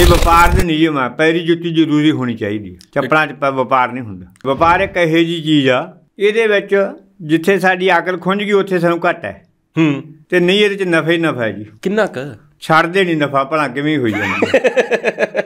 ਇਹ ਵਪਾਰ ਦੇ ਨਿਯਮ ਆ ਪੈਰੀ ਜੁੱਤੀ ਜ਼ਰੂਰੀ ਹੋਣੀ ਚਾਹੀਦੀ ਹੈ ਚੱਪਲਾਂ 'ਚ ਵਪਾਰ ਨਹੀਂ ਹੁੰਦਾ ਵਪਾਰ ਇੱਕ ਇਹੋ ਜੀ ਚੀਜ਼ ਆ ਇਹਦੇ ਵਿੱਚ ਜਿੱਥੇ ਸਾਡੀ ਅਕਲ ਖੁੰਝ ਗਈ ਉੱਥੇ ਸਾਨੂੰ ਘਟ ਹੈ ਹੂੰ ਤੇ ਨਹੀਂ ਇਹਦੇ 'ਚ ਨਫਾ ਹੀ ਨਫਾ ਹੈ ਜੀ ਕਿੰਨਾ ਕੁ ਛੱਡਦੇ ਨਹੀਂ ਨਫਾ ਭਲਾ ਕਿਵੇਂ ਹੋਈ ਜਾਂਦਾ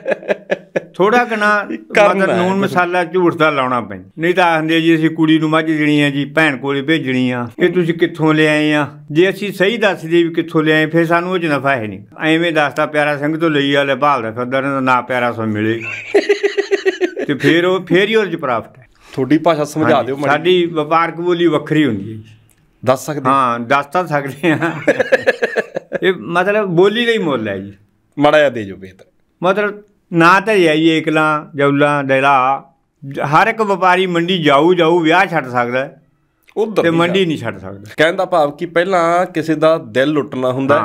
ਥੋੜਾ ਕਣਾ ਮਤਲਬ ਨੂਨ ਮਸਾਲਾ ਝੂਠ ਦਾ ਲਾਉਣਾ ਪੈਂ ਨਹੀਂ ਤਾਂ ਆਖਦੇ ਜੀ ਅਸੀਂ ਕੁੜੀ ਨੂੰ ਮੱਝ ਦੇਣੀ ਆ ਜੀ ਭੈਣ ਕੋਲੇ ਭੇਜਣੀ ਆ ਇਹ ਤੁਸੀਂ ਕਿੱਥੋਂ ਲਿਆਏ ਆ ਜੇ ਅਸੀਂ ਸਹੀ ਦੱਸ ਦੇ ਵੀ ਕਿੱਥੋਂ ਲਿਆਏ ਫੇਰ ਸਾਨੂੰ ਉਹ ਚ ਨਫਾ ਹੈ ਨਹੀਂ ਐਵੇਂ ਦੱਸਦਾ ਪਿਆਰਾ ਸਿੰਘ ਤੋਂ ਲਈ ਆਲੇ ਭਾਲ ਦਾ ਫਿਰਦਾ ਨਾ ਨਾ ਪਿਆਰਾ ਸੋ ਮਿਲੇ ਤੇ ਫੇਰ ਉਹ ਫੇਰ ਹੀ ਚ ਪ੍ਰਾਪਤ ਹੈ ਤੁਹਾਡੀ ਭਾਸ਼ਾ ਸਮਝਾ ਦਿਓ ਸਾਡੀ ਵਪਾਰਕ ਬੋਲੀ ਵੱਖਰੀ ਹੁੰਦੀ ਹੈ ਦੱਸ ਸਕਦੇ ਹਾਂ ਦੱਸ ਤਾਂ ਸਕਦੇ ਆ ਇਹ ਮਤਲਬ ਬੋਲੀ ਲਈ ਮੋਲ ਮੁੱਲ ਹੈ ਜੀ ਮੜਾ ਜਾ ਦੇ ਜੋ ਬਿਹਤਰ ਮਤਲਬ ਨਾ ਤਾਂ ਜਾਈ ਇਕਲਾ ਜੌਲਾ ਦੇਲਾ ਹਰ ਇੱਕ ਵਪਾਰੀ ਮੰਡੀ ਜਾਊ ਜਾਊ ਵਿਆਹ ਛੱਡ ਸਕਦਾ ਉਧਰ ਤੇ ਮੰਡੀ ਨਹੀਂ ਛੱਡ ਸਕਦਾ ਕਹਿੰਦਾ ਭਾਵ ਕਿ ਪਹਿਲਾਂ ਕਿਸੇ ਦਾ ਦਿਲ ਲੁੱਟਣਾ ਹੁੰਦਾ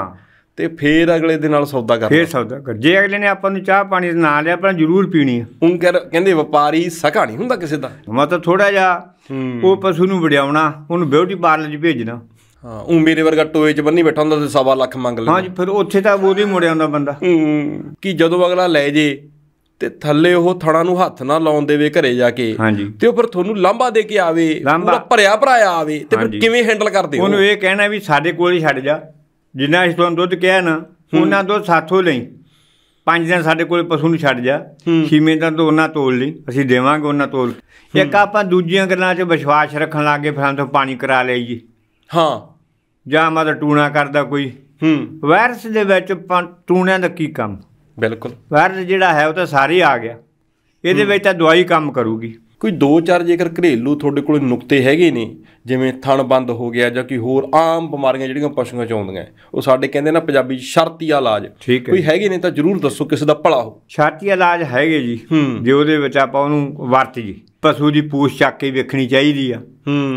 ਤੇ ਫੇਰ ਅਗਲੇ ਦੇ ਨਾਲ ਸੌਦਾ ਕਰਨਾ ਫੇਰ ਸੌਦਾ ਕਰ ਜੇ ਅਗਲੇ ਨੇ ਆਪਾਂ ਨੂੰ ਚਾਹ ਪਾਣੀ ਨਾ ਲਿਆ ਆਪਾਂ ਜ਼ਰੂਰ ਪੀਣੀ ਹੈ ਉਹ ਕਹਿੰਦੇ ਵਪਾਰੀ ਸਕਾ ਨਹੀਂ ਹੁੰਦਾ ਕਿਸੇ ਦਾ ਮਤਲਬ ਥੋੜਾ ਜਿਹਾ ਉਹ ਪਸ਼ੂ ਨੂੰ ਵੜਿਆਉਣਾ ਉਹਨੂੰ ਬਿਊਟੀ ਪਾਰਲਰ 'ਚ ਭੇਜਣਾ ਹਾਂ ਉਹ ਮੇਰੇ ਵਰਗਾ ਟੋਏ 'ਚ ਬੰਨੀ ਬੈਠਾ ਹੁੰਦਾ ਤੇ ਸਵਾ ਲੱਖ ਮੰਗ ਲੈਂਦਾ ਹਾਂ ਫਿਰ ਉੱਥੇ ਤਾਂ ਉਹਦੀ ਮੁੜਿਆ ਹੁੰਦਾ ਬੰਦਾ ਹੂੰ ਕਿ ਜਦੋਂ ਅਗਲਾ ਲੈ ਜੇ ਤੇ ਥੱਲੇ ਉਹ ਥਣਾ ਨੂੰ ਹੱਥ ਨਾ ਲਾਉਣ ਦੇਵੇ ਘਰੇ ਜਾ ਕੇ ਤੇ ਉਹ ਫਿਰ ਤੁਹਾਨੂੰ ਲਾਂਬਾ ਦੇ ਕੇ ਆਵੇ ਪੂਰਾ ਭਰਿਆ ਭਰਾਇਆ ਆਵੇ ਤੇ ਫਿਰ ਕਿਵੇਂ ਹੈਂਡਲ ਕਰਦੇ ਹੋ ਉਹਨੂੰ ਇਹ ਕਹਿਣਾ ਵੀ ਸਾਡੇ ਕੋਲ ਹੀ ਛੱਡ ਜਾ ਜਿੰਨਾ ਇਸ ਤੋਂ ਦੁੱਧ ਕਿਹਾ ਨਾ ਉਹਨਾਂ ਤੋਂ ਸਾਥੋਂ ਲਈ ਪੰਜ ਦਿਨ ਸਾਡੇ ਕੋਲ ਪਸ਼ੂ ਨੂੰ ਛੱਡ ਜਾ ਛੀਵੇਂ ਦਾ ਤੋਂ ਉਹਨਾਂ ਤੋਲ ਲਈ ਅਸੀਂ ਦੇਵਾਂਗੇ ਉਹਨਾਂ ਤੋਲ ਇੱਕ ਆਪਾਂ ਦੂਜੀਆਂ ਗੱਲਾਂ 'ਚ ਵਿਸ਼ਵਾਸ ਰੱਖਣ ਲੱਗੇ ਫਿਰ ਤੋਂ ਪਾਣੀ ਕਰਾ ਲਈਏ ਹਾਂ ਜਾਂ ਮਤਲਬ ਟੂਣਾ ਕਰਦਾ ਕੋਈ ਹੂੰ ਵਾਇਰਸ ਦੇ ਵਿੱਚ ਟੂਣਿਆਂ ਦਾ ਕੀ ਕੰਮ ਬਿਲਕੁਲ ਵਾਇਰਸ ਜਿਹੜਾ ਹੈ ਉਹ ਤਾਂ ਸਾਰੇ ਆ ਗਿਆ ਇਹਦੇ ਵਿੱਚ ਤਾਂ ਦਵਾਈ ਕੰਮ ਕਰੂਗੀ ਕੋਈ ਦੋ ਚਾਰ ਜੇਕਰ ਘਰੇਲੂ ਤੁਹਾਡੇ ਕੋਲ ਨੁਕਤੇ ਹੈਗੇ ਨੇ ਜਿਵੇਂ ਥਣ ਬੰਦ ਹੋ ਗਿਆ ਜਾਂ ਕੋਈ ਹੋਰ ਆਮ ਬਿਮਾਰੀਆਂ ਜਿਹੜੀਆਂ ਪਸ਼ੂਆਂ ਚ ਆਉਂਦੀਆਂ ਉਹ ਸਾਡੇ ਕਹਿੰਦੇ ਨਾ ਪੰਜਾਬੀ ਸ਼ਰਤੀਆ ਇਲਾਜ ਕੋਈ ਹੈਗੇ ਨੇ ਤਾਂ ਜਰੂਰ ਦੱਸੋ ਕਿਸੇ ਦਾ ਭਲਾ ਹੋ ਸ਼ਰਤੀਆ ਇਲਾਜ ਹੈਗੇ ਜੀ ਜੇ ਉਹਦੇ ਵਿੱਚ ਆਪਾਂ ਉਹਨੂੰ ਵਰਤ ਜੀ ਪਸ਼ੂ ਦੀ ਪੂਛ ਚੱਕ ਕੇ ਵੇਖਣੀ ਚਾਹੀਦੀ ਆ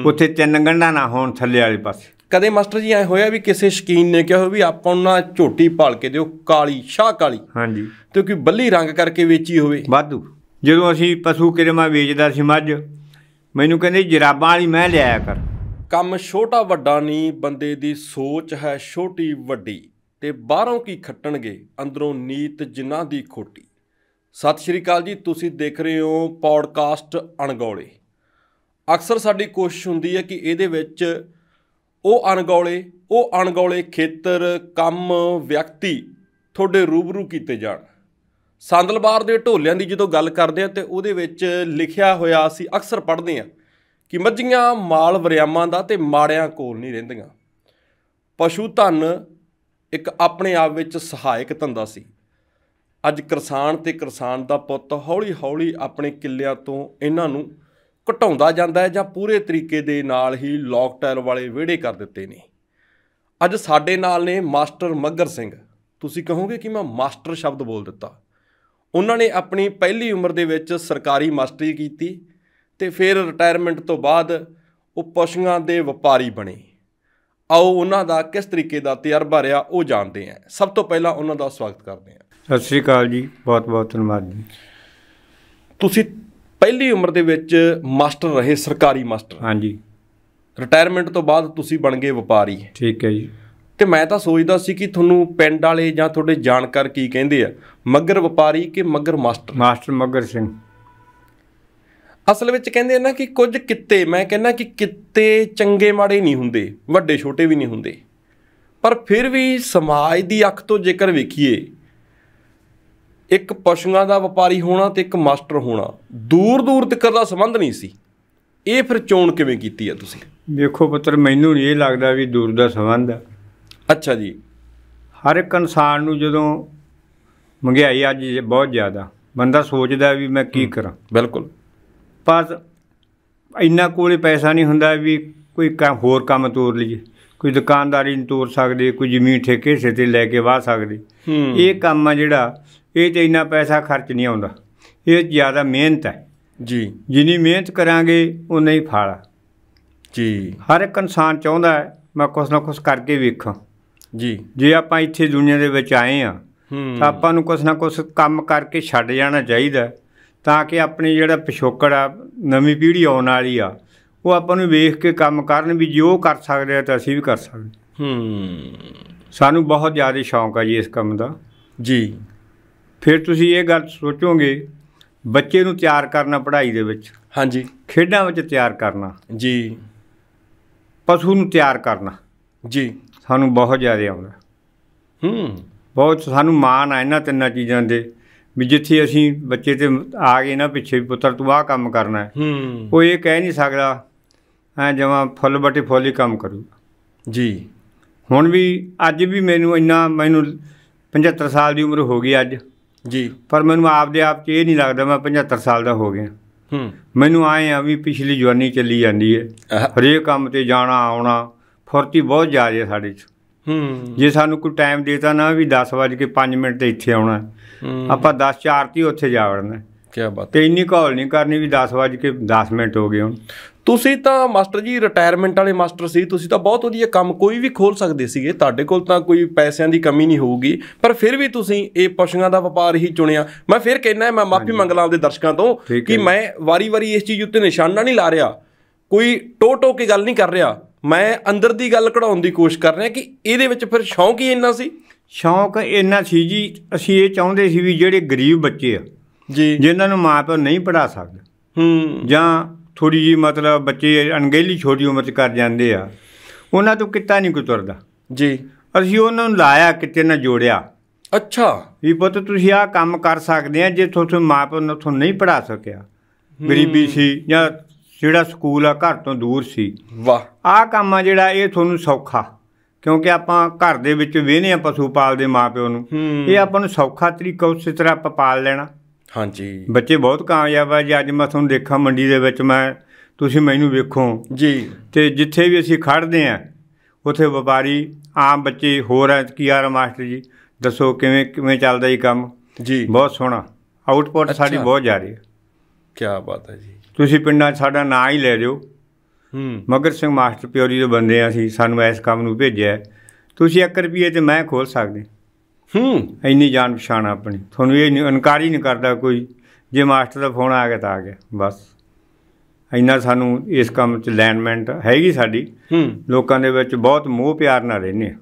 ਉੱਥੇ ਤਿੰਨ ਗੰਢਾਂ ਨਾ ਹੋਣ ਥੱਲੇ ਵਾਲੇ ਪਾਸੇ ਕਦੇ ਮਾਸਟਰ ਜੀ ਐ ਹੋਇਆ ਵੀ ਕਿਸੇ ਸ਼ਕੀਨ ਨੇ ਕਿਹਾ ਵੀ ਆਪਾਂ ਨੂੰ ਨਾ ਝੋਟੀ ਪਾਲ ਕੇ ਦਿਓ ਕਾਲੀ ਸ਼ਾਹ ਕਾਲੀ ਹਾਂਜੀ ਤੇ ਕੋਈ ਬੱਲੀ ਰੰਗ ਕਰਕੇ ਵੇਚੀ ਹੋਵੇ ਵਾਧੂ ਜਦੋਂ ਅਸੀਂ ਪਸ਼ੂ ਕਿਰੇ ਮੈਂ ਵੇਚਦਾ ਸੀ ਮੱਝ ਮੈਨੂੰ ਕਹਿੰਦੇ ਜਰਾਬਾਂ ਵਾਲੀ ਮੈਂ ਲਿਆਇਆ ਕਰ ਕੰਮ ਛੋਟਾ ਵੱਡਾ ਨਹੀਂ ਬੰਦੇ ਦੀ ਸੋਚ ਹੈ ਛੋਟੀ ਵੱਡੀ ਤੇ ਬਾਹਰੋਂ ਕੀ ਖੱਟਣਗੇ ਅੰਦਰੋਂ ਨੀਤ ਜਿਨ੍ਹਾਂ ਦੀ ਖੋਟੀ ਸਤਿ ਸ਼੍ਰੀ ਅਕਾਲ ਜੀ ਤੁਸੀਂ ਦੇਖ ਰਹੇ ਹੋ ਪੌਡਕਾਸਟ ਅਣਗੌਲੇ ਅਕਸਰ ਸਾਡੀ ਕੋਸ਼ਿਸ਼ ਹੁੰਦੀ ਹੈ ਕਿ ਇਹਦੇ ਵਿੱਚ ਉਹ ਅਣਗੌਲੇ ਉਹ ਅਣਗੌਲੇ ਖੇਤਰ ਕੰਮ ਵਿਅਕਤੀ ਤੁਹਾਡੇ ਰੂਬਰੂ ਕੀਤੇ ਜਾਣ ਸੰਦਲਬਾਰ ਦੇ ਢੋਲਿਆਂ ਦੀ ਜਦੋਂ ਗੱਲ ਕਰਦੇ ਆ ਤੇ ਉਹਦੇ ਵਿੱਚ ਲਿਖਿਆ ਹੋਇਆ ਸੀ ਅਕਸਰ ਪੜ੍ਹਦੇ ਆ ਕਿ ਮੱਝੀਆਂ ਮਾਲ ਵਰਿਆਮਾਂ ਦਾ ਤੇ ਮਾੜਿਆਂ ਕੋਲ ਨਹੀਂ ਰਹਿੰਦੀਆਂ ਪਸ਼ੂ ਧਨ ਇੱਕ ਆਪਣੇ ਆਪ ਵਿੱਚ ਸਹਾਇਕ ਧੰਦਾ ਸੀ ਅੱਜ ਕਿਸਾਨ ਤੇ ਕਿਸਾਨ ਦਾ ਪੁੱਤ ਹੌਲੀ-ਹੌਲੀ ਆਪਣੇ ਕਿੱਲਿਆਂ ਤੋਂ ਇਹਨਾਂ ਨੂੰ ਘਟਾਉਂਦਾ ਜਾਂਦਾ ਹੈ ਜਾਂ ਪੂਰੇ ਤਰੀਕੇ ਦੇ ਨਾਲ ਹੀ ਟਾਇਲ ਵਾਲੇ ਵਿਹੜੇ ਕਰ ਦਿੱਤੇ ਨੇ ਅੱਜ ਸਾਡੇ ਨਾਲ ਨੇ ਮਾਸਟਰ ਮੱਗਰ ਸਿੰਘ ਤੁਸੀਂ ਕਹੋਗੇ ਕਿ ਮੈਂ ਮਾਸਟਰ ਸ਼ਬਦ ਬੋਲ ਦਿੱਤਾ ਉਹਨਾਂ ਨੇ ਆਪਣੀ ਪਹਿਲੀ ਉਮਰ ਦੇ ਵਿੱਚ ਸਰਕਾਰੀ ਮਾਸਟਰੀ ਕੀਤੀ ਤੇ ਫਿਰ ਰਿਟਾਇਰਮੈਂਟ ਤੋਂ ਬਾਅਦ ਉਹ ਪਸ਼ੂਆਂ ਦੇ ਵਪਾਰੀ ਬਣੇ ਆਓ ਉਹਨਾਂ ਦਾ ਕਿਸ ਤਰੀਕੇ ਦਾ ਤਜਰਬਾ ਰਿਹਾ ਉਹ ਜਾਣਦੇ ਆ ਸਭ ਤੋਂ ਪਹਿਲਾਂ ਉਹਨਾਂ ਦਾ ਸਵਾਗਤ ਕਰਦੇ ਆ ਸਤਿ ਸ਼੍ਰੀ ਅਕਾਲ ਜੀ ਬਹੁਤ ਬਹੁਤ ਧੰਨਵਾਦ ਜੀ ਤੁਸੀਂ ਪਹਿਲੀ ਉਮਰ ਦੇ ਵਿੱਚ ਮਾਸਟਰ ਰਹੇ ਸਰਕਾਰੀ ਮਾਸਟਰ ਹਾਂਜੀ ਰਿਟਾਇਰਮੈਂਟ ਤੋਂ ਬਾਅਦ ਤੁਸੀਂ ਬਣ ਗਏ ਵਪਾਰੀ ਠੀਕ ਹੈ ਜੀ ਤੇ ਮੈਂ ਤਾਂ ਸੋਚਦਾ ਸੀ ਕਿ ਤੁਹਾਨੂੰ ਪਿੰਡ ਵਾਲੇ ਜਾਂ ਤੁਹਾਡੇ ਜਾਣਕਾਰ ਕੀ ਕਹਿੰਦੇ ਆ ਮੱਗਰ ਵਪਾਰੀ ਕਿ ਮੱਗਰ ਮਾਸਟਰ ਮਾਸਟਰ ਮੱਗਰ ਸਿੰਘ ਅਸਲ ਵਿੱਚ ਕਹਿੰਦੇ ਨਾ ਕਿ ਕੁਝ ਕਿੱਤੇ ਮੈਂ ਕਹਿੰਦਾ ਕਿ ਕਿੱਤੇ ਚੰਗੇ ਮਾੜੇ ਨਹੀਂ ਹੁੰਦੇ ਵੱਡੇ ਛੋਟੇ ਵੀ ਨਹੀਂ ਹੁੰਦੇ ਪਰ ਫਿਰ ਵੀ ਸਮਾਜ ਦੀ ਅੱਖ ਤੋਂ ਜੇਕਰ ਵੇਖੀਏ ਇੱਕ ਪਸ਼ੂਆਂ ਦਾ ਵਪਾਰੀ ਹੋਣਾ ਤੇ ਇੱਕ ਮਾਸਟਰ ਹੋਣਾ ਦੂਰ ਦੂਰ ਤੱਕ ਦਾ ਸੰਬੰਧ ਨਹੀਂ ਸੀ ਇਹ ਫਿਰ ਚੋਣ ਕਿਵੇਂ ਕੀਤੀ ਆ ਤੁਸੀਂ ਵੇਖੋ ਪੁੱਤਰ ਮੈਨੂੰ ਨਹੀਂ ਇਹ ਲੱਗਦਾ ਵੀ ਦੂਰ ਦਾ ਸੰਬੰਧ ਆ ਅੱਛਾ ਜੀ ਹਰ ਇੱਕ ਇਨਸਾਨ ਨੂੰ ਜਦੋਂ ਮਹਿੰਗਾਈ ਅੱਜ ਬਹੁਤ ਜ਼ਿਆਦਾ ਬੰਦਾ ਸੋਚਦਾ ਵੀ ਮੈਂ ਕੀ ਕਰਾਂ ਬਿਲਕੁਲ ਪਰ ਇੰਨਾ ਕੋਲੇ ਪੈਸਾ ਨਹੀਂ ਹੁੰਦਾ ਵੀ ਕੋਈ ਹੋਰ ਕੰਮ ਤੋਰ ਲਈਏ ਕੋਈ ਦੁਕਾਨਦਾਰੀ ਨੂੰ ਤੋਰ ਸਕਦੇ ਕੋਈ ਜ਼ਮੀਨ ਠੇਕੇ ਸੇ ਤੇ ਲੈ ਕੇ ਵਾਹ ਸਕਦੇ ਇਹ ਕੰਮ ਆ ਜਿਹੜਾ ਇਹ ਤੇ ਇੰਨਾ ਪੈਸਾ ਖਰਚ ਨਹੀਂ ਆਉਂਦਾ ਇਹ ਜ਼ਿਆਦਾ ਮਿਹਨਤ ਹੈ ਜੀ ਜਿੰਨੀ ਮਿਹਨਤ ਕਰਾਂਗੇ ਉਨਾ ਹੀ ਫਲ ਜੀ ਹਰ ਇੱਕ ਇਨਸਾਨ ਚਾਹੁੰਦਾ ਹੈ ਮੈਂ ਕੁਛ ਨਾ ਕੁਛ ਕਰਕੇ ਵੇਖਾਂ ਜੀ ਜੇ ਆਪਾਂ ਇੱਥੇ ਦੁਨੀਆ ਦੇ ਵਿੱਚ ਆਏ ਆ ਤਾਂ ਆਪਾਂ ਨੂੰ ਕੁਛ ਨਾ ਕੁਛ ਕੰਮ ਕਰਕੇ ਛੱਡ ਜਾਣਾ ਚਾਹੀਦਾ ਤਾਂ ਕਿ ਆਪਣੀ ਜਿਹੜਾ ਪਿਛੋਕੜ ਆ ਨਵੀਂ ਪੀੜ੍ਹੀ ਆਉਣ ਵਾਲੀ ਆ ਉਹ ਆਪਾਂ ਨੂੰ ਵੇਖ ਕੇ ਕੰਮ ਕਰਨ ਵੀ ਜੇ ਉਹ ਕਰ ਸਕਦੇ ਆ ਤਾਂ ਅਸੀਂ ਵੀ ਕਰ ਸਕਦੇ ਹੂੰ ਸਾਨੂੰ ਬਹੁਤ ਜ਼ਿਆਦਾ ਸ਼ੌਂਕ ਆ ਜੀ ਇਸ ਕੰਮ ਦਾ ਜੀ ਫਿਰ ਤੁਸੀਂ ਇਹ ਗੱਲ ਸੋਚੋਗੇ ਬੱਚੇ ਨੂੰ ਤਿਆਰ ਕਰਨਾ ਪੜ੍ਹਾਈ ਦੇ ਵਿੱਚ ਹਾਂਜੀ ਖੇਡਾਂ ਵਿੱਚ ਤਿਆਰ ਕਰਨਾ ਜੀ ਪਸ਼ੂ ਨੂੰ ਤਿਆਰ ਕਰਨਾ ਜੀ ਸਾਨੂੰ ਬਹੁਤ ਜ਼ਿਆਦਾ ਆਉਂਦਾ ਹੂੰ ਬਹੁਤ ਸਾਨੂੰ ਮਾਣ ਆ ਇਹਨਾਂ ਤਿੰਨਾਂ ਚੀਜ਼ਾਂ ਦੇ ਵੀ ਜਿੱਥੇ ਅਸੀਂ ਬੱਚੇ ਤੇ ਆ ਗਏ ਨਾ ਪਿੱਛੇ ਵੀ ਪੁੱਤਰ ਤੂੰ ਆਹ ਕੰਮ ਕਰਨਾ ਹੈ ਹੂੰ ਉਹ ਇਹ ਕਹਿ ਨਹੀਂ ਸਕਦਾ ਐ ਜਿਵੇਂ ਫੁੱਲ ਬਟੇ ਫੁੱਲ ਹੀ ਕੰਮ ਕਰੂ ਜੀ ਹੁਣ ਵੀ ਅੱਜ ਵੀ ਮੈਨੂੰ ਇੰਨਾ ਮੈਨੂੰ 75 ਸਾਲ ਦੀ ਉਮਰ ਹੋ ਗਈ ਅੱਜ ਜੀ ਪਰ ਮੈਨੂੰ ਆਪਦੇ ਆਪ 'ਚ ਇਹ ਨਹੀਂ ਲੱਗਦਾ ਮੈਂ 75 ਸਾਲ ਦਾ ਹੋ ਗਿਆ ਹੂੰ ਮੈਨੂੰ ਆਏ ਆ ਵੀ ਪਿਛਲੀ ਜਵਾਨੀ ਚੱਲੀ ਜਾਂਦੀ ਹੈ ਹਰੇਕ ਕੰਮ ਤੇ ਜਾਣਾ ਆਉਣਾ ਫੁਰਤੀ ਬਹੁਤ ਜਾ ਰਹੀ ਹੈ ਸਾਡੇ 'ਚ ਹੂੰ ਜੇ ਸਾਨੂੰ ਕੋਈ ਟਾਈਮ ਦੇਤਾ ਨਾ ਵੀ 10 ਵਜੇ ਕੇ 5 ਮਿੰਟ ਤੇ ਇੱਥੇ ਆਉਣਾ ਆਪਾਂ 10 4 ਉੱਥੇ ਜਾ ਵੜਨਾ ਕੀ ਬਾਤ ਤੇ ਇੰਨੀ ਕਾਲ ਨਹੀਂ ਕਰਨੀ ਵੀ 10 ਵਜੇ ਕੇ 10 ਮਿੰਟ ਹੋ ਗਏ ਹੁਣ ਤੁਸੀਂ ਤਾਂ ਮਾਸਟਰ ਜੀ ਰਿਟਾਇਰਮੈਂਟ ਵਾਲੇ ਮਾਸਟਰ ਸੀ ਤੁਸੀਂ ਤਾਂ ਬਹੁਤ ਵਧੀਆ ਕੰਮ ਕੋਈ ਵੀ ਖੋਲ ਸਕਦੇ ਸੀਗੇ ਤੁਹਾਡੇ ਕੋਲ ਤਾਂ ਕੋਈ ਪੈਸਿਆਂ ਦੀ ਕਮੀ ਨਹੀਂ ਹੋਊਗੀ ਪਰ ਫਿਰ ਵੀ ਤੁਸੀਂ ਇਹ ਪਸ਼ੂਆਂ ਦਾ ਵਪਾਰ ਹੀ ਚੁਣਿਆ ਮੈਂ ਫਿਰ ਕਹਿਣਾ ਮੈਂ ਮਾਫੀ ਮੰਗਲਾ ਆਪਦੇ ਦਰਸ਼ਕਾਂ ਤੋਂ ਕਿ ਮੈਂ ਵਾਰੀ-ਵਾਰੀ ਇਸ ਚੀਜ਼ ਉੱਤੇ ਨਿਸ਼ਾਨਾ ਨਹੀਂ ਲਾ ਰਿਹਾ ਕੋਈ ਟੋ ਕੀ ਗੱਲ ਨਹੀਂ ਕਰ ਰਿਹਾ ਮੈਂ ਅੰਦਰ ਦੀ ਗੱਲ ਕਢਾਉਣ ਦੀ ਕੋਸ਼ਿਸ਼ ਕਰ ਰਿਹਾ ਕਿ ਇਹਦੇ ਵਿੱਚ ਫਿਰ ਸ਼ੌਂਕ ਹੀ ਇੰਨਾ ਸੀ ਸ਼ੌਂਕ ਇੰਨਾ ਸੀ ਜੀ ਅਸੀਂ ਇਹ ਚਾਹੁੰਦੇ ਸੀ ਵੀ ਜਿਹੜੇ ਗਰੀਬ ਬੱਚੇ ਆ ਜੀ ਜਿਨ੍ਹਾਂ ਨੂੰ ਮਾਪੇ ਨਹੀਂ ਪੜਾ ਸਕਦੇ ਹੂੰ ਜਾਂ ਥੋੜੀ ਜੀ ਮਤਲਬ ਬੱਚੇ ਅਣਗਹਿਲੀ ਛੋਟੀ ਉਮਰ 'ਚ ਕਰ ਜਾਂਦੇ ਆ ਉਹਨਾਂ ਤੋਂ ਕਿੱਤਾ ਨਹੀਂ ਕੋਈ ਤੁਰਦਾ ਜੀ ਅਸੀਂ ਉਹਨਾਂ ਨੂੰ ਲਾਇਆ ਕਿਤੇ ਨਾ ਜੋੜਿਆ ਅੱਛਾ ਵੀ ਪੁੱਤ ਤੁਸੀਂ ਆਹ ਕੰਮ ਕਰ ਸਕਦੇ ਆ ਜੇ ਤੁਹਾਨੂੰ ਮਾਪੇ ਨੇ ਤੁਹਾਨੂੰ ਨਹੀਂ ਪੜਾ ਸਕਿਆ ਗਰੀਬੀ ਸੀ ਜਾਂ ਜਿਹੜਾ ਸਕੂਲ ਆ ਘਰ ਤੋਂ ਦੂਰ ਸੀ ਵਾਹ ਆਹ ਕੰਮ ਆ ਜਿਹੜਾ ਇਹ ਤੁਹਾਨੂੰ ਸੌਖਾ ਕਿਉਂਕਿ ਆਪਾਂ ਘਰ ਦੇ ਵਿੱਚ ਵੇਹਨੇ ਆ ਪਸ਼ੂ ਪਾਲਦੇ ਮਾਪਿਓ ਨੂੰ ਇਹ ਆਪਾਂ ਨੂੰ ਸੌਖਾ ਤਰੀਕਾ ਉਸੇ ਤਰ੍ਹਾਂ ਆਪਾਂ ਪਾਲ ਲੈਣਾ ਹਾਂਜੀ ਬੱਚੇ ਬਹੁਤ ਕਾਮਯਾਬ ਆ ਜੀ ਅੱਜ ਮੈਂ ਤੁਹਾਨੂੰ ਦੇਖਾਂ ਮੰਡੀ ਦੇ ਵਿੱਚ ਮੈਂ ਤੁਸੀਂ ਮੈਨੂੰ ਵੇਖੋ ਜੀ ਤੇ ਜਿੱਥੇ ਵੀ ਅਸੀਂ ਖੜਦੇ ਆ ਉਥੇ ਵਪਾਰੀ ਆਮ ਬੱਚੇ ਹੋਰ ਐ ਕੀ ਆ ਮਾਸਟਰ ਜੀ ਦੱਸੋ ਕਿਵੇਂ ਕਿਵੇਂ ਚੱਲਦਾ ਜੀ ਕੰਮ ਜੀ ਬਹੁਤ ਸੋਹਣਾ ਆਊਟਪੁੱਟ ਸਾਡੀ ਬਹੁਤ ਜਾ ਰਹੀ ਹੈ ਕੀ ਬਾਤ ਹੈ ਜੀ ਤੁਸੀਂ ਪਿੰਡਾਂ ਸਾਡਾ ਨਾਂ ਹੀ ਲੈ ਲਿਓ ਹੂੰ ਮਗਰ ਸਿੰਘ ਮਾਸਟਰ ਪਿਓਰੀ ਦੇ ਬੰਦੇ ਆ ਅਸੀਂ ਸਾਨੂੰ ਇਸ ਕੰਮ ਨੂੰ ਭੇਜਿਆ ਤੁਸੀਂ 1 ਰੁਪਏ ਤੇ ਮੈਂ ਖੋਲ ਸਕਦੇ ਹੂੰ ਇੰਨੀ ਜਾਣ ਪਛਾਣ ਆਪਣੀ ਤੁਹਾਨੂੰ ਇਹ ਇਨਕਾਰੀ ਨਹੀਂ ਕਰਦਾ ਕੋਈ ਜੇ ਮਾਸਟਰ ਦਾ ਫੋਨ ਆ ਗਿਆ ਤਾਂ ਆ ਗਿਆ ਬਸ ਇੰਨਾ ਸਾਨੂੰ ਇਸ ਕੰਮ 'ਚ ਲੈਂਡਮੈਂਟ ਹੈਗੀ ਸਾਡੀ ਲੋਕਾਂ ਦੇ ਵਿੱਚ ਬਹੁਤ ਮੋਹ ਪਿਆਰ ਨਾਲ ਰਹਿੰਦੇ ਆ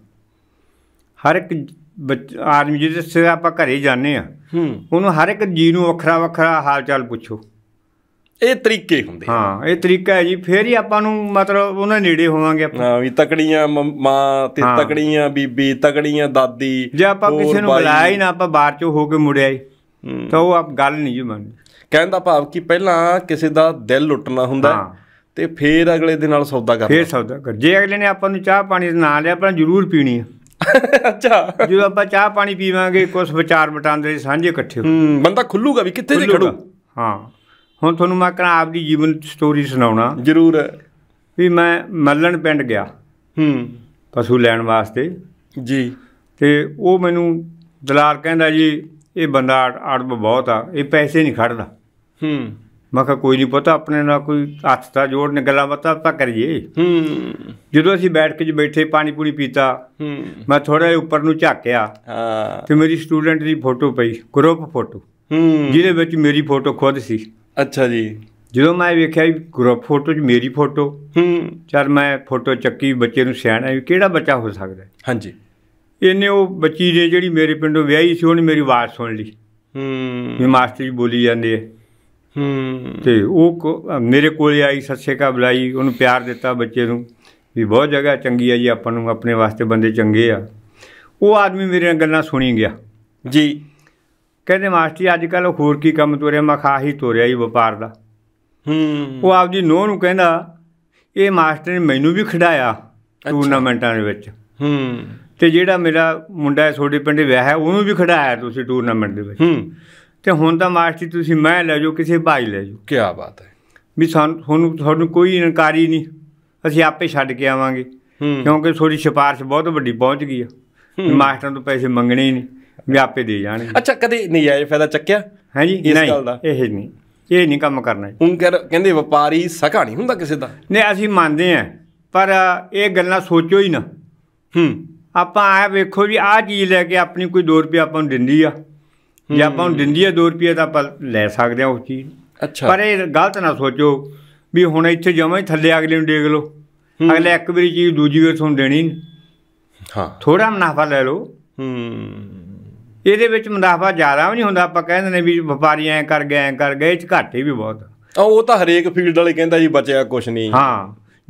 ਹਰ ਇੱਕ ਆਦਮੀ ਜਿਹਦੇ ਸਿਰ ਆਪਾਂ ਘਰੇ ਜਾਂਦੇ ਆ ਉਹਨੂੰ ਹਰ ਇੱਕ ਜੀ ਨੂੰ ਵੱਖਰਾ ਵੱਖਰਾ ਹਾਲ ਚਾਲ ਪੁੱਛੋ ਇਹ ਤਰੀਕੇ ਹੁੰਦੇ ਹਾਂ ਇਹ ਤਰੀਕਾ ਹੈ ਜੀ ਫੇਰ ਹੀ ਆਪਾਂ ਨੂੰ ਮਤਲਬ ਉਹਨਾਂ ਨੇੜੇ ਹੋਵਾਂਗੇ ਆਪਾਂ ਹਾਂ ਵੀ ਤਕੜੀਆਂ ਮਾਂ ਤੇ ਤਕੜੀਆਂ ਬੀਬੀ ਤਕੜੀਆਂ ਦਾਦੀ ਜੇ ਆਪਾਂ ਕਿਸੇ ਨੂੰ ਬੁਲਾਇਆ ਹੀ ਨਾ ਆਪਾਂ ਬਾਹਰ ਚੋਂ ਹੋ ਕੇ ਮੁੜਿਆ ਹੀ ਤਾਂ ਉਹ ਆਪ ਗੱਲ ਨਹੀਂ ਜੀ ਮੰਨ ਕਹਿੰਦਾ ਭਾਵ ਕਿ ਪਹਿਲਾਂ ਕਿਸੇ ਦਾ ਦਿਲ ਲੁੱਟਣਾ ਹੁੰਦਾ ਤੇ ਫੇਰ ਅਗਲੇ ਦੇ ਨਾਲ ਸੌਦਾ ਕਰਨਾ ਫੇਰ ਸੌਦਾ ਕਰ ਜੇ ਅਗਲੇ ਨੇ ਆਪਾਂ ਨੂੰ ਚਾਹ ਪਾਣੀ ਦਾ ਨਾ ਲਿਆ ਆਪਾਂ ਜ਼ਰੂਰ ਪੀਣੀ ਹੈ ਅੱਛਾ ਜੇ ਆਪਾਂ ਚਾਹ ਪਾਣੀ ਪੀਵਾਂਗੇ ਕੁਝ ਵਿਚਾਰ ਮਟਾਉਂਦੇ ਸਾਂਝੇ ਇਕੱਠੇ ਹੂੰ ਬੰਦਾ ਖੁੱਲੂਗਾ ਵੀ ਕਿੱਥੇ ਜੇ ਖੜੂ ਹਾਂ ਹੁਣ ਤੁਹਾਨੂੰ ਮੈਂ ਕਹਣਾ ਆਪਦੀ ਜੀਵਨ ਸਟੋਰੀ ਸੁਣਾਉਣਾ ਜ਼ਰੂਰ ਵੀ ਮੈਂ ਮੱਲਣ ਪਿੰਡ ਗਿਆ ਹੂੰ ਪਸ਼ੂ ਲੈਣ ਵਾਸਤੇ ਜੀ ਤੇ ਉਹ ਮੈਨੂੰ ਦਲਾਲ ਕਹਿੰਦਾ ਜੀ ਇਹ ਬੰਦਾ ਅੜਬ ਬਹੁਤ ਆ ਇਹ ਪੈਸੇ ਨਹੀਂ ਖੜਦਾ ਹੂੰ ਮੈਂ ਕਿਹਾ ਕੋਈ ਨਹੀਂ ਪਤਾ ਆਪਣੇ ਨਾਲ ਕੋਈ ਹੱਥ ਦਾ ਜੋੜ ਗੱਲਾਂ ਬਤਾ ਤਾਂ ਕਰੀਏ ਹੂੰ ਜਦੋਂ ਅਸੀਂ ਬੈਠ ਕੇ ਜ ਬੈਠੇ ਪਾਣੀ ਪੂਣੀ ਪੀਤਾ ਹੂੰ ਮੈਂ ਥੋੜਾ ਜਿਹਾ ਉੱਪਰ ਨੂੰ ਝਾਕਿਆ ਹਾਂ ਤੇ ਮੇਰੀ ਸਟੂਡੈਂਟ ਦੀ ਫੋਟੋ ਪਈ ਗਰੁੱਪ ਫੋਟੋ ਹੂੰ ਜਿਹਦੇ ਵਿੱਚ ਮੇਰੀ ਫੋਟੋ ਖੁਦ ਸੀ ਅੱਛਾ ਜੀ ਜਦੋਂ ਮੈਂ ਵੇਖਿਆ ਵੀ ਗਰੁੱਪ ਫੋਟੋ 'ਚ ਮੇਰੀ ਫੋਟੋ ਹੂੰ ਚਲ ਮੈਂ ਫੋਟੋ ਚੱਕੀ ਬੱਚੇ ਨੂੰ ਸਿਆਣਾ ਵੀ ਕਿਹੜਾ ਬੱਚਾ ਹੋ ਸਕਦਾ ਹਾਂਜੀ ਇਹਨੇ ਉਹ ਬੱਚੀ ਨੇ ਜਿਹੜੀ ਮੇਰੇ ਪਿੰਡੋਂ ਵਿਆਹੀ ਸੀ ਉਹਨੇ ਮੇਰੀ ਆਵਾਜ਼ ਸੁਣ ਲਈ ਹੂੰ ਵੀ ਮਾਸਟਰ ਜੀ ਬੋਲੀ ਜਾਂਦੇ ਆ ਹੂੰ ਤੇ ਉਹ ਮੇਰੇ ਕੋਲ ਆਈ ਸੱਸੇ ਕਾ ਬੁਲਾਈ ਉਹਨੂੰ ਪਿਆਰ ਦਿੱਤਾ ਬੱਚੇ ਨੂੰ ਵੀ ਬਹੁਤ ਜਗ੍ਹਾ ਚੰਗੀ ਆ ਜੀ ਆਪਾਂ ਨੂੰ ਆਪਣੇ ਵਾਸਤੇ ਬੰਦੇ ਚੰਗੇ ਆ ਉਹ ਆਦਮੀ ਮੇਰੇ ਨਾਲ ਗੱਲਾਂ ਸੁਣੀ ਗਿਆ ਜੀ ਕਹਿੰਦੇ ਮਾਸਟਰ ਜੀ ਅੱਜ ਕੱਲ ਹੋਰ ਕੀ ਕੰਮ ਤੋਰਿਆ ਮਖਾ ਹੀ ਤੋਰਿਆ ਹੀ ਵਪਾਰ ਦਾ ਹੂੰ ਉਹ ਜੀ ਨੋਹ ਨੂੰ ਕਹਿੰਦਾ ਇਹ ਮਾਸਟਰ ਨੇ ਮੈਨੂੰ ਵੀ ਖਿਡਾਇਆ ਟੂਰਨਾਮੈਂਟਾਂ ਦੇ ਵਿੱਚ ਹੂੰ ਤੇ ਜਿਹੜਾ ਮੇਰਾ ਮੁੰਡਾ ਹੈ ਪਿੰਡ ਵਿਆਹ ਹੈ ਉਹਨੂੰ ਵੀ ਖਿਡਾਇਆ ਤੁਸੀਂ ਟੂਰਨਾਮੈਂਟ ਦੇ ਵਿੱਚ ਹੂੰ ਤੇ ਹੁਣ ਤਾਂ ਮਾਸਟਰ ਜੀ ਤੁਸੀਂ ਮੈਂ ਲੈ ਜਾਓ ਕਿਸੇ ਭਾਈ ਲੈ ਜਾਓ ਕੀ ਬਾਤ ਹੈ ਵੀ ਸਾਨੂੰ ਤੁਹਾਨੂੰ ਕੋਈ ਇਨਕਾਰੀ ਨਹੀਂ ਅਸੀਂ ਆਪੇ ਛੱਡ ਕੇ ਆਵਾਂਗੇ ਕਿਉਂਕਿ ਥੋੜੀ ਸਿਫਾਰਿਸ਼ ਬਹੁਤ ਵੱਡੀ ਪਹੁੰਚ ਗਈ ਆ ਮਾਸਟਰਾਂ ਤੋਂ ਪੈਸੇ ਮੰਗਣੇ ਹੀ ਨਹੀਂ ਮੈਂ ਆਪੇ ਦੇ ਜਾਣਗੇ ਅੱਛਾ ਕਦੇ ਨਜਾਇਜ਼ ਫਾਇਦਾ ਚੱਕਿਆ ਹੈ ਜੀ ਇਸ ਗੱਲ ਦਾ ਇਹ ਨਹੀਂ ਇਹ ਨਹੀਂ ਕੰਮ ਕਰਨਾ ਹੁਣ ਕਹਿੰਦੇ ਵਪਾਰੀ ਸਕਾ ਨਹੀਂ ਹੁੰਦਾ ਕਿਸੇ ਦਾ ਨਹੀਂ ਅਸੀਂ ਮੰਨਦੇ ਆ ਪਰ ਇਹ ਗੱਲਾਂ ਸੋਚੋ ਹੀ ਨਾ ਹੂੰ ਆਪਾਂ ਆ ਵੇਖੋ ਵੀ ਆ ਚੀਜ਼ ਲੈ ਕੇ ਆਪਣੀ ਕੋਈ 2 ਰੁਪਏ ਆਪਾਂ ਨੂੰ ਦਿੰਦੀ ਆ ਜੇ ਆਪਾਂ ਨੂੰ ਦਿੰਦੀ ਆ 2 ਰੁਪਏ ਤਾਂ ਆਪਾਂ ਲੈ ਸਕਦੇ ਆ ਉਸ ਚੀਜ਼ ਅੱਛਾ ਪਰ ਇਹ ਗਲਤ ਨਾ ਸੋਚੋ ਵੀ ਹੁਣ ਇੱਥੇ ਜਮਾਂ ਹੀ ਥੱਲੇ ਅਗਲੇ ਨੂੰ ਦੇਖ ਲਓ ਅਗਲੇ ਇੱਕ ਵਾਰੀ ਚੀਜ਼ ਦੂਜੀ ਵਾਰ ਤੁਹਾਨੂੰ ਦੇਣੀ ਹਾਂ ਥੋੜਾ ਮੁਨਾਫਾ ਲੈ ਲਓ ਹੂੰ ਇਹਦੇ ਵਿੱਚ ਮੁਨਾਫਾ ਜ਼ਿਆਦਾ ਵੀ ਨਹੀਂ ਹੁੰਦਾ ਆਪਾਂ ਕਹਿੰਦੇ ਨੇ ਵੀ ਵਪਾਰੀ ਐ ਕਰ ਗਏ ਐ ਕਰ ਗਏ ਇਹ ਚ ਘਾਟੇ ਵੀ ਬਹੁਤ ਆ ਉਹ ਤਾਂ ਹਰੇਕ ਫੀਲਡ ਵਾਲੇ ਕਹਿੰਦਾ ਜੀ ਬਚਿਆ ਕੁਝ ਨਹੀਂ ਹਾਂ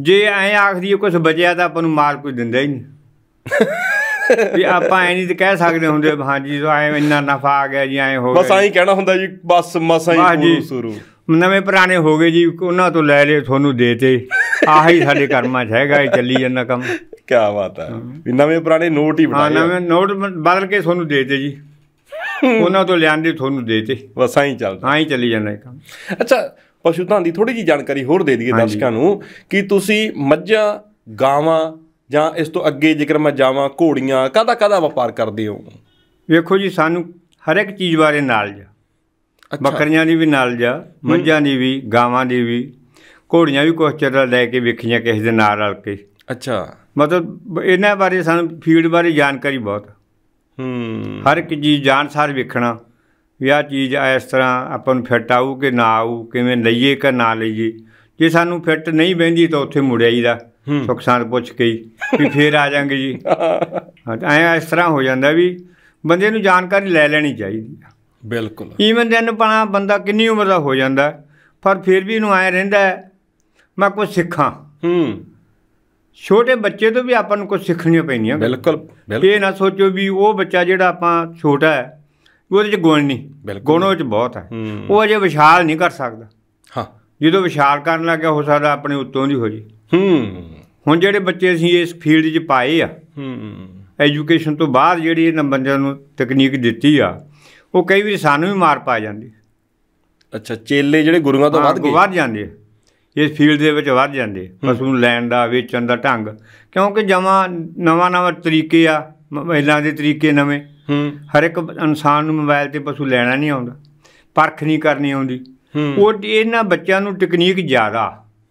ਜੇ ਐ ਆਖਦੀ ਕੁਝ ਬਚਿਆ ਤਾਂ ਆਪਾਂ ਨੂੰ ਮਾਲ ਕੋਈ ਦਿੰਦਾ ਹੀ ਨਹੀਂ ਵੀ ਆਪਾਂ ਐ ਨਹੀਂ ਤੇ ਕਹਿ ਸਕਦੇ ਹੁੰਦੇ ਹਾਂਜੀ ਐ ਇੰਨਾ ਨਫਾ ਆ ਗਿਆ ਜੀ ਐ ਹੋ ਗਿਆ ਬਸ ਐਂ ਕਹਿਣਾ ਹੁੰਦਾ ਜੀ ਬਸ ਮਸਾਂ ਹੀ ਸ਼ੁਰੂ ਨਵੇਂ ਪੁਰਾਣੇ ਹੋ ਗਏ ਜੀ ਉਹਨਾਂ ਤੋਂ ਲੈ ਲਏ ਤੁਹਾਨੂੰ ਦੇਤੇ ਆਹੀ ਸਾਡੇ ਕਰਮਾਂ 'ਚ ਹੈਗਾ ਇਹ ਚੱਲੀ ਜਾਂਦਾ ਕੰਮ ਕੀ ਬਾਤ ਹੈ ਵੀ ਨਵੇਂ ਪੁਰਾਣੇ ਨੋਟ ਹੀ ਬਣਾਏ ਹਾਂ ਨਵੇਂ ਨੋਟ ਬਦਲ ਕੇ ਤੁਹਾਨੂੰ ਦੇਤੇ ਜੀ ਉਹਨਾਂ ਤੋਂ ਲਿਆਂਦੇ ਤੁਹਾਨੂੰ ਦੇਤੇ ਬਸ ਐਂ ਚੱਲਦਾ ਆਹੀ ਚੱਲੀ ਜਾਂਦਾ ਇਹ ਕੰਮ ਅੱਛਾ ਪਸ਼ੂ ਧੰਦੀ ਦੀ ਥੋੜੀ ਜੀ ਜਾਣਕਾਰੀ ਹੋਰ ਦੇ ਦਈਏ ਦਰਸ਼ਕਾਂ ਨੂੰ ਕਿ ਤੁਸੀਂ ਮੱਝਾਂ ਗਾਵਾਂ ਜਾਂ ਇਸ ਤੋਂ ਅੱਗੇ ਜੇਕਰ ਮੈਂ ਜਾਵਾਂ ਘੋੜੀਆਂ ਕਾਦਾ ਕਾਦਾ ਵਪਾਰ ਕਰਦੇ ਹੋ ਵੇਖੋ ਜੀ ਸਾਨੂੰ ਹਰ ਇੱਕ ਚੀਜ਼ ਬਾਰੇ ਨਾਲ ਜੀ ਬੱਕਰੀਆਂ ਦੀ ਵੀ ਨਾਲ ਜਾ ਮੱਝਾਂ ਦੀ ਵੀ ਗਾਵਾਂ ਦੀ ਵੀ ਘੋੜੀਆਂ ਵੀ ਕੁਝ ਚਿਰ ਲੈ ਕੇ ਵੇਖੀਆਂ ਕਿਸੇ ਦੇ ਨਾਲ ਰਲ ਕੇ ਅੱਛਾ ਮਤਲਬ ਇਹਨਾਂ ਬਾਰੇ ਸਾਨੂੰ ਫੀਲਡ ਬਾਰੇ ਜਾਣਕਾਰੀ ਬਹੁਤ ਹੂੰ ਹਰ ਇੱਕ ਚੀਜ਼ ਜਾਣਸਾਰ ਵੇਖਣਾ ਵੀ ਆ ਚੀਜ਼ ਇਸ ਤਰ੍ਹਾਂ ਆਪਾਂ ਨੂੰ ਫਿੱਟ ਆਊ ਕਿ ਨਾ ਆਊ ਕਿਵੇਂ ਲਈਏ ਕਿ ਨਾ ਲਈਏ ਜੇ ਸਾਨੂੰ ਫਿੱਟ ਨਹੀਂ ਬੈਂਦੀ ਤਾਂ ਉੱਥੇ ਮੁੜਿਆ ਹੀ ਦਾ ਸੁਖਸਾਨ ਪੁੱਛ ਕੇ ਵੀ ਫੇਰ ਆ ਜਾਾਂਗੇ ਜੀ ਹਾਂ ਐ ਇਸ ਤਰ੍ਹਾਂ ਹੋ ਜਾਂਦਾ ਵੀ ਬੰਦੇ ਨੂੰ ਜਾਣਕਾਰੀ ਲੈ ਲੈਣੀ ਚਾਹੀਦੀ ਆ ਬਿਲਕੁਲ ਈਵਨ ਦਿਨ ਪਣਾ ਬੰਦਾ ਕਿੰਨੀ ਉਮਰ ਦਾ ਹੋ ਜਾਂਦਾ ਪਰ ਫਿਰ ਵੀ ਇਹਨੂੰ ਐ ਰਹਿੰਦਾ ਮੈਂ ਕੁਝ ਸਿੱਖਾਂ ਹੂੰ ਛੋਟੇ ਬੱਚੇ ਤੋਂ ਵੀ ਆਪਾਂ ਨੂੰ ਕੁਝ ਸਿੱਖਣੀਆਂ ਪੈਂਦੀਆਂ ਬਿਲਕੁਲ ਇਹ ਨਾ ਸੋਚੋ ਵੀ ਉਹ ਬੱਚਾ ਜਿਹੜਾ ਆਪਾਂ ਛੋਟਾ ਹੈ ਉਹਦੇ 'ਚ ਗੁਣ ਨਹੀਂ ਗੁਣ ਉਹ 'ਚ ਬਹੁਤ ਹੈ ਉਹ ਅਜੇ ਵਿਸ਼ਾਲ ਨਹੀਂ ਕਰ ਸਕਦਾ ਹਾਂ ਜਦੋਂ ਵਿਸ਼ਾਲ ਕਰਨ ਲੱਗਿਆ ਹੋ ਸਕਦਾ ਆਪਣੇ ਉੱਤੋਂ ਦੀ ਹੋ ਜੀ ਹੂੰ ਹੁਣ ਜਿਹੜੇ ਬੱਚੇ ਅਸੀਂ ਇਸ ਫੀਲਡ 'ਚ ਪਾਏ ਆ ਹੂੰ ਐਜੂਕੇਸ਼ਨ ਤੋਂ ਬਾਅਦ ਜਿਹੜੀ ਇਹਨਾਂ ਬੰਦਿਆਂ ਨੂੰ ਤਕਨੀਕ ਦਿੱਤੀ ਆ ਉਹ ਕਈ ਵਾਰੀ ਸਾਨੂੰ ਵੀ ਮਾਰ ਪਾ ਜਾਂਦੀ ਅੱਛਾ ਚੇਲੇ ਜਿਹੜੇ ਗੁਰੂਆਂ ਤੋਂ ਵੱਧ ਗਏ ਵੱਧ ਜਾਂਦੇ ਇਸ ਫੀਲਡ ਦੇ ਵਿੱਚ ਵੱਧ ਜਾਂਦੇ ਪਸ਼ੂ ਨੂੰ ਲੈਣ ਦਾ ਵੇਚਣ ਦਾ ਢੰਗ ਕਿਉਂਕਿ ਜਮਾ ਨਵਾਂ ਨਵਾਂ ਤਰੀਕੇ ਆ ਮਹਿਲਾ ਦੇ ਤਰੀਕੇ ਨਵੇਂ ਹਰ ਇੱਕ ਇਨਸਾਨ ਨੂੰ ਮੋਬਾਈਲ ਤੇ ਪਸ਼ੂ ਲੈਣਾ ਨਹੀਂ ਆਉਂਦਾ ਪਰਖ ਨਹੀਂ ਕਰਨੀ ਆਉਂਦੀ ਉਹ ਇਹਨਾਂ ਬੱਚਿਆਂ ਨੂੰ ਟੈਕਨੀਕ ਜ਼ਿਆਦਾ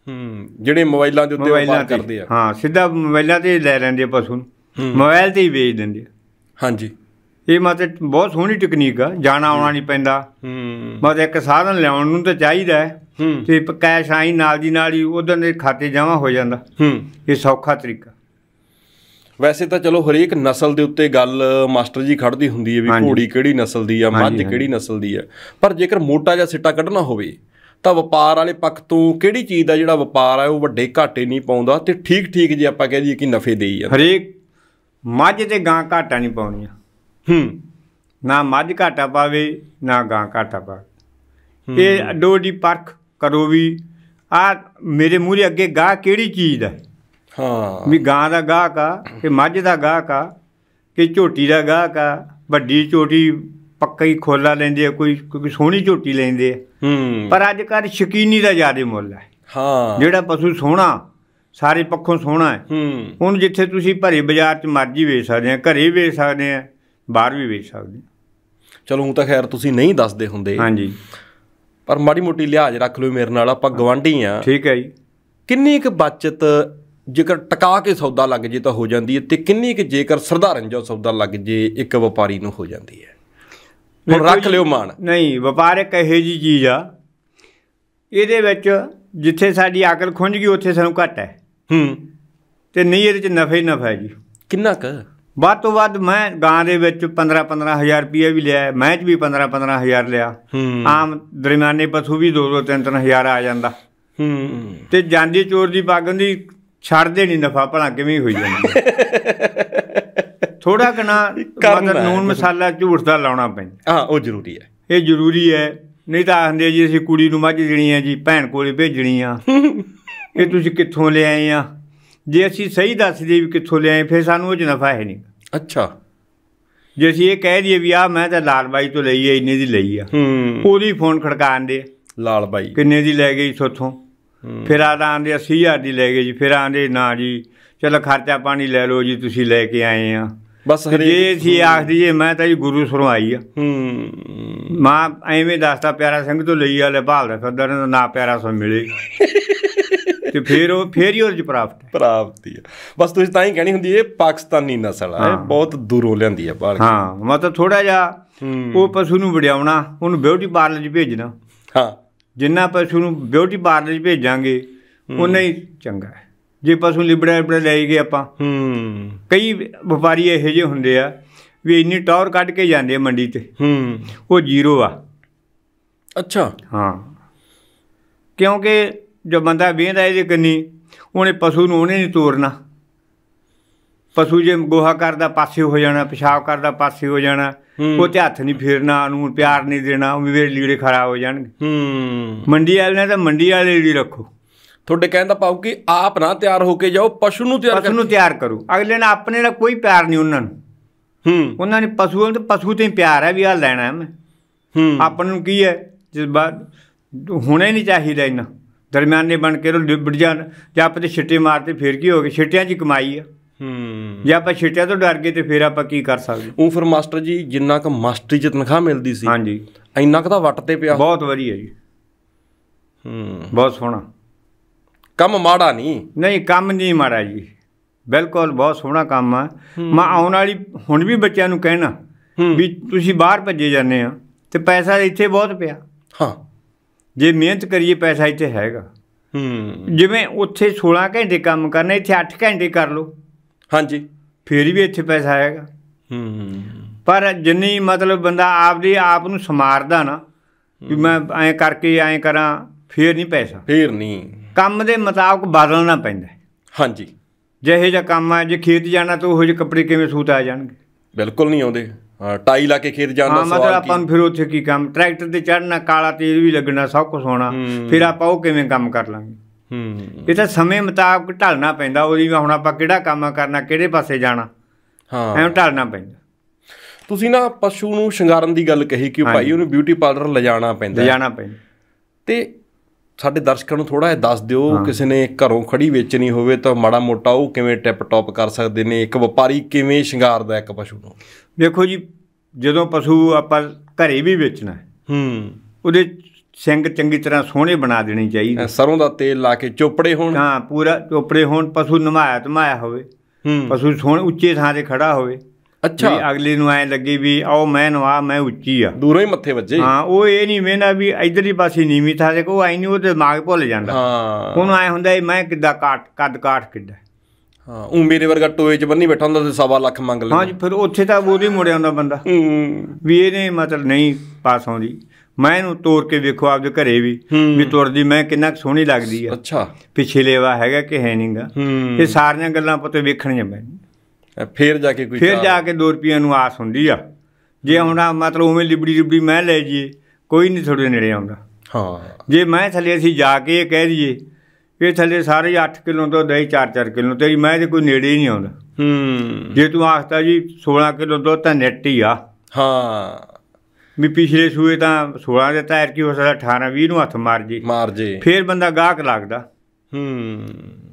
ਹੂੰ ਜਿਹੜੇ ਮੋਬਾਈਲਾਂ ਦੇ ਉੱਤੇ ਵਪਾਰ ਕਰਦੇ ਆ ਹਾਂ ਸਿੱਧਾ ਮੋਬਾਈਲਾਂ ਤੇ ਲੈ ਲੈਂਦੇ ਪਸ਼ੂ ਨੂੰ ਮੋਬਾਈਲ ਤੇ ਹੀ ਵੇਚ ਦਿੰਦੇ ਹਾਂਜੀ ਇਹ ਮਤੇ ਬਹੁਤ ਸੋਹਣੀ ਟੈਕਨੀਕ ਆ ਜਾਣਾ ਆਉਣਾ ਨਹੀਂ ਪੈਂਦਾ ਹੂੰ ਬਸ ਇੱਕ ਸਾਧਨ ਲਿਆਉਣ ਨੂੰ ਤਾਂ ਚਾਹੀਦਾ ਹੈ ਤੇ ਕੈਸ਼ ਆਈ ਨਾਲ ਦੀ ਨਾਲ ਹੀ ਉਹਦੇ ਦੇ ਖਾਤੇ ਜਮਾ ਹੋ ਜਾਂਦਾ ਹੂੰ ਇਹ ਸੌਖਾ ਤਰੀਕਾ ਵੈਸੇ ਤਾਂ ਚਲੋ ਹਰੇਕ ਨਸਲ ਦੇ ਉੱਤੇ ਗੱਲ ਮਾਸਟਰ ਜੀ ਖੜਦੀ ਹੁੰਦੀ ਹੈ ਵੀ ਘੋੜੀ ਕਿਹੜੀ ਨਸਲ ਦੀ ਆ ਮੱਝ ਕਿਹੜੀ ਨਸਲ ਦੀ ਆ ਪਰ ਜੇਕਰ ਮੋਟਾ ਜਿਹਾ ਸਿੱਟਾ ਕੱਢਣਾ ਹੋਵੇ ਤਾਂ ਵਪਾਰ ਵਾਲੇ ਪੱਖ ਤੋਂ ਕਿਹੜੀ ਚੀਜ਼ ਦਾ ਜਿਹੜਾ ਵਪਾਰ ਆ ਉਹ ਵੱਡੇ ਘਾਟੇ ਨਹੀਂ ਪਾਉਂਦਾ ਤੇ ਠੀਕ ਠੀਕ ਜੇ ਆਪਾਂ ਕਹਿ ਦਈਏ ਕਿ ਨਫੇ ਦੇਈ ਆ ਹਰੇਕ ਮੱਝ ਤੇ ਗਾਂ ਘਾਟਾ ਨਹੀਂ ਪਾਉਣੀਆਂ ਹੂੰ ਨਾ ਮੱਝ ਘਾਟਾ ਪਾਵੇ ਨਾ ਗਾਂ ਘਾਟਾ ਪਾਵੇ ਇਹ ਅਡੋ ਦੀ ਪਰਖ ਕਰੋ ਵੀ ਆ ਮੇਰੇ ਮੂਹਰੇ ਅੱਗੇ ਗਾਂ ਕਿਹੜੀ ਚੀਜ਼ ਦਾ ਹਾਂ ਵੀ ਗਾਂ ਦਾ ਗਾਹ ਕਾ ਕਿ ਮੱਝ ਦਾ ਗਾਹ ਕਾ ਕਿ ਝੋਟੀ ਦਾ ਗਾਹ ਕਾ ਵੱਡੀ ਝੋਟੀ ਪੱਕਾ ਹੀ ਖੋਲਾ ਲੈਂਦੇ ਆ ਕੋਈ ਕੋਈ ਸੋਹਣੀ ਝੋਟੀ ਲੈਂਦੇ ਆ ਹੂੰ ਪਰ ਅੱਜ ਕੱਲ ਸ਼ਕੀਨੀ ਦਾ ਜ਼ਿਆਦਾ ਮੁੱਲ ਹੈ ਹਾਂ ਜਿਹੜਾ ਪਸ਼ੂ ਸੋਹਣਾ ਸਾਰੇ ਪੱਖੋਂ ਸੋਹਣਾ ਹੈ ਹੂੰ ਹੁਣ ਜਿੱਥੇ ਤੁਸੀਂ ਭਰੇ ਬਾਜ਼ਾਰ 'ਚ ਮਰਜੀ ਵੇਚ ਸਕਦੇ ਆ ਘਰੇ ਵੇਚ ਸਕਦੇ ਆ ਬਾਹਰ ਵੀ ਵੇਚ ਸਕਦੇ ਚਲੋ ਹੁਣ ਤਾਂ ਖੈਰ ਤੁਸੀਂ ਨਹੀਂ ਦੱਸਦੇ ਹੁੰਦੇ ਹਾਂਜੀ ਪਰ ਮਾੜੀ ਮੋਟੀ ਲਿਹਾਜ਼ ਰੱਖ ਲਓ ਮੇਰੇ ਨਾਲ ਆਪਾਂ ਗਵਾਂਢੀ ਆ ਠੀਕ ਹੈ ਜੀ ਕਿੰਨੀ ਕੁ ਬਚਤ ਜੇਕਰ ਟਿਕਾ ਕੇ ਸੌਦਾ ਲੱਗ ਜੇ ਤਾਂ ਹੋ ਜਾਂਦੀ ਹੈ ਤੇ ਕਿੰਨੀ ਕੁ ਜੇਕਰ ਸਰਧਾਰਨ ਜੋ ਸੌਦਾ ਲੱਗ ਜੇ ਇੱਕ ਵਪਾਰੀ ਨੂੰ ਹੋ ਜਾਂਦੀ ਹੈ ਹੁਣ ਰੱਖ ਲਿਓ ਮਾਨ ਨਹੀਂ ਵਪਾਰ ਇੱਕ ਇਹੋ ਜੀ ਚੀਜ਼ ਆ ਇਹਦੇ ਵਿੱਚ ਜਿੱਥੇ ਸਾਡੀ ਅਕਲ ਖੁੰਝ ਗਈ ਉੱਥੇ ਸਾਨੂੰ ਘਟ ਹੈ ਹੂੰ ਤੇ ਨਹੀਂ ਇਹਦੇ ਚ ਨਫਾ ਹੀ ਨਫਾ ਹੈ ਜੀ ਕਿੰਨਾ ਕੁ ਵੱਧ ਤੋਂ ਵੱਧ ਮੈਂ ਗਾਂ ਦੇ ਵਿੱਚ 15-15000 ਰੁਪਏ ਵੀ ਲਿਆ ਮੈਂ ਚ ਵੀ 15-15000 ਲਿਆ ਆਮ ਦਰਮਿਆਨੇ ਪਸ਼ੂ ਵੀ 2-2 3-3000 ਆ ਜਾਂਦਾ ਹੂੰ ਤੇ ਜਾਂਦੀ ਚੋਰ ਦੀ ਪੱਗ ਦੀ ਛੱਡਦੇ ਨਹੀਂ ਨਫਾ ਭਲਾ ਕਿਵੇਂ ਹੋਈ ਜਾਂਦਾ ਥੋੜਾ ਕਣਾ ਮਦਰ ਨੂਨ ਮਸਾਲਾ ਝੂਠ ਦਾ ਲਾਉਣਾ ਪੈਂਦਾ ਹਾਂ ਉਹ ਜ਼ਰੂਰੀ ਹੈ ਇਹ ਜ਼ਰੂਰੀ ਹੈ ਨਹੀਂ ਤਾਂ ਆਖਦੇ ਜੀ ਅਸੀਂ ਕੁੜੀ ਨੂੰ ਮੱਝ ਦੇਣੀ ਹੈ ਜੀ ਭੈਣ ਕੋਲੇ ਭੇਜਣੀ ਆ ਇਹ ਤੁਸੀਂ ਕਿੱਥੋਂ ਲਿਆਏ ਆ ਜੇ ਅਸੀਂ ਸਹੀ ਦੱਸ ਦੇ ਵੀ ਕਿੱਥੋਂ ਲਿਆਏ ਫਿਰ ਸਾਨੂੰ ਉਹ 'ਚ ਨਫਾ ਹੈ ਨਹੀਂ ਅੱਛਾ ਜੇ ਅਸੀਂ ਇਹ ਕਹਿ ਦਈਏ ਵੀ ਆ ਮੈਂ ਤਾਂ ਲਾਲ ਬਾਈ ਤੋਂ ਲਈ ਹੈ ਇੰਨੇ ਦੀ ਲਈ ਆ ਉਹਦੀ ਫੋਨ ਖੜਕਾਉਂਦੇ ਲਾਲ ਬਾਈ ਕਿੰਨੇ ਦੀ ਲੈ ਗਈ ਸੋਥੋਂ ਫਿਰ ਆਂਦੇ 80000 ਦੀ ਲੈ ਗਏ ਜੀ ਫਿਰ ਆਂਦੇ ਨਾ ਜੀ ਚਲ ਖਰਚਾ ਪਾਣੀ ਲੈ ਲਓ ਜੀ ਤੁਸੀਂ ਲੈ ਕੇ ਆਏ ਆ ਬਸ ਜੇ ਜੀ ਆਖ ਜੇ ਮੈਂ ਤਾਂ ਜੀ ਗੁਰੂ ਸਰੋਂ ਆਈ ਆ ਹੂੰ ਮਾਂ ਐਵੇਂ ਦੱਸਦਾ ਪਿਆਰਾ ਸਿੰਘ ਤੋਂ ਲਈ ਆ ਲੈ ਭਾਲ ਦਾ ਸੱਦਰ ਨਾ ਪਿਆਰਾ ਸੋ ਮਿਲੇ ਤੇ ਫਿਰ ਉਹ ਫਿਰ ਹੀ ਉਹ ਪ੍ਰਾਪਤ ਪ੍ਰਾਪਤੀ ਹੈ ਬਸ ਤੁਸੀਂ ਤਾਂ ਹੀ ਕਹਿਣੀ ਹੁੰਦੀ ਇਹ ਪਾਕਿਸਤਾਨੀ ਨਸਲ ਹੈ ਬਹੁਤ ਦੂਰੋਂ ਲੈਂਦੀ ਹੈ ਬਾਲ ਹਾਂ ਮਤਲਬ ਥੋੜਾ ਜਿਹਾ ਉਹ ਪਸ਼ੂ ਨੂੰ ਵੜਿਆਉਣਾ ਉਹਨੂੰ ਬਿਊਟੀ ਪਾਰਲਰ 'ਚ ਭੇਜਣਾ ਹਾਂ ਜਿੰਨਾ ਪਸ਼ੂ ਨੂੰ ਬਿਊਟੀ ਪਾਰਲਰ 'ਚ ਭੇਜਾਂਗੇ ਉਨਾ ਹੀ ਚੰਗਾ ਹੈ ਜੇ ਪਸ਼ੂ ਲਿਬੜਾ ਲਿਬੜਾ ਲੈ ਗਏ ਆਪਾਂ ਹੂੰ ਕਈ ਵਪਾਰੀ ਇਹੋ ਜਿਹੇ ਹੁੰਦੇ ਆ ਵੀ ਇੰਨੀ ਟੌਰ ਕੱਢ ਕੇ ਜਾਂਦੇ ਮੰਡੀ ਤੇ ਹੂੰ ਉਹ ਜ਼ੀਰੋ ਆ ਅੱਛਾ ਹਾਂ ਕਿਉਂਕਿ ਜੋ ਬੰਦਾ ਵੇਂਦਾ ਇਹਦੇ ਕੰਨੀ ਉਹਨੇ ਪਸ਼ੂ ਨੂੰ ਉਹਨੇ ਨਹੀਂ ਤੋਰਨਾ ਪਸ਼ੂ ਜੇ ਗੋਹਾ ਕਰਦਾ ਪਾਸੇ ਹੋ ਜਾਣਾ ਪਿਸ਼ਾਬ ਕਰਦਾ ਪਾਸੇ ਹੋ ਜਾਣਾ ਉਹ ਤੇ ਹੱਥ ਨਹੀਂ ਫੇਰਨਾ ਨੂੰ ਪਿਆਰ ਨਹੀਂ ਦੇਣਾ ਉਹ ਮੇਰੇ ਲੀੜੇ ਖਰਾਬ ਹੋ ਜਾਣਗੇ ਹੂੰ ਮੰਡੀ ਵਾਲੇ ਨੇ ਤਾਂ ਮੰਡੀ ਵਾਲੇ ਦੀ ਰੱਖੋ ਤੁਹਾਡੇ ਕਹਿੰਦਾ ਪਾਉ ਕਿ ਆਪ ਨਾ ਤਿਆਰ ਹੋ ਕੇ ਜਾਓ ਪਸ਼ੂ ਨੂੰ ਤਿਆਰ ਪਸ਼ੂ ਨੂੰ ਤਿਆਰ ਕਰੋ ਅਗਲੇ ਨੇ ਆਪਣੇ ਨਾਲ ਕੋਈ ਪਿਆਰ ਨਹੀਂ ਉਹਨਾਂ ਨੂੰ ਹੂੰ ਉਹਨਾਂ ਨੇ ਪਸ਼ੂਆਂ ਤੇ ਪਸ਼ੂ ਤੇ ਪਿਆਰ ਹੈ ਵੀ ਆ ਲੈਣਾ ਮੈਂ ਹੂੰ ਆਪਾਂ ਨੂੰ ਕੀ ਹੈ ਜਿਸ ਬਾਅਦ ਹੁਣੇ ਨਹੀਂ ਚਾਹੀਦਾ ਇਹਨਾਂ ਦਰਮਿਆਨੇ ਬਣ ਕੇ ਲਿਬੜ ਜਾਣ ਜਾਂ ਆਪਾਂ ਤੇ ਛਿੱਟੇ ਮਾਰਦੇ ਫੇਰ ਕੀ ਹੋ ਗਿਆ ਛਿੱਟਿਆਂ 'ਚ ਕਮਾਈ ਆ ਹੂੰ ਜੇ ਆਪਾਂ ਛਿੱਟਿਆਂ ਤੋਂ ਡਰ ਗਏ ਤੇ ਫੇਰ ਆਪਾਂ ਕੀ ਕਰ ਸਕਦੇ ਉਹ ਫਿਰ ਮਾਸਟਰ ਜੀ ਜਿੰਨਾ ਕ ਮਾਸਟਰੀ 'ਚ ਤਨਖਾਹ ਮਿਲਦੀ ਸੀ ਹਾਂਜੀ ਇੰਨਾ ਕ ਤਾਂ ਵੱਟ ਤੇ ਪਿਆ ਬਹੁਤ ਵਧੀਆ ਜੀ ਹੂੰ ਬਹੁਤ ਸੋਹਣਾ ਕੰਮ ਮਾੜਾ ਨਹੀਂ ਨਹੀਂ ਕੰਮ ਨਹੀਂ ਮਾੜਾ ਜੀ ਬਿਲਕੁਲ ਬਹੁਤ ਸੋਹਣਾ ਕੰਮ ਆ ਮੈਂ ਆਉਣ ਵਾਲੀ ਹੁਣ ਵੀ ਬੱਚਿਆਂ ਨੂੰ ਕਹਿਣਾ ਵੀ ਤੁਸੀਂ ਬਾਹਰ ਭੱਜੇ ਜਾਂਦੇ ਆ ਤੇ ਪੈਸਾ ਇੱਥੇ ਬਹੁਤ ਪਿਆ ਹਾਂ ਜੇ ਮਿਹਨਤ ਕਰੀਏ ਪੈਸਾ ਇੱਥੇ ਹੈਗਾ ਹੂੰ ਜਿਵੇਂ ਉੱਥੇ 16 ਘੰਟੇ ਕੰਮ ਕਰਨਾ ਇੱਥੇ 8 ਘੰਟੇ ਕਰ ਲਓ ਹਾਂਜੀ ਫੇਰ ਵੀ ਇੱਥੇ ਪੈਸਾ ਹੈਗਾ ਹੂੰ ਪਰ ਜਿੰਨੀ ਮਤਲਬ ਬੰਦਾ ਆਪਦੀ ਆਪ ਨੂੰ ਸਮਾਰਦਾ ਨਾ ਕਿ ਮੈਂ ਐ ਕਰਕੇ ਐ ਕਰਾਂ ਫੇਰ ਨਹੀਂ ਪੈਸਾ ਫੇਰ ਨਹੀਂ ਕੰਮ ਦੇ ਮੁਤਾਬਕ ਬਦਲਣਾ ਪੈਂਦਾ ਹਾਂਜੀ ਜਿਹੇ ਜਿਹਾ ਕੰਮ ਹੈ ਜੇ ਖੇਤ ਜਾਣਾ ਤਾਂ ਉਹੋ ਜਿਹੇ ਕੱਪੜੇ ਕਿਵੇਂ ਸੂਤ ਆ ਜਾਣਗੇ ਬਿਲਕੁਲ ਨਹੀਂ ਆਉਂਦੇ ਟਾਈ ਲਾ ਕੇ ਖੇਤ ਜਾਂਦਾ ਸਵਾਲ ਕੀ ਮਤਲਬ ਆਪਾਂ ਨੂੰ ਫਿਰ ਉੱਥੇ ਕੀ ਕੰਮ ਟਰੈਕਟਰ ਤੇ ਚੜਨਾ ਕਾਲਾ ਤੇਲ ਵੀ ਲੱਗਣਾ ਸਭ ਕੁਝ ਹੋਣਾ ਫਿਰ ਆਪਾਂ ਉਹ ਕਿਵੇਂ ਕੰਮ ਕਰ ਲਾਂਗੇ ਹੂੰ ਇਹ ਤਾਂ ਸਮੇਂ ਮੁਤਾਬਕ ਢਲਣਾ ਪੈਂਦਾ ਉਹਦੀ ਹੁਣ ਆਪਾਂ ਕਿਹੜਾ ਕੰਮ ਕਰਨਾ ਕਿਹੜੇ ਪਾਸੇ ਜਾਣਾ ਹਾਂ ਐਵੇਂ ਢਲਣਾ ਪੈਂਦਾ ਤੁਸੀਂ ਨਾ ਪਸ਼ੂ ਨੂੰ ਸ਼ਿੰਗਾਰਨ ਦੀ ਗੱਲ ਕਹੀ ਕਿ ਭਾਈ ਉਹਨੂੰ ਬਿਊਟੀ ਪਾਰਲਰ ਲਿਜਾਣਾ ਪੈਂਦਾ ਲਿਜਾਣਾ ਪੈਂਦਾ ਤੇ ਸਾਡੇ ਦਰਸ਼ਕਾਂ ਨੂੰ ਥੋੜਾ ਇਹ ਦੱਸ ਦਿਓ ਕਿਸੇ ਨੇ ਘਰੋਂ ਖੜੀ ਵੇਚਣੀ ਹੋਵੇ ਤਾਂ ਮਾੜਾ ਮੋਟਾ ਉਹ ਕਿਵੇਂ ਟਿਪ ਟੌਪ ਕਰ ਸਕਦੇ ਨੇ ਇੱਕ ਵਪਾਰੀ ਕਿਵੇਂ ਸ਼ਿੰਗਾਰਦਾ ਇੱਕ ਪਸ਼ੂ ਨੂੰ ਵੇਖੋ ਜੀ ਜਦੋਂ ਪਸ਼ੂ ਆਪਾਂ ਘਰੇ ਵੀ ਵੇਚਣਾ ਹੂੰ ਉਹਦੇ ਸਿੰਘ ਚੰਗੀ ਤਰ੍ਹਾਂ ਸੋਹਣੇ ਬਣਾ ਦੇਣੇ ਚਾਹੀਦੇ ਸਰੋਂ ਦਾ ਤੇਲ ਲਾ ਕੇ ਚੋਪੜੇ ਹੋਣ ਹਾਂ ਪੂਰਾ ਚੋਪੜੇ ਹੋਣ ਪਸ਼ੂ ਨਮਾਇਆ ਤਮਾਇਆ ਹੋਵੇ ਪਸ਼ੂ ਸੋਹਣੇ ਉੱਚੇ ਥਾਂ ਤੇ ਖੜਾ ਹੋਵੇ ਅੱਛਾ ਵੀ ਅਗਲੇ ਨੂੰ ਐ ਲੱਗੇ ਵੀ ਆਓ ਮੈਂ ਨਵਾ ਮੈਂ ਉੱਚੀ ਆ ਦੂਰੋਂ ਹੀ ਮੱਥੇ ਵੱਜੇ ਹਾਂ ਉਹ ਇਹ ਨਹੀਂ ਮੈਨਾਂ ਵੀ ਇਧਰਲੀ ਪਾਸੇ ਨੀਵੀਂ ਥਾਂ ਦੇ ਕੋ ਆਈ ਨਹੀਂ ਉਹ ਦਿਮਾਗ ਭੁੱਲ ਜਾਂਦਾ ਹਾਂ ਉਹਨੂੰ ਐ ਹੁੰਦਾ ਮੈਂ ਕਿੱਦਾਂ ਕਾਟ ਕੱਦ ਕਾਟ ਕਿੱਦਾਂ ਹਾਂ ਉਹ ਮੇਰੇ ਵਰਗਾ ਟੋਏ 'ਚ ਬੰਨੀ ਬੈਠਾ ਹੁੰਦਾ ਤੇ ਸਵਾ ਲੱਖ ਮੰਗ ਲੈਂਦਾ ਜੀ ਫਿਰ ਉੱਥੇ ਤਾਂ ਉਹਦੇ ਮੁੜਿਆ ਹੁੰਦਾ ਬੰਦਾ ਵੀ ਇਹ ਨਹੀਂ ਮਤਲਬ ਨਹੀਂ ਪਾਸ ਆਉਂਦੀ ਮੈਂ ਇਹਨੂੰ ਤੋੜ ਕੇ ਵੇਖੋ ਆਪਦੇ ਘਰੇ ਵੀ ਵੀ ਤੁਰਦੀ ਮੈਂ ਕਿੰਨਾ ਸੋਹਣੀ ਲੱਗਦੀ ਆ ਅੱਛਾ ਪਿਛਲੇ ਵਾ ਹੈਗਾ ਕਿ ਹੈ ਨਹੀਂਗਾ ਇਹ ਸਾਰੀਆਂ ਗੱਲਾਂ ਪਤਾ ਵੇਖਣੀਆਂ ਪੈਣ ਫੇਰ ਜਾ ਕੇ ਕੋਈ ਫੇਰ ਜਾ ਕੇ 2 ਰੁਪਈਆ ਨੂੰ ਆਸ ਹੁੰਦੀ ਆ ਜੇ ਆਉਣਾ ਮਤਲਬ ਉਵੇਂ ਲਿਬੜੀ ਲਿਬੜੀ ਮੈਂ ਲੈ ਜੀਏ ਕੋਈ ਨਹੀਂ ਥੋੜੇ ਨੇੜੇ ਆਉਂਦਾ ਹਾਂ ਜੇ ਮੈਂ ਥੱਲੇ ਅਸੀਂ ਜਾ ਕੇ ਇਹ ਕਹਿ ਦਈਏ ਇਹ ਥੱਲੇ ਸਾਰੇ 8 ਕਿਲੋ ਤੋਂ ਦਹੀਂ 4-4 ਕਿਲੋ ਤੇਰੀ ਮੈਂ ਤੇ ਕੋਈ ਨੇੜੇ ਹੀ ਨਹੀਂ ਆਉਂਦਾ ਹੂੰ ਜੇ ਤੂੰ ਆਖਦਾ ਜੀ 16 ਕਿਲੋ ਦੁੱਧ ਤਾਂ ਨੈਟ ਹੀ ਆ ਹਾਂ ਵੀ ਪਿਛਲੇ ਸੂਏ ਤਾਂ 16 ਦੇ ਤਾਇਰ ਕੀ ਹੋ ਸਕਦਾ 18 20 ਨੂੰ ਹੱਥ ਮਾਰ ਜੀ ਮਾਰ ਜੀ ਫੇਰ ਬੰਦਾ ਗਾਹਕ ਲੱਗਦਾ ਹੂੰ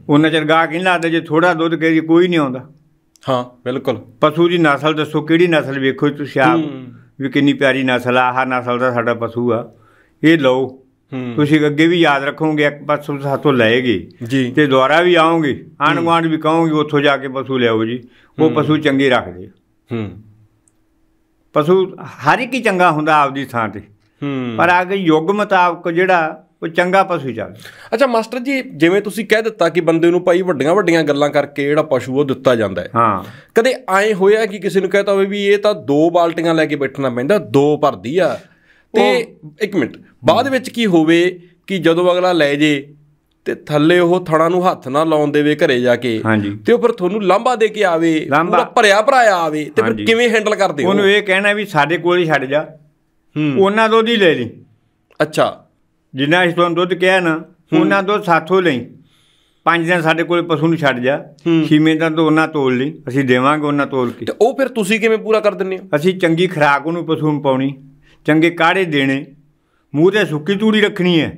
ਉਹਨਾਂ ਚਿਰ ਗਾਹਕ ਨਹੀਂ ਲੱਗਦਾ ਜੇ ਥੋੜਾ ਦੁੱਧ ਕਹੇ ਜੀ ਕੋਈ ਨਹੀਂ ਆਉਂਦਾ ਹਾਂ ਬਿਲਕੁਲ ਪਸ਼ੂ ਦੀ ਨਸਲ ਦੱਸੋ ਕਿਹੜੀ ਨਸਲ ਵੇਖੋ ਤੁਸੀਂ ਆਪ ਵੀ ਕਿੰਨੀ ਪਿਆਰੀ ਨਸਲ ਆ ਆਹ ਨਸਲ ਦਾ ਸਾਡਾ ਪਸ਼ੂ ਆ ਇਹ ਲਓ ਤੁਸੀਂ ਅੱਗੇ ਵੀ ਯਾਦ ਰੱਖੋਗੇ ਇੱਕ ਪਸ਼ੂ ਸਾਥੋਂ ਲਏਗੇ ਤੇ ਦੁਆਰਾ ਵੀ ਆਉਂਗੇ ਆਣ ਗਵਾਂਡ ਵੀ ਕਹੋਗੇ ਉੱਥੋਂ ਜਾ ਕੇ ਪਸ਼ੂ ਲਿਆਓ ਜੀ ਉਹ ਪਸ਼ੂ ਚੰਗੇ ਰੱਖਦੇ ਹੂੰ ਪਸ਼ੂ ਹਰ ਇੱਕ ਹੀ ਚੰਗਾ ਹੁੰਦਾ ਆਪਦੀ ਥਾਂ ਤੇ ਪਰ ਆ ਯੁੱਗ ਮੁਤਾਬਕ ਜਿਹੜਾ ਉਹ ਚੰਗਾ ਪਸ਼ੂ ਚੱਲ ਅੱਛਾ ਮਾਸਟਰ ਜੀ ਜਿਵੇਂ ਤੁਸੀਂ ਕਹਿ ਦਿੱਤਾ ਕਿ ਬੰਦੇ ਨੂੰ ਭਾਈ ਵੱਡੀਆਂ ਵੱਡੀਆਂ ਗੱਲਾਂ ਕਰਕੇ ਜਿਹੜਾ ਪਸ਼ੂ ਉਹ ਦਿੱਤਾ ਜਾਂਦਾ ਹੈ ਹਾਂ ਕਦੇ ਐਂ ਹੋਇਆ ਕਿ ਕਿਸੇ ਨੂੰ ਕਹਤਾ ਹੋਵੇ ਵੀ ਇਹ ਤਾਂ ਦੋ ਬਾਲਟੀਆਂ ਲੈ ਕੇ ਬੈਠਣਾ ਪੈਂਦਾ ਦੋ ਭਰਦੀ ਆ ਤੇ ਇੱਕ ਮਿੰਟ ਬਾਅਦ ਵਿੱਚ ਕੀ ਹੋਵੇ ਕਿ ਜਦੋਂ ਅਗਲਾ ਲੈ ਜੇ ਤੇ ਥੱਲੇ ਉਹ ਥਣਾ ਨੂੰ ਹੱਥ ਨਾ ਲਾਉਣ ਦੇਵੇ ਘਰੇ ਜਾ ਕੇ ਤੇ ਉਹ ਫਿਰ ਤੁਹਾਨੂੰ ਲਾਂਬਾ ਦੇ ਕੇ ਆਵੇ ਪੂਰਾ ਭਰਿਆ ਭਰਾਇਆ ਆਵੇ ਤੇ ਫਿਰ ਕਿਵੇਂ ਹੈਂਡਲ ਕਰਦੇ ਹੋ ਉਹਨੂੰ ਇਹ ਕਹਿਣਾ ਵੀ ਸਾਡੇ ਕੋਲ ਹੀ ਛੱਡ ਜਾ ਹੂੰ ਉਹਨਾਂ ਤੋਂ ਦੀ ਲੈ ਲਈ ਅੱਛਾ ਜਿੰਨਾ ਇਸ ਤੋਂ ਦੁੱਧ ਕਿਹਾ ਨਾ ਉਹਨਾਂ ਤੋਂ ਸਾਥੋਂ ਲਈ ਪੰਜ ਦਿਨ ਸਾਡੇ ਕੋਲ ਪਸ਼ੂ ਨੂੰ ਛੱਡ ਜਾ ਛੀਵੇਂ ਦਾ ਤੋਂ ਉਹਨਾਂ ਤੋਲ ਲਈ ਅਸੀਂ ਦੇਵਾਂਗੇ ਉਹਨਾਂ ਤੋਲ ਕੇ ਤੇ ਉਹ ਫਿਰ ਤੁਸੀਂ ਕਿਵੇਂ ਪੂਰਾ ਕਰ ਦਿੰਦੇ ਹੋ ਅਸੀਂ ਚੰਗੀ ਖਰਾਕ ਉਹਨੂੰ ਪਸ਼ੂ ਨੂੰ ਪਾਉਣੀ ਚੰਗੇ ਕਾੜੇ ਦੇਣੇ ਮੂੰਹ ਤੇ ਸੁੱਕੀ ਤੂੜੀ ਰੱਖਣੀ ਹੈ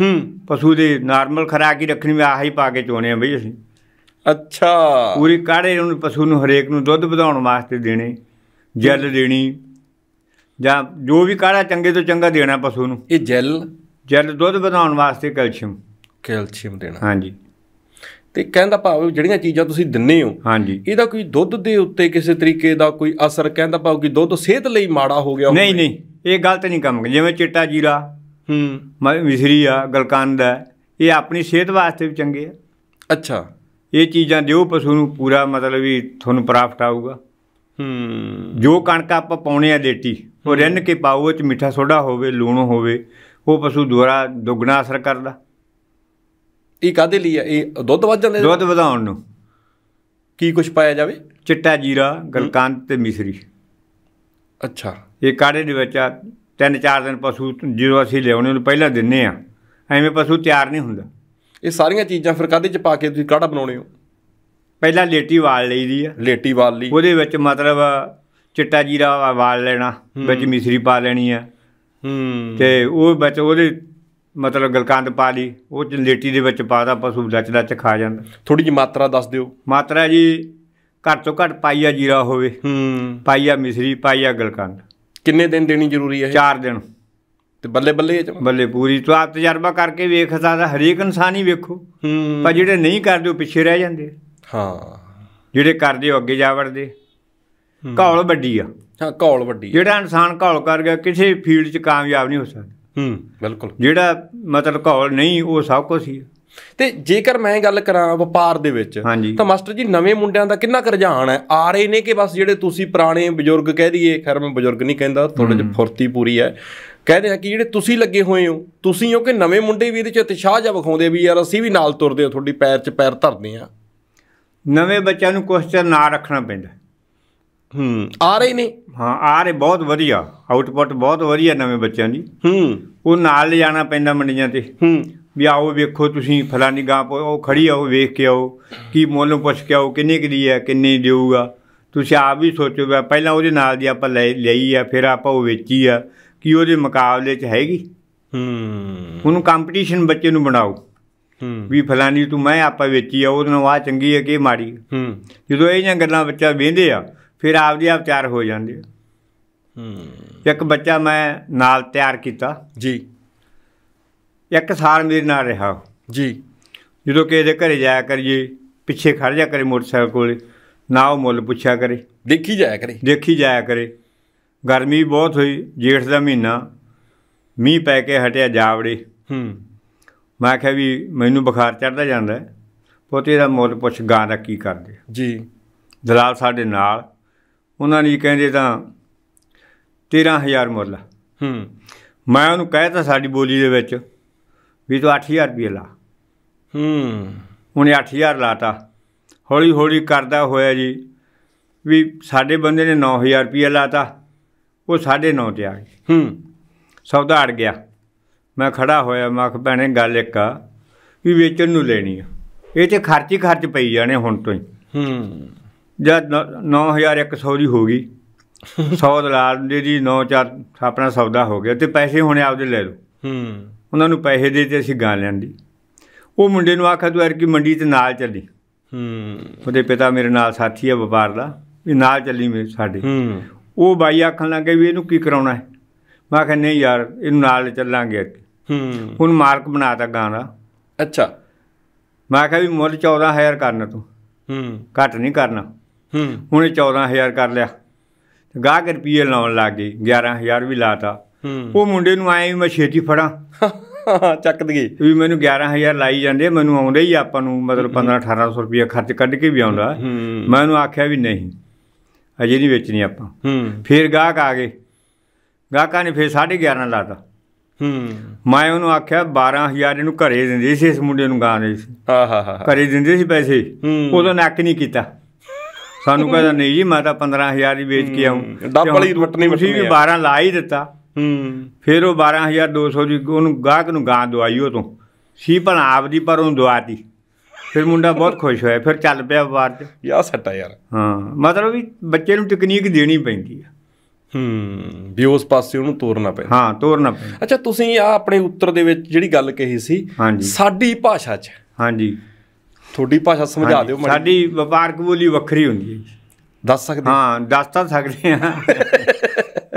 ਹੂੰ ਪਸ਼ੂ ਦੇ ਨਾਰਮਲ ਖਰਾਕ ਹੀ ਰੱਖਣੀ ਆਹ ਆਹੀ ਪਾ ਕੇ ਚੋਣੇ ਆ ਬਈ ਅਸੀਂ ਅੱਛਾ ਪੂਰੀ ਕਾੜੇ ਉਹਨੂੰ ਪਸ਼ੂ ਨੂੰ ਹਰੇਕ ਨੂੰ ਦੁੱਧ ਵਧਾਉਣ ਵਾਸਤੇ ਦੇਣੇ ਜੈਲ ਦੇਣੀ ਜਾਂ ਜੋ ਵੀ ਕਾੜਾ ਚੰਗੇ ਤੋਂ ਚੰਗਾ ਦੇਣਾ ਪਸ਼ੂ ਨੂੰ ਇਹ ਜੈਲ ਜਲ ਦੁੱਧ ਵਧਾਉਣ ਵਾਸਤੇ ਕੈਲਸ਼ੀਅਮ ਕੈਲਸ਼ੀਅਮ ਦੇਣਾ ਹਾਂਜੀ ਤੇ ਕਹਿੰਦਾ ਭਾਵ ਜਿਹੜੀਆਂ ਚੀਜ਼ਾਂ ਤੁਸੀਂ ਦਿੰਨੇ ਹੋ ਹਾਂਜੀ ਇਹਦਾ ਕੋਈ ਦੁੱਧ ਦੇ ਉੱਤੇ ਕਿਸੇ ਤਰੀਕੇ ਦਾ ਕੋਈ ਅਸਰ ਕਹਿੰਦਾ ਭਾਵ ਕਿ ਦੁੱਧ ਸਿਹਤ ਲਈ ਮਾੜਾ ਹੋ ਗਿਆ ਨਹੀਂ ਨਹੀਂ ਇਹ ਗਲਤ ਨਹੀਂ ਕੰਮ ਜਿਵੇਂ ਚਿੱਟਾ ਜੀਰਾ ਹੂੰ ਮਿਸਰੀ ਆ ਗਲਕੰਦ ਆ ਇਹ ਆਪਣੀ ਸਿਹਤ ਵਾਸਤੇ ਵੀ ਚੰਗੇ ਆ ਅੱਛਾ ਇਹ ਚੀਜ਼ਾਂ ਦਿਓ ਪਸ਼ੂ ਨੂੰ ਪੂਰਾ ਮਤਲਬ ਵੀ ਤੁਹਾਨੂੰ ਪ੍ਰਾਪਤ ਆਊਗਾ ਹੂੰ ਜੋ ਕਣਕ ਆਪਾਂ ਪਾਉਣੇ ਆ ਦੇਤੀ ਉਹ ਰਿੰਨ ਕੇ ਪਾਓ ਉਹ ਚ ਮਿੱਠਾ ਸੋਡਾ ਹੋਵੇ ਲੂਣ ਹੋਵੇ ਉਹ ਪਸ਼ੂ ਦੁਆਰਾ ਦੁੱਗਣਾ ਅਸਰ ਕਰਦਾ ਇਹ ਕਾਦੇ ਲਈ ਆ ਇਹ ਦੁੱਧ ਵਧ ਜਾਂਦੇ ਦੁੱਧ ਵਧਾਉਣ ਨੂੰ ਕੀ ਕੁਝ ਪਾਇਆ ਜਾਵੇ ਚਿੱਟਾ ਜੀਰਾ ਗਲਕੰਦ ਤੇ ਮਿਸਰੀ ਅੱਛਾ ਇਹ ਕਾੜੇ ਦੇ ਵਿੱਚ ਆ ਤਿੰਨ ਚਾਰ ਦਿਨ ਪਸ਼ੂ ਜਦੋਂ ਅਸੀਂ ਲਿਆਉਣੇ ਉਹਨੂੰ ਪਹਿਲਾਂ ਦਿੰਨੇ ਆ ਐਵੇਂ ਪਸ਼ੂ ਤਿਆਰ ਨਹੀਂ ਹੁੰਦਾ ਇਹ ਸਾਰੀਆਂ ਚੀਜ਼ਾਂ ਫਿਰ ਕਾਦੇ ਚ ਪਾ ਕੇ ਤੁਸੀਂ ਕਾੜਾ ਬਣਾਉਣੇ ਹੋ ਪਹਿਲਾਂ ਲੇਟੀ ਵਾਲ ਲਈਦੀ ਆ ਲੇਟੀ ਵਾਲ ਲਈ ਉਹਦੇ ਵਿੱਚ ਮਤਲਬ ਚਿੱਟਾ ਜੀਰਾ ਵਾਲ ਲੈਣਾ ਵਿੱਚ ਮਿਸਰੀ ਪਾ ਲੈਣੀ ਆ ਤੇ ਉਹ ਵਿੱਚ ਉਹਦੇ ਮਤਲਬ ਗਲਕੰਦ ਪਾ ਲਈ ਉਹ ਜਲੇਟੀ ਦੇ ਵਿੱਚ ਪਾਦਾ ਪਸ਼ੂ ਲੱਚ ਲੱਚ ਖਾ ਜਾਂਦਾ ਥੋੜੀ ਜਿਹੀ ਮਾਤਰਾ ਦੱਸ ਦਿਓ ਮਾਤਰਾ ਜੀ ਘੱਟ ਤੋਂ ਘੱਟ ਪਾਈਆ ਜੀਰਾ ਹੋਵੇ ਹੂੰ ਪਾਈਆ ਮਿਸਰੀ ਪਾਈਆ ਗਲਕੰਦ ਕਿੰਨੇ ਦਿਨ ਦੇਣੀ ਜ਼ਰੂਰੀ ਹੈ 4 ਦਿਨ ਤੇ ਬੱਲੇ ਬੱਲੇ ਬੱਲੇ ਪੂਰੀ ਤੋਂ ਆਪ ਤਜਰਬਾ ਕਰਕੇ ਵੇਖ ਸਕਦਾ ਹਰੇਕ ਇਨਸਾਨ ਹੀ ਵੇਖੋ ਹੂੰ ਪਰ ਜਿਹੜੇ ਨਹੀਂ ਕਰਦੇ ਉਹ ਪਿੱਛੇ ਰਹਿ ਜਾਂਦੇ ਹਾਂ ਜਿਹੜੇ ਕਰਦੇ ਉਹ ਅੱਗੇ ਜਾ ਵੜਦੇ ਘੌਲ ਵੱਡੀ ਆ ਹਾਂ ਘੌਲ ਵੱਡੀ ਜਿਹੜਾ ਇਨਸਾਨ ਘੌਲ ਕਰ ਗਿਆ ਕਿਸੇ ਫੀਲਡ 'ਚ ਕਾਮਯਾਬ ਨਹੀਂ ਹੋ ਸਕਦਾ ਹੂੰ ਬਿਲਕੁਲ ਜਿਹੜਾ ਮਤਲਬ ਘੌਲ ਨਹੀਂ ਉਹ ਸਭ ਕੁਝ ਹੀ ਤੇ ਜੇਕਰ ਮੈਂ ਗੱਲ ਕਰਾਂ ਵਪਾਰ ਦੇ ਵਿੱਚ ਤਾਂ ਮਾਸਟਰ ਜੀ ਨਵੇਂ ਮੁੰਡਿਆਂ ਦਾ ਕਿੰਨਾ ਰੁਝਾਨ ਹੈ ਆ ਰਹੇ ਨੇ ਕਿ ਬਸ ਜਿਹੜੇ ਤੁਸੀਂ ਪੁਰਾਣੇ ਬਜ਼ੁਰਗ ਕਹਿ ਦਈਏ ਖੈਰ ਮੈਂ ਬਜ਼ੁਰਗ ਨਹੀਂ ਕਹਿੰਦਾ ਤੁਹਾਡੇ ਜਿਹਾ ਫੁਰਤੀ ਪੂਰੀ ਹੈ ਕਹਿੰਦੇ ਆ ਕਿ ਜਿਹੜੇ ਤੁਸੀਂ ਲੱਗੇ ਹੋਏ ਹੋ ਤੁਸੀਂ ਹੋ ਕਿ ਨਵੇਂ ਮੁੰਡੇ ਵੀ ਇਹਦੇ ਚ ਇਤਿਸ਼ਾਹ ਜਾ ਵਿਖਾਉਂਦੇ ਵੀ ਯਾਰ ਅਸੀਂ ਵੀ ਨਾਲ ਤੁਰਦੇ ਹਾਂ ਤੁਹਾਡੀ ਪੈਰ 'ਚ ਪੈਰ ਧਰਦੇ ਆ ਨਵੇਂ ਬੱਚਿਆਂ ਨੂੰ ਕੁਐਸਚਨ ਨਾ ਰੱਖਣਾ ਪੈਂਦਾ ਹੂੰ ਆ ਰਹੇ ਨੇ ਹਾਂ ਆ ਰਹੇ ਬਹੁਤ ਵਧੀਆ ਆਊਟਪੁੱਟ ਬਹੁਤ ਵਧੀਆ ਨਵੇਂ ਬੱਚਿਆਂ ਦੀ ਹੂੰ ਉਹ ਨਾਲ ਜਾਣਾ ਪੈਂਦਾ ਮੰਡੀਆਂ ਤੇ ਹੂੰ ਵੀ ਆਓ ਵੇਖੋ ਤੁਸੀਂ ਫਲਾਨੀ ਗਾਂ ਉਹ ਖੜੀ ਆਓ ਵੇਖ ਕੇ ਆਓ ਕੀ ਮੁੱਲ ਪੁੱਛ ਕੇ ਆਓ ਕਿੰਨੇ ਕੀ ਦੀ ਹੈ ਕਿੰਨੇ ਦੇਊਗਾ ਤੁਸੀਂ ਆਪ ਵੀ ਸੋਚੋ ਪਹਿਲਾਂ ਉਹਦੇ ਨਾਲ ਦੀ ਆਪਾਂ ਲੈ ਲਈ ਆ ਫਿਰ ਆਪਾਂ ਉਹ ਵੇਚੀ ਆ ਕਿ ਉਹਦੇ ਮੁਕਾਬਲੇ 'ਚ ਹੈਗੀ ਹੂੰ ਉਹਨੂੰ ਕੰਪੀਟੀਸ਼ਨ ਬੱਚੇ ਨੂੰ ਬਣਾਓ ਹੂੰ ਵੀ ਫਲਾਨੀ ਤੂੰ ਮੈਂ ਆਪਾਂ ਵੇਚੀ ਆ ਉਹਦੇ ਨਾਲ ਆ ਚੰਗੀ ਹੈ ਕਿ ਮਾੜੀ ਹੂੰ ਜਦੋਂ ਇਹ ਜਾਂ ਗੱਲਾਂ ਬੱਚਾ ਵੇਂਦੇ ਆ ਫਿਰ ਆਪਦੀ ਆਪ ਤਿਆਰ ਹੋ ਜਾਂਦੀ ਹੈ ਹੂੰ ਇੱਕ ਬੱਚਾ ਮੈਂ ਨਾਲ ਤਿਆਰ ਕੀਤਾ ਜੀ ਇੱਕ ਸਾਲ ਮੇਰੇ ਨਾਲ ਰਿਹਾ ਜੀ ਜਦੋਂ ਕਿਸੇ ਦੇ ਘਰੇ ਜਾਇਆ ਕਰੀਏ ਪਿੱਛੇ ਖੜ ਜਾ ਕਰੇ ਮੋਟਰਸਾਈਕਲ ਕੋਲੇ ਨਾ ਉਹ ਮੁੱਲ ਪੁੱਛਿਆ ਕਰੇ ਦੇਖੀ ਜਾਇਆ ਕਰੇ ਦੇਖੀ ਜਾਇਆ ਕਰੇ ਗਰਮੀ ਬਹੁਤ ਹੋਈ ਜੇਠ ਦਾ ਮਹੀਨਾ ਮੀਂਹ ਪੈ ਕੇ ਹਟਿਆ ਜਾਵੜੇ ਹੂੰ ਮੈਂ ਕਿਹਾ ਵੀ ਮੈਨੂੰ ਬੁਖਾਰ ਚੜਦਾ ਜਾਂਦਾ ਪੋਤੇ ਦਾ ਮੁੱਲ ਪੁੱਛ ਗਾਂ ਦਾ ਕੀ ਕਰਦੇ ਜੀ ਦਲਾਲ ਸਾਡੇ ਨਾਲ ਉਹਨਾਂ ਨੇ ਕਹਿੰਦੇ ਤਾਂ 13000 ਮੁੱਲ ਹੂੰ ਮੈਂ ਉਹਨੂੰ ਕਹਿਤਾ ਸਾਡੀ ਬੋਲੀ ਦੇ ਵਿੱਚ ਵੀ ਤੂੰ 8000 ਰੁਪਏ ਲਾ ਹੂੰ ਉਹਨੇ 8000 ਲਾਤਾ ਹੌਲੀ ਹੌਲੀ ਕਰਦਾ ਹੋਇਆ ਜੀ ਵੀ ਸਾਡੇ ਬੰਦੇ ਨੇ 9000 ਰੁਪਏ ਲਾਤਾ ਉਹ 9 ਤੇ ਆ ਗਈ ਹੂੰ ਸੌਦਾ ਅੜ ਗਿਆ ਮੈਂ ਖੜਾ ਹੋਇਆ ਮੈਂ ਆਖ ਭੈਣੇ ਗੱਲ ਇੱਕ ਆ ਵੀ ਵੇਚਣ ਨੂੰ ਲੈਣੀ ਆ ਇਹ ਤੇ ਖਰਚੀ ਖਰਚ ਪਈ ਜਾਣੇ ਹੁਣ ਤੋਂ ਹੀ ਹੂੰ ਜਾਂ 9100 ਦੀ ਹੋ ਗਈ 100 ਦਲਾਲ ਦੇ ਦੀ 94 ਆਪਣਾ ਸੌਦਾ ਹੋ ਗਿਆ ਤੇ ਪੈਸੇ ਹੁਣੇ ਆਪਦੇ ਲੈ ਲਓ ਹੂੰ ਉਹਨਾਂ ਨੂੰ ਪੈਸੇ ਦੇ ਤੇ ਅਸੀਂ ਗਾਂ ਦੀ ਉਹ ਮੁੰਡੇ ਨੂੰ ਆਖਿਆ ਤੂੰ ਐਰ ਕੀ ਮੰਡੀ ਤੇ ਨਾਲ ਚੱਲੀ ਹੂੰ ਉਹਦੇ ਪਿਤਾ ਮੇਰੇ ਨਾਲ ਸਾਥੀ ਆ ਵਪਾਰ ਦਾ ਵੀ ਨਾਲ ਚੱਲੀ ਮੇਰੇ ਸਾਡੇ ਹੂੰ ਉਹ ਬਾਈ ਆਖਣ ਲੱਗੇ ਵੀ ਇਹਨੂੰ ਕੀ ਕਰਾਉਣਾ ਹੈ ਮੈਂ ਕਿਹਾ ਨਹੀਂ ਯਾਰ ਇਹਨੂੰ ਨਾਲ ਚੱਲਾਂਗੇ ਹੂੰ ਹੁਣ ਮਾਰਕ ਬਣਾਤਾ ਗਾਂ ਦਾ ਅੱਛਾ ਮੈਂ ਕਿਹਾ ਵੀ ਮੁੱਲ 14000 ਕਰਨਾ ਤੂੰ ਹੂੰ ਘੱਟ ਨਹੀਂ ਕਰਨਾ ਉਹਨੇ 14000 ਕਰ ਲਿਆ ਗਾਹਕ ਰੁਪਏ ਲਾਉਣ ਲੱਗ ਗਏ 11000 ਵੀ ਲਾਤਾ ਉਹ ਮੁੰਡੇ ਨੂੰ ਆਏ ਵੀ ਮੈਂ ਛੇਤੀ ਫੜਾਂ ਚੱਕ ਦਗੇ ਵੀ ਮੈਨੂੰ 11000 ਲਾਈ ਜਾਂਦੇ ਮੈਨੂੰ ਆਉਂਦਾ ਹੀ ਆਪਾਂ ਨੂੰ ਮਤਲਬ 15 1800 ਰੁਪਏ ਖਰਚ ਕੱਢ ਕੇ ਵੀ ਆਉਂਦਾ ਮੈਂ ਉਹਨੂੰ ਆਖਿਆ ਵੀ ਨਹੀਂ ਅਜੇ ਨਹੀਂ ਵੇਚਣੀ ਆਪਾਂ ਫਿਰ ਗਾਹਕ ਆ ਗਏ ਗਾਹਕਾਂ ਨੇ ਫਿਰ 11.5 ਲਾਤਾ ਹੂੰ ਮੈਂ ਉਹਨੂੰ ਆਖਿਆ 12000 ਇਹਨੂੰ ਘਰੇ ਦਿੰਦੇ ਸੀ ਇਸ ਮੁੰਡੇ ਨੂੰ ਦੇ ਸੀ ਆਹਾਹਾ ਘਰੇ ਦਿੰਦੇ ਸੀ ਪੈਸੇ ਉਦੋਂ ਨੱਕ ਨਹੀਂ ਕੀਤਾ ਸਾਨੂੰ ਕਹਿੰਦਾ ਨਹੀਂ ਜੀ ਮੈਂ ਤਾਂ 15000 ਹੀ ਵੇਚ ਕੇ ਆਉਂ ਡੱਬ ਵਾਲੀ ਨਹੀਂ ਵਟਣੀ ਵੀ 12 ਲਾ ਹੀ ਦਿੱਤਾ ਹੂੰ ਫਿਰ ਉਹ 12200 ਦੀ ਉਹਨੂੰ ਗਾਹਕ ਨੂੰ ਗਾਂ ਦਵਾਈ ਉਹ ਤੋਂ ਸੀ ਆਪ ਆਪਦੀ ਪਰ ਉਹਨੂੰ ਦਵਾਤੀ ਫਿਰ ਮੁੰਡਾ ਬਹੁਤ ਖੁਸ਼ ਹੋਇਆ ਫਿਰ ਚੱਲ ਪਿਆ ਵਾਰ ਚ ਯਾ ਸੱਟਾ ਯਾਰ ਹਾਂ ਮਤਲਬ ਵੀ ਬੱਚੇ ਨੂੰ ਟੈਕਨੀਕ ਦੇਣੀ ਪੈਂਦੀ ਆ ਹੂੰ ਵੀ ਉਸ ਪਾਸੇ ਉਹਨੂੰ ਤੋਰਨਾ ਪੈਂਦਾ ਹਾਂ ਤੋਰਨਾ ਪੈਂਦਾ ਅੱਛਾ ਤੁਸੀਂ ਆ ਆਪਣੇ ਉੱਤਰ ਦੇ ਵਿੱਚ ਜਿਹੜੀ ਗੱਲ ਕਹੀ ਸੀ ਸਾਡੀ ਭਾਸ਼ਾ 'ਚ ਹਾਂਜੀ ਤੁਹਾਡੀ ਭਾਸ਼ਾ ਸਮਝਾ ਦਿਓ ਮੈਨੂੰ ਸਾਡੀ ਵਪਾਰਕ ਬੋਲੀ ਵੱਖਰੀ ਹੁੰਦੀ ਹੈ ਦੱਸ ਸਕਦੇ ਹਾਂ ਦੱਸ ਤਾਂ ਸਕਦੇ ਹਾਂ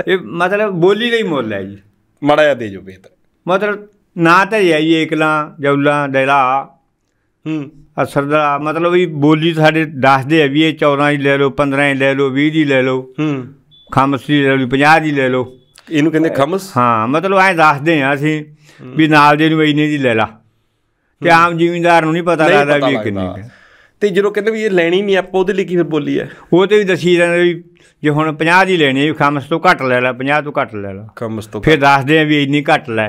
ਇਹ ਮਤਲਬ ਬੋਲੀ ਲਈ ਮੋਲ ਮੁੱਲ ਹੈ ਜੀ ਮੜਾ ਜਾ ਦੇ ਜੋ ਬਿਹਤਰ ਮਤਲਬ ਨਾ ਤਾਂ ਹੈ ਜੀ ਇਕਲਾ ਜੌਲਾ ਡੇਲਾ ਹੂੰ ਅਸਰਦਾ ਮਤਲਬ ਵੀ ਬੋਲੀ ਸਾਡੇ ਦੱਸਦੇ ਆ ਵੀ ਇਹ 14 ਹੀ ਲੈ ਲਓ 15 ਹੀ ਲੈ ਲਓ 20 ਦੀ ਲੈ ਲਓ ਹੂੰ ਖਮਸ ਦੀ ਲੈ ਲਓ 50 ਦੀ ਲੈ ਲਓ ਇਹਨੂੰ ਕਹਿੰਦੇ ਖਮਸ ਹਾਂ ਮਤਲਬ ਐ ਦੱਸਦੇ ਆ ਅਸੀਂ ਵੀ ਨਾਲ ਦੇ ਨੂੰ ਇੰਨੇ ਦੀ ਲੈ ਲਾ ਤੇ ਆਮ ਜ਼ਿਮੀਂਦਾਰ ਨੂੰ ਨਹੀਂ ਪਤਾ ਲੱਗਦਾ ਵੀ ਕਿੰਨੀ ਹੈ ਤੇ ਜਦੋਂ ਕਹਿੰਦੇ ਵੀ ਇਹ ਲੈਣੀ ਨਹੀਂ ਆਪਾਂ ਉਹਦੇ ਲਈ ਕੀ ਫਿਰ ਬੋਲੀ ਹੈ ਉਹ ਤੇ ਵੀ ਦਸੀ ਜਾਂਦੇ ਵੀ ਜੇ ਹੁਣ 50 ਦੀ ਲੈਣੀ ਹੈ ਖਮਸ ਤੋਂ ਘੱਟ ਲੈ ਲੈ 50 ਤੋਂ ਘੱਟ ਲੈ ਲੈ ਖਮਸ ਤੋਂ ਫਿਰ ਦੱਸਦੇ ਆ ਵੀ ਇੰਨੀ ਘੱਟ ਲੈ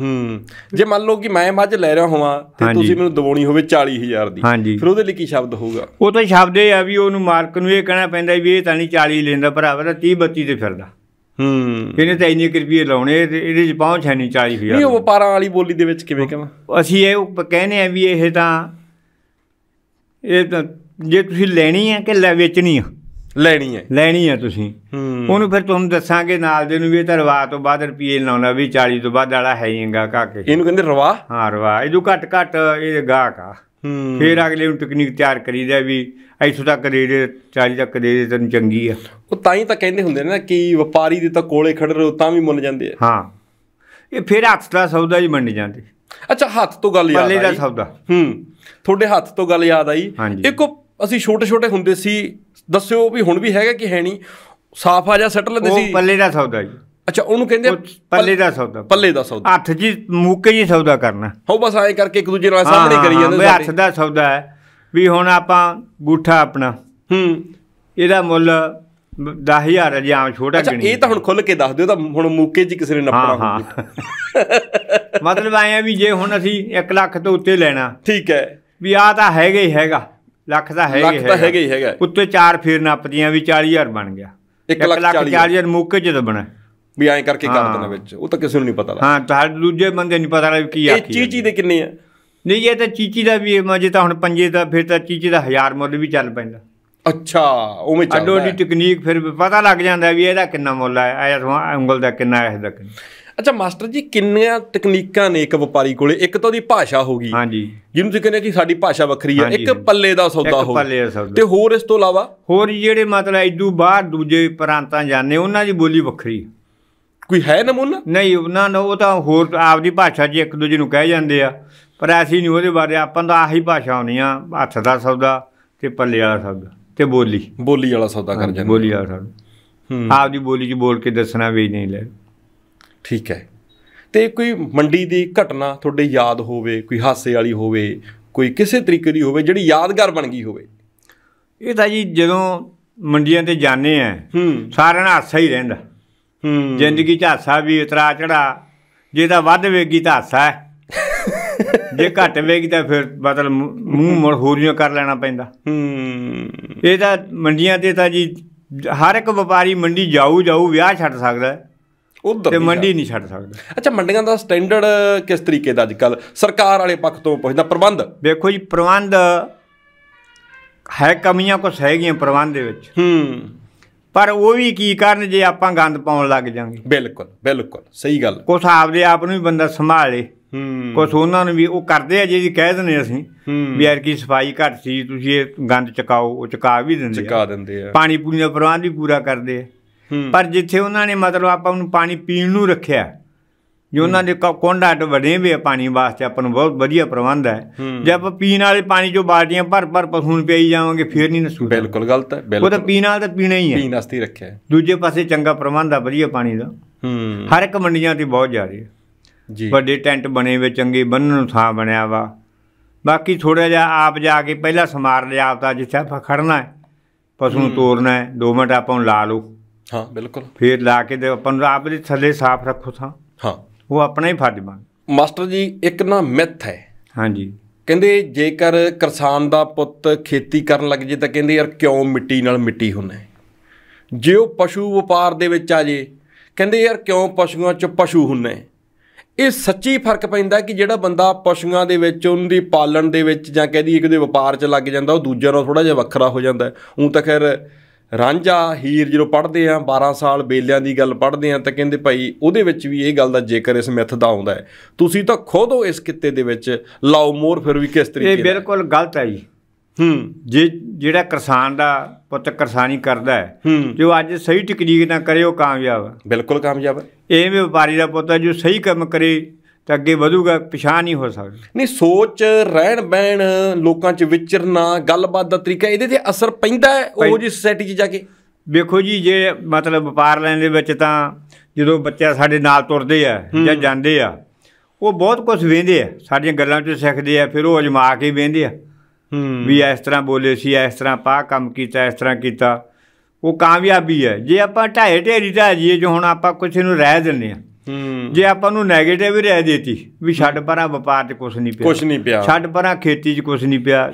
ਹੂੰ ਜੇ ਮੰਨ ਲਓ ਕਿ ਮੈਂ ਮੱਝ ਲੈ ਰਿਹਾ ਹਾਂ ਤੇ ਤੁਸੀਂ ਮੈਨੂੰ ਦਵਾਉਣੀ ਹੋਵੇ 40000 ਦੀ ਫਿਰ ਉਹਦੇ ਲਈ ਕੀ ਸ਼ਬਦ ਹੋਊਗਾ ਉਹ ਤਾਂ ਸ਼ਬਦ ਇਹ ਆ ਵੀ ਉਹਨੂੰ ਮਾਲਕ ਨੂੰ ਇਹ ਕਹਿਣਾ ਪੈਂਦਾ ਵੀ ਇਹ ਤਾਂ ਨਹੀਂ 40 ਲੈਂਦਾ ਭਰਾਵਾ ਤਾਂ 30 32 ਤੇ ਫਿਰਦਾ ਹੂੰ ਇਹਨੇ ਤਾਂ ਇੰਨੇ ਰੁਪਏ ਲਾਉਣੇ ਤੇ ਇਹਦੇ ਚ ਪਹੁੰਚ ਹੈ ਨਹੀਂ 40000 ਨਹੀਂ ਉਹ ਵਪਾਰਾਂ ਵਾਲੀ ਬੋਲੀ ਦੇ ਵਿੱਚ ਕਿਵੇਂ ਕਹਾਂ ਅਸੀਂ ਇਹ ਕਹਿੰਦੇ ਆ ਵੀ ਇਹ ਤਾਂ ਇਹ ਤਾਂ ਜੇ ਤੁਸੀਂ ਲੈਣੀ ਆ ਕਿ ਲੈ ਵੇਚਣੀ ਆ ਲੈਣੀ ਹੈ ਲੈਣੀ ਹੈ ਤੁਸੀਂ ਉਹਨੂੰ ਫਿਰ ਤੁਹਾਨੂੰ ਦੱਸਾਂਗੇ ਨਾਲ ਦੇ ਨੂੰ ਵੀ ਇਹ ਤਾਂ ਰਵਾ ਤੋਂ ਬਾਅਦ ਰੁਪਏ ਲਾਉਣਾ ਵੀ 40 ਤੋਂ ਬਾਅਦ ਵਾਲਾ ਹੈ ਹੀਗਾ ਕਾਕੇ ਇਹਨੂੰ ਕਹਿੰਦੇ ਰਵਾ ਹਾਂ ਰਵਾ ਇਹਦੂ ਘੱਟ ਘੱਟ ਇਹ ਗਾਹਕ ਆ ਫਿਰ ਅਗਲੇ ਨੂੰ ਟੈਕਨੀਕ ਤਿਆਰ ਕਰੀਦਾ ਵੀ ਇੱਥੋਂ ਤੱਕ ਦੇ ਦੇ 40 ਤੱਕ ਦੇ ਦੇ ਤੈਨੂੰ ਚੰਗੀ ਆ ਉਹ ਤਾਂ ਹੀ ਤਾਂ ਕਹਿੰਦੇ ਹੁੰਦੇ ਨੇ ਨਾ ਕਿ ਵਪਾਰੀ ਦੇ ਤਾਂ ਕੋਲੇ ਖੜ ਰਹੋ ਤਾਂ ਵੀ ਮੁੱਲ ਜਾਂਦੇ ਆ ਹਾਂ ਇਹ ਫਿਰ ਹੱਥ ਦਾ ਸੌਦਾ ਹੀ ਮੰਨ ਜਾਂਦੇ ਅੱਛਾ ਹੱਥ ਤੋਂ ਗੱਲ ਯਾਦ ਆਈ ਪੱਲੇ ਦਾ ਸੌਦਾ ਹੂੰ ਤੁਹਾਡੇ ਹੱਥ ਤੋਂ ਗੱਲ ਯਾਦ ਆਈ ਇੱਕ ਅਸੀਂ ਛੋਟੇ ਛੋਟੇ ਹੁੰਦੇ ਸੀ ਦੱਸਿਓ ਵੀ ਹੁਣ ਵੀ ਹੈਗਾ ਕਿ ਹੈ ਨਹੀਂ ਸਾਫ ਆ ਜਾ ਸੈਟਲ ਲੈਂਦੇ ਸੀ ਉਹ ਪੱਲੇ ਦਾ ਸੌਦਾ ਜੀ ਅੱਛਾ ਉਹਨੂੰ ਕਹਿੰਦੇ ਪੱਲੇ ਦਾ ਸੌਦਾ ਪੱਲੇ ਦਾ ਸੌਦਾ ਹੱਥ ਜੀ ਮੂਕੇ ਜੀ ਸੌਦਾ ਕਰਨਾ ਹੋ ਬਸ ਐਂ ਕਰਕੇ ਇੱਕ ਦੂਜੇ ਨਾਲ ਸਾਹਮਣੇ ਕਰੀ ਜਾਂਦੇ ਹਾਂ ਹੱਥ ਦਾ ਸੌਦਾ ਹੈ ਵੀ ਹੁਣ ਆਪਾਂ ਗੂਠਾ ਆਪਣਾ ਹੂੰ ਇਹਦਾ ਮੁੱਲ 10000 ਹੈ ਜੀ ਆਮ ਛੋਟਾ ਗਿਣੀ ਅੱਛਾ ਇਹ ਤਾਂ ਹੁਣ ਖੁੱਲ ਕੇ ਦੱਸ ਦਿਓ ਤਾਂ ਹੁਣ ਮੂਕੇ ਜੀ ਕਿਸੇ ਨੇ ਨੱਪਣਾ ਹਾਂ ਮਤਲਬ ਆਇਆ ਵੀ ਜੇ ਹੁਣ ਅਸੀਂ 1 ਲੱਖ ਤੋਂ ਉੱਤੇ ਲੈਣਾ ਠੀਕ ਹੈ ਵੀ ਆ ਤਾਂ ਹੈਗਾ ਹੀ ਹੈਗਾ ਲੱਖ ਦਾ ਹੈਗਾ ਲੱਖ ਤਾਂ ਹੈਗਾ ਹੀ ਹੈਗਾ ਉੱਤੇ ਚਾਰ ਫੇਰ ਨੱਪਦੀਆਂ ਵੀ 40000 ਬਣ ਗਿਆ 1 ਲੱਖ 40000 ਮੁੱਕੇ ਜਦੋਂ ਬਣਾ ਵੀ ਐਂ ਕਰਕੇ ਕਰ ਦਿੰਦੇ ਵਿੱਚ ਉਹ ਤਾਂ ਕਿਸੇ ਨੂੰ ਨਹੀਂ ਪਤਾ ਲੱਗਦਾ ਹਾਂ ਤਾਂ ਦੂਜੇ ਬੰਦੇ ਨਹੀਂ ਪਤਾ ਲੱਗਦਾ ਕੀ ਆਖੀ ਇਹ ਚੀਚੀ ਦੇ ਕਿੰਨੇ ਆ ਨਹੀਂ ਇਹ ਤਾਂ ਚੀਚੀ ਦਾ ਵੀ ਮਜੇ ਤਾਂ ਹੁਣ ਪੰਜੇ ਦਾ ਫਿਰ ਤਾਂ ਚੀਚੀ ਦਾ 1000 ਮੁੱਲ ਵੀ ਚੱਲ ਪੈਂਦਾ ਅੱਛਾ ਉਵੇਂ ਚੱਲਦਾ ਅੱਡੋ ਦੀ ਟੈਕਨੀਕ ਫਿਰ ਪਤਾ ਲੱਗ ਜਾਂਦਾ ਵੀ ਇਹਦਾ ਕਿੰਨਾ ਮੁੱਲ ਹੈ ਆਇਆ ਉਂਗਲ ਦਾ ਕਿੰਨਾ ਹੈ ਇਹਦਾ ਕਿੰਨਾ ਅੱਛਾ ਮਾਸਟਰ ਜੀ ਕਿੰਨੀਆਂ ਤਕਨੀਕਾਂ ਨੇ ਇੱਕ ਵਪਾਰੀ ਕੋਲੇ ਇੱਕ ਤਾਂ ਉਹਦੀ ਭਾਸ਼ਾ ਹੋਗੀ ਹਾਂਜੀ ਜਿਹਨੂੰ ਤੁਸੀਂ ਕਹਿੰਦੇ ਕਿ ਸਾਡੀ ਭਾਸ਼ਾ ਵੱਖਰੀ ਹੈ ਇੱਕ ਪੱਲੇ ਦਾ ਸੌਦਾ ਹੋ ਤੇ ਹੋਰ ਇਸ ਤੋਂ ਇਲਾਵਾ ਹੋਰ ਜਿਹੜੇ ਮਤਲਬ ਇਦੋਂ ਬਾਹਰ ਦੂਜੇ ਪ੍ਰਾਂਤਾਂ ਜਾਂਦੇ ਉਹਨਾਂ ਦੀ ਬੋਲੀ ਵੱਖਰੀ ਕੋਈ ਹੈ ਨਮੂਨਾ ਨਹੀਂ ਉਹਨਾਂ ਨੂੰ ਉਹ ਤਾਂ ਹੋਰ ਆਪਦੀ ਭਾਸ਼ਾ 'ਚ ਇੱਕ ਦੂਜੇ ਨੂੰ ਕਹਿ ਜਾਂਦੇ ਆ ਪਰ ਐਸੀ ਨਹੀਂ ਉਹਦੇ ਬਾਰੇ ਆਪਾਂ ਤਾਂ ਆਹੀ ਭਾਸ਼ਾ ਆਉਣੀ ਆ ਹੱਥ ਦਾ ਸੌਦਾ ਤੇ ਪੱਲੇ ਵਾਲਾ ਸੌਦਾ ਤੇ ਬੋਲੀ ਬੋਲੀ ਵਾਲਾ ਸੌਦਾ ਕਰ ਜਾਂਦੇ ਬੋਲੀ ਵਾਲਾ ਸੌਦਾ ਆਪਦੀ ਬੋਲੀ 'ਚ ਬੋਲ ਕੇ ਦੱਸਣਾ ਵੀ ਨਹੀਂ ਲੈ ਠੀਕ ਹੈ ਤੇ ਕੋਈ ਮੰਡੀ ਦੀ ਘਟਨਾ ਤੁਹਾਡੇ ਯਾਦ ਹੋਵੇ ਕੋਈ ਹਾਸੇ ਵਾਲੀ ਹੋਵੇ ਕੋਈ ਕਿਸੇ ਤਰੀਕੇ ਦੀ ਹੋਵੇ ਜਿਹੜੀ ਯਾਦਗਾਰ ਬਣ ਗਈ ਹੋਵੇ ਇਹ ਤਾਂ ਜੀ ਜਦੋਂ ਮੰਡੀਆਂ ਤੇ ਜਾਂਦੇ ਆ ਸਾਰਿਆਂ ਨਾਲ ਹਾਸਾ ਹੀ ਰਹਿੰਦਾ ਜ਼ਿੰਦਗੀ 'ਚ ਹਾਸਾ ਵੀ ਉਤਰਾ ਚੜਾ ਜੇ ਤਾਂ ਵੱਧ ਵੇਗੀ ਤਾਂ ਹਾਸਾ ਹੈ ਜੇ ਘੱਟ ਵੇਗੀ ਤਾਂ ਫਿਰ ਬਦਲ ਮੂੰਹ ਮੜ ਹੋਰੀਆਂ ਕਰ ਲੈਣਾ ਪੈਂਦਾ ਹੂੰ ਇਹ ਤਾਂ ਮੰਡੀਆਂ ਤੇ ਤਾਂ ਜੀ ਹਰ ਇੱਕ ਵਪਾਰੀ ਮੰਡੀ ਜਾਊ ਜਾਊ ਵਿਆਹ ਛੱਡ ਸਕਦਾ ਉਧਰ ਤੇ ਮੰਡੀ ਨਹੀਂ ਛੱਡ ਸਕਦਾ ਅੱਛਾ ਮੰਡੀਆਂ ਦਾ ਸਟੈਂਡਰਡ ਕਿਸ ਤਰੀਕੇ ਦਾ ਅੱਜਕੱਲ ਸਰਕਾਰ ਵਾਲੇ ਪੱਖ ਤੋਂ ਪੁੱਛਦਾ ਪ੍ਰਬੰਧ ਵੇਖੋ ਜੀ ਪ੍ਰਬੰਧ ਹੈ ਕਮੀਆਂ ਕੁਝ ਹੈਗੀਆਂ ਪ੍ਰਬੰਧ ਦੇ ਵਿੱਚ ਹੂੰ ਪਰ ਉਹ ਵੀ ਕੀ ਕਰਨ ਜੇ ਆਪਾਂ ਗੰਦ ਪਾਉਣ ਲੱਗ ਜਾਾਂਗੇ ਬਿਲਕੁਲ ਬਿਲਕੁਲ ਸਹੀ ਗੱਲ ਕੁਝ ਆਪਦੇ ਆਪ ਨੂੰ ਵੀ ਬੰਦਾ ਸੰਭਾਲੇ ਹੂੰ ਕੁਝ ਉਹਨਾਂ ਨੂੰ ਵੀ ਉਹ ਕਰਦੇ ਆ ਜੀ ਕਹਿ ਦਿੰਦੇ ਅਸੀਂ ਵੀ ਯਾਰ ਕੀ ਸਫਾਈ ਘੱਟ ਸੀ ਤੁਸੀਂ ਇਹ ਗੰਦ ਚਕਾਓ ਉਹ ਚਕਾ ਵੀ ਦਿੰਦੇ ਆ ਚਕਾ ਦਿੰਦੇ ਆ ਪਾਣੀ ਪੂਰੀ ਦਾ ਪ੍ਰਬੰਧ ਵੀ ਪੂਰਾ ਕਰਦੇ ਆ ਪਰ ਜਿੱਥੇ ਉਹਨਾਂ ਨੇ ਮਤਲਬ ਆਪਾਂ ਨੂੰ ਪਾਣੀ ਪੀਣ ਨੂੰ ਰੱਖਿਆ ਜੋ ਉਹਨਾਂ ਦੇ ਕੋਂਡਾ ਟ ਬਣੇ ਵੀ ਪਾਣੀ ਵਾਸਤੇ ਆਪਾਂ ਨੂੰ ਬਹੁਤ ਵਧੀਆ ਪ੍ਰਬੰਧ ਹੈ ਜੇ ਆਪਾਂ ਪੀਣ ਵਾਲੇ ਪਾਣੀ ਜੋ ਬਾਲਟੀਆਂ ਭਰ ਭਰ ਪਸੂਨ ਪਈ ਜਾਵਾਂਗੇ ਫੇਰ ਨਹੀਂ ਨਸੂ ਬਿਲਕੁਲ ਗਲਤ ਹੈ ਬਿਲਕੁਲ ਉਹ ਤਾਂ ਪੀਣ ਵਾਲਾ ਤਾਂ ਪੀਣਾ ਹੀ ਹੈ ਪੀਣ ਵਾਸਤੇ ਰੱਖਿਆ ਦੂਜੇ ਪਾਸੇ ਚੰਗਾ ਪ੍ਰਬੰਧ ਆ ਵਧੀਆ ਪਾਣੀ ਦਾ ਹਰ ਇੱਕ ਮੰਡੀਆਂ ਤੇ ਬਹੁਤ ਜਾ ਰਹੀ ਹੈ ਜੀ ਵੱਡੇ ਟੈਂਟ ਬਣੇ ਵੇ ਚੰਗੇ ਬੰਨਣ ਨੂੰ ਥਾਂ ਬਣਿਆ ਵਾ ਬਾਕੀ ਥੋੜਾ ਜਿਹਾ ਆਪ ਜਾ ਕੇ ਪਹਿਲਾਂ ਸਮਾਰ ਲਿਆ ਤਾਂ ਜਿੱਥੇ ਆਪਾਂ ਖੜਨਾ ਹੈ ਪਸ਼ੂ ਨੂੰ ਤੋਰਨਾ ਹੈ 2 ਮਿੰਟ ਆਪਾਂ ਨੂੰ ਲਾ ਲਓ ਹਾਂ ਬਿਲਕੁਲ ਫੇਰ ਲਾ ਕੇ ਦੇ ਆਪਾਂ ਨੂੰ ਆਪ ਦੇ ਥੱਲੇ ਸਾਫ਼ ਰੱਖੋ ਥਾਂ ਹਾਂ ਉਹ ਆਪਣਾ ਹੀ ਫਰਜ਼ ਬਣ ਮਾਸਟਰ ਜੀ ਇੱਕ ਨਾ ਮਿੱਥ ਹੈ ਹਾਂਜੀ ਕਹਿੰਦੇ ਜੇਕਰ ਕਿਸਾਨ ਦਾ ਪੁੱਤ ਖੇਤੀ ਕਰਨ ਲੱਗ ਜੇ ਤਾਂ ਕਹਿੰਦੇ ਯਾਰ ਕਿਉਂ ਮਿੱਟੀ ਨਾਲ ਮਿੱਟੀ ਹੁੰਨੇ ਜੇ ਉਹ ਪਸ਼ੂ ਵਪਾਰ ਦੇ ਵਿੱਚ ਆ ਜੇ ਕਹਿੰਦੇ ਯਾਰ ਕਿਉਂ ਪਸ਼ੂਆਂ 'ਚ ਪਸ਼ੂ ਹੁੰਨੇ ਇਹ ਸੱਚੀ ਫਰਕ ਪੈਂਦਾ ਕਿ ਜਿਹੜਾ ਬੰਦਾ ਪਸ਼ੂਆਂ ਦੇ ਵਿੱਚ ਉਹਦੀ ਪਾਲਣ ਦੇ ਵਿੱਚ ਜਾਂ ਕਹਦੀ ਇੱਕ ਦੇ ਵਪਾਰ 'ਚ ਲੱਗ ਜਾਂਦਾ ਉਹ ਦੂਜਿਆਂ ਨਾਲੋਂ ਥੋੜਾ ਜਿਹਾ ਵੱਖਰਾ ਹੋ ਜਾਂਦਾ ਉਹ ਤਾਂ ਖੈਰ ਰਾਂਝਾ ਹੀਰ ਜਦੋਂ ਪੜ੍ਹਦੇ ਆ 12 ਸਾਲ ਬੇਲਿਆਂ ਦੀ ਗੱਲ ਪੜ੍ਹਦੇ ਆ ਤਾਂ ਕਹਿੰਦੇ ਭਾਈ ਉਹਦੇ ਵਿੱਚ ਵੀ ਇਹ ਗੱਲ ਦਾ ਜੇਕਰ ਇਸ ਮਿੱਥ ਦਾ ਆਉਂਦਾ ਹੈ ਤੁਸੀਂ ਤਾਂ ਖੁਦ ਹੋ ਇਸ ਕਿੱਤੇ ਦੇ ਵਿੱਚ ਲਾਓ ਮੋਰ ਫਿਰ ਵੀ ਕਿਸ ਤਰੀਕੇ ਇਹ ਬਿਲਕੁਲ ਗਲਤ ਹੈ ਜੀ ਹੂੰ ਜੇ ਜਿਹੜਾ ਕਿਸਾਨ ਦਾ ਪੁੱਤ ਕਿਸਾਨੀ ਕਰਦਾ ਹੈ ਜੋ ਅੱਜ ਸਹੀ ਟੈਕਨੀਕ ਨਾਲ ਕਰੇ ਉਹ ਕਾਮਯਾਬ ਬਿਲਕੁਲ ਕਾਮਯਾਬ ਐਵੇਂ ਵਪਾਰੀ ਦਾ ਪੁੱਤ ਹੈ ਜੋ ਸਹੀ ਕੰਮ ਕਰੇ ਤੇ ਅੱਗੇ ਵਧੂਗਾ ਪਛਾਣ ਨਹੀਂ ਹੋ ਸਕਦੀ ਨਹੀਂ ਸੋਚ ਰਹਿਣ ਬਹਿਣ ਲੋਕਾਂ 'ਚ ਵਿਚਰਨਾ ਗੱਲਬਾਤ ਦਾ ਤਰੀਕਾ ਇਹਦੇ ਤੇ ਅਸਰ ਪੈਂਦਾ ਹੈ ਉਹ ਜੀ ਸੋਸਾਇਟੀ 'ਚ ਜਾ ਕੇ ਵੇਖੋ ਜੀ ਜੇ ਮਤਲਬ ਵਪਾਰ ਲੈਣ ਦੇ ਵਿੱਚ ਤਾਂ ਜਦੋਂ ਬੱਚਾ ਸਾਡੇ ਨਾਲ ਤੁਰਦੇ ਆ ਜਾਂ ਜਾਂਦੇ ਆ ਉਹ ਬਹੁਤ ਕੁਝ ਵੇਂਦੇ ਆ ਸਾਡੀਆਂ ਗੱਲਾਂ 'ਚ ਸਿੱਖਦੇ ਆ ਫਿਰ ਉਹ ਅਜਮਾ ਕੇ ਵੇਂਦੇ ਆ ਵੀ ਇਸ ਤਰ੍ਹਾਂ ਬੋਲੇ ਸੀ ਇਸ ਤਰ੍ਹਾਂ ਪਾ ਕੰਮ ਕੀਤਾ ਇਸ ਤਰ੍ਹਾਂ ਕੀਤਾ ਉਹ ਕਾਮਯਾਬੀ ਹੈ ਜੇ ਆਪਾਂ ਢਾਏ ਢੇਰੀ ਢਾਜੀਏ ਜੋ ਹੁਣ ਆਪਾਂ ਕਿਸੇ ਨੂੰ ਰਹਿ ਦਿੰਨੇ ਆ ਜੇ ਆਪਾਂ ਨੂੰ 네ਗੇਟਿਵ ਹੀ ਰਹਿ ਦੇਤੀ ਵੀ ਛੱਡ ਪਰਾਂ ਵਪਾਰ 'ਚ ਕੁਝ ਨਹੀਂ ਪਿਆ ਕੁਝ ਨਹੀਂ ਪਿਆ ਛੱਡ ਪਰਾਂ ਖੇਤੀ 'ਚ ਕੁਝ ਨਹੀਂ ਪਿਆ